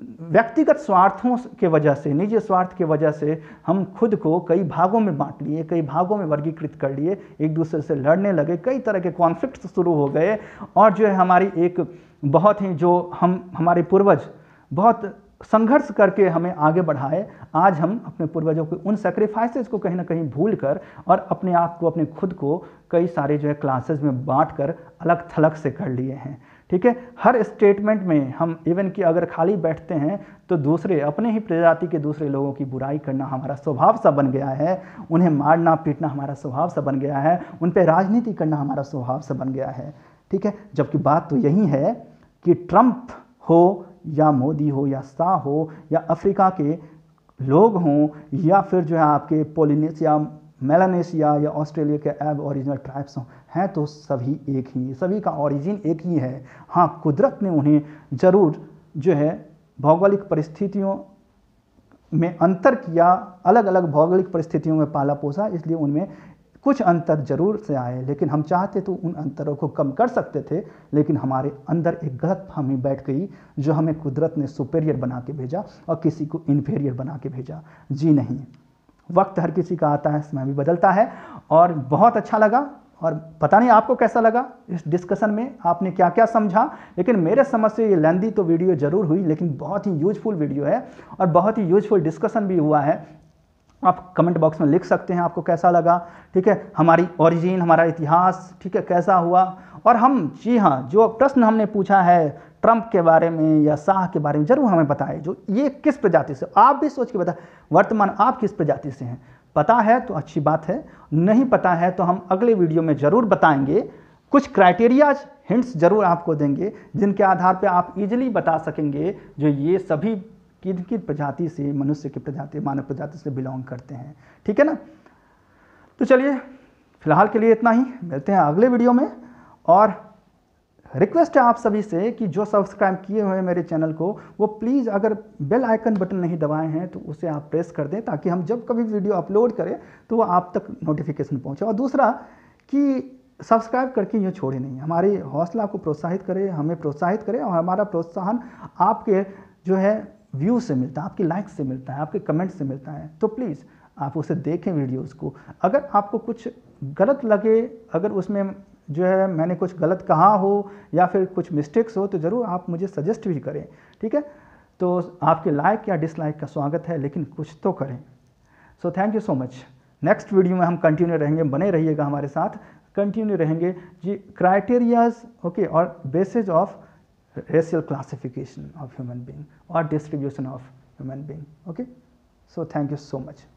व्यक्तिगत स्वार्थों के वजह से निजी स्वार्थ के वजह से हम खुद को कई भागों में बांट लिए कई भागों में वर्गीकृत कर लिए एक दूसरे से लड़ने लगे कई तरह के कॉन्फ्लिक्ट तो शुरू हो गए और जो है हमारी एक बहुत ही जो हम हमारे पूर्वज बहुत संघर्ष करके हमें आगे बढ़ाए आज हम अपने पूर्वजों के उन सेक्रीफाइसेस को कहीं ना कहीं भूल कर और अपने आप को अपने खुद को कई सारे जो है क्लासेस में बांट कर अलग थलग से कर लिए हैं ठीक है हर स्टेटमेंट में हम इवन कि अगर खाली बैठते हैं तो दूसरे अपने ही प्रजाति के दूसरे लोगों की बुराई करना हमारा स्वभाव सा बन गया है उन्हें मारना पीटना हमारा स्वभाव सा बन गया है उन पर राजनीति करना हमारा स्वभाव सा बन गया है ठीक है जबकि बात तो यही है कि ट्रंप हो या मोदी हो या शाह हो या अफ्रीका के लोग हों या फिर जो है आपके पोलिनेशिया मेलानेशिया या ऑस्ट्रेलिया के एब ओरिजिनल ट्राइब्स हों हैं तो सभी एक ही सभी का ओरिजिन एक ही है हाँ कुदरत ने उन्हें ज़रूर जो है भौगोलिक परिस्थितियों में अंतर किया अलग अलग भौगोलिक परिस्थितियों में पाला पोसा इसलिए उनमें कुछ अंतर जरूर से आए लेकिन हम चाहते तो उन अंतरों को कम कर सकते थे लेकिन हमारे अंदर एक गलत फहमी बैठ गई जो हमें कुदरत ने सुपेरियर बना के भेजा और किसी को इन्फेरियर बना के भेजा जी नहीं वक्त हर किसी का आता है समय भी बदलता है और बहुत अच्छा लगा और पता नहीं आपको कैसा लगा इस डिस्कशन में आपने क्या क्या समझा लेकिन मेरे समझ से ये लेंदी तो वीडियो ज़रूर हुई लेकिन बहुत ही यूजफुल वीडियो है और बहुत ही यूजफुल डिस्कशन भी हुआ है आप कमेंट बॉक्स में लिख सकते हैं आपको कैसा लगा ठीक है हमारी ओरिजिन हमारा इतिहास ठीक है कैसा हुआ और हम जी हाँ जो प्रश्न हमने पूछा है ट्रंप के बारे में या शाह के बारे में ज़रूर हमें बताएं जो ये किस प्रजाति से आप भी सोच के बताएं वर्तमान आप किस प्रजाति से हैं पता है तो अच्छी बात है नहीं पता है तो हम अगले वीडियो में ज़रूर बताएंगे कुछ क्राइटेरियाज हिंट्स ज़रूर आपको देंगे जिनके आधार पर आप इजिली बता सकेंगे जो ये सभी किन किन प्रजाति से मनुष्य की प्रजाति मानव प्रजाति से बिलोंग करते हैं ठीक है ना तो चलिए फिलहाल के लिए इतना ही मिलते हैं अगले वीडियो में और रिक्वेस्ट है आप सभी से कि जो सब्सक्राइब किए हुए मेरे चैनल को वो प्लीज़ अगर बेल आइकन बटन नहीं दबाए हैं तो उसे आप प्रेस कर दें ताकि हम जब कभी वीडियो अपलोड करें तो वो आप तक नोटिफिकेशन पहुंचे और दूसरा कि सब्सक्राइब करके यूँ छोड़े नहीं हमारे हौसला को प्रोत्साहित करें हमें प्रोत्साहित करें और हमारा प्रोत्साहन आपके जो है व्यू से मिलता है आपकी लाइक से मिलता है आपके कमेंट से मिलता है तो प्लीज़ आप उसे देखें वीडियोज़ को अगर आपको कुछ गलत लगे अगर उसमें जो है मैंने कुछ गलत कहा हो या फिर कुछ मिस्टेक्स हो तो ज़रूर आप मुझे सजेस्ट भी करें ठीक है तो आपके लाइक या डिसलाइक का स्वागत है लेकिन कुछ तो करें so thank you so much next video में हम कंटिन्यू रहेंगे बने रहिएगा हमारे साथ कंटिन्यू रहेंगे जी क्राइटेरियाज ओके और basis of racial classification of human being और distribution of human being okay so thank you so much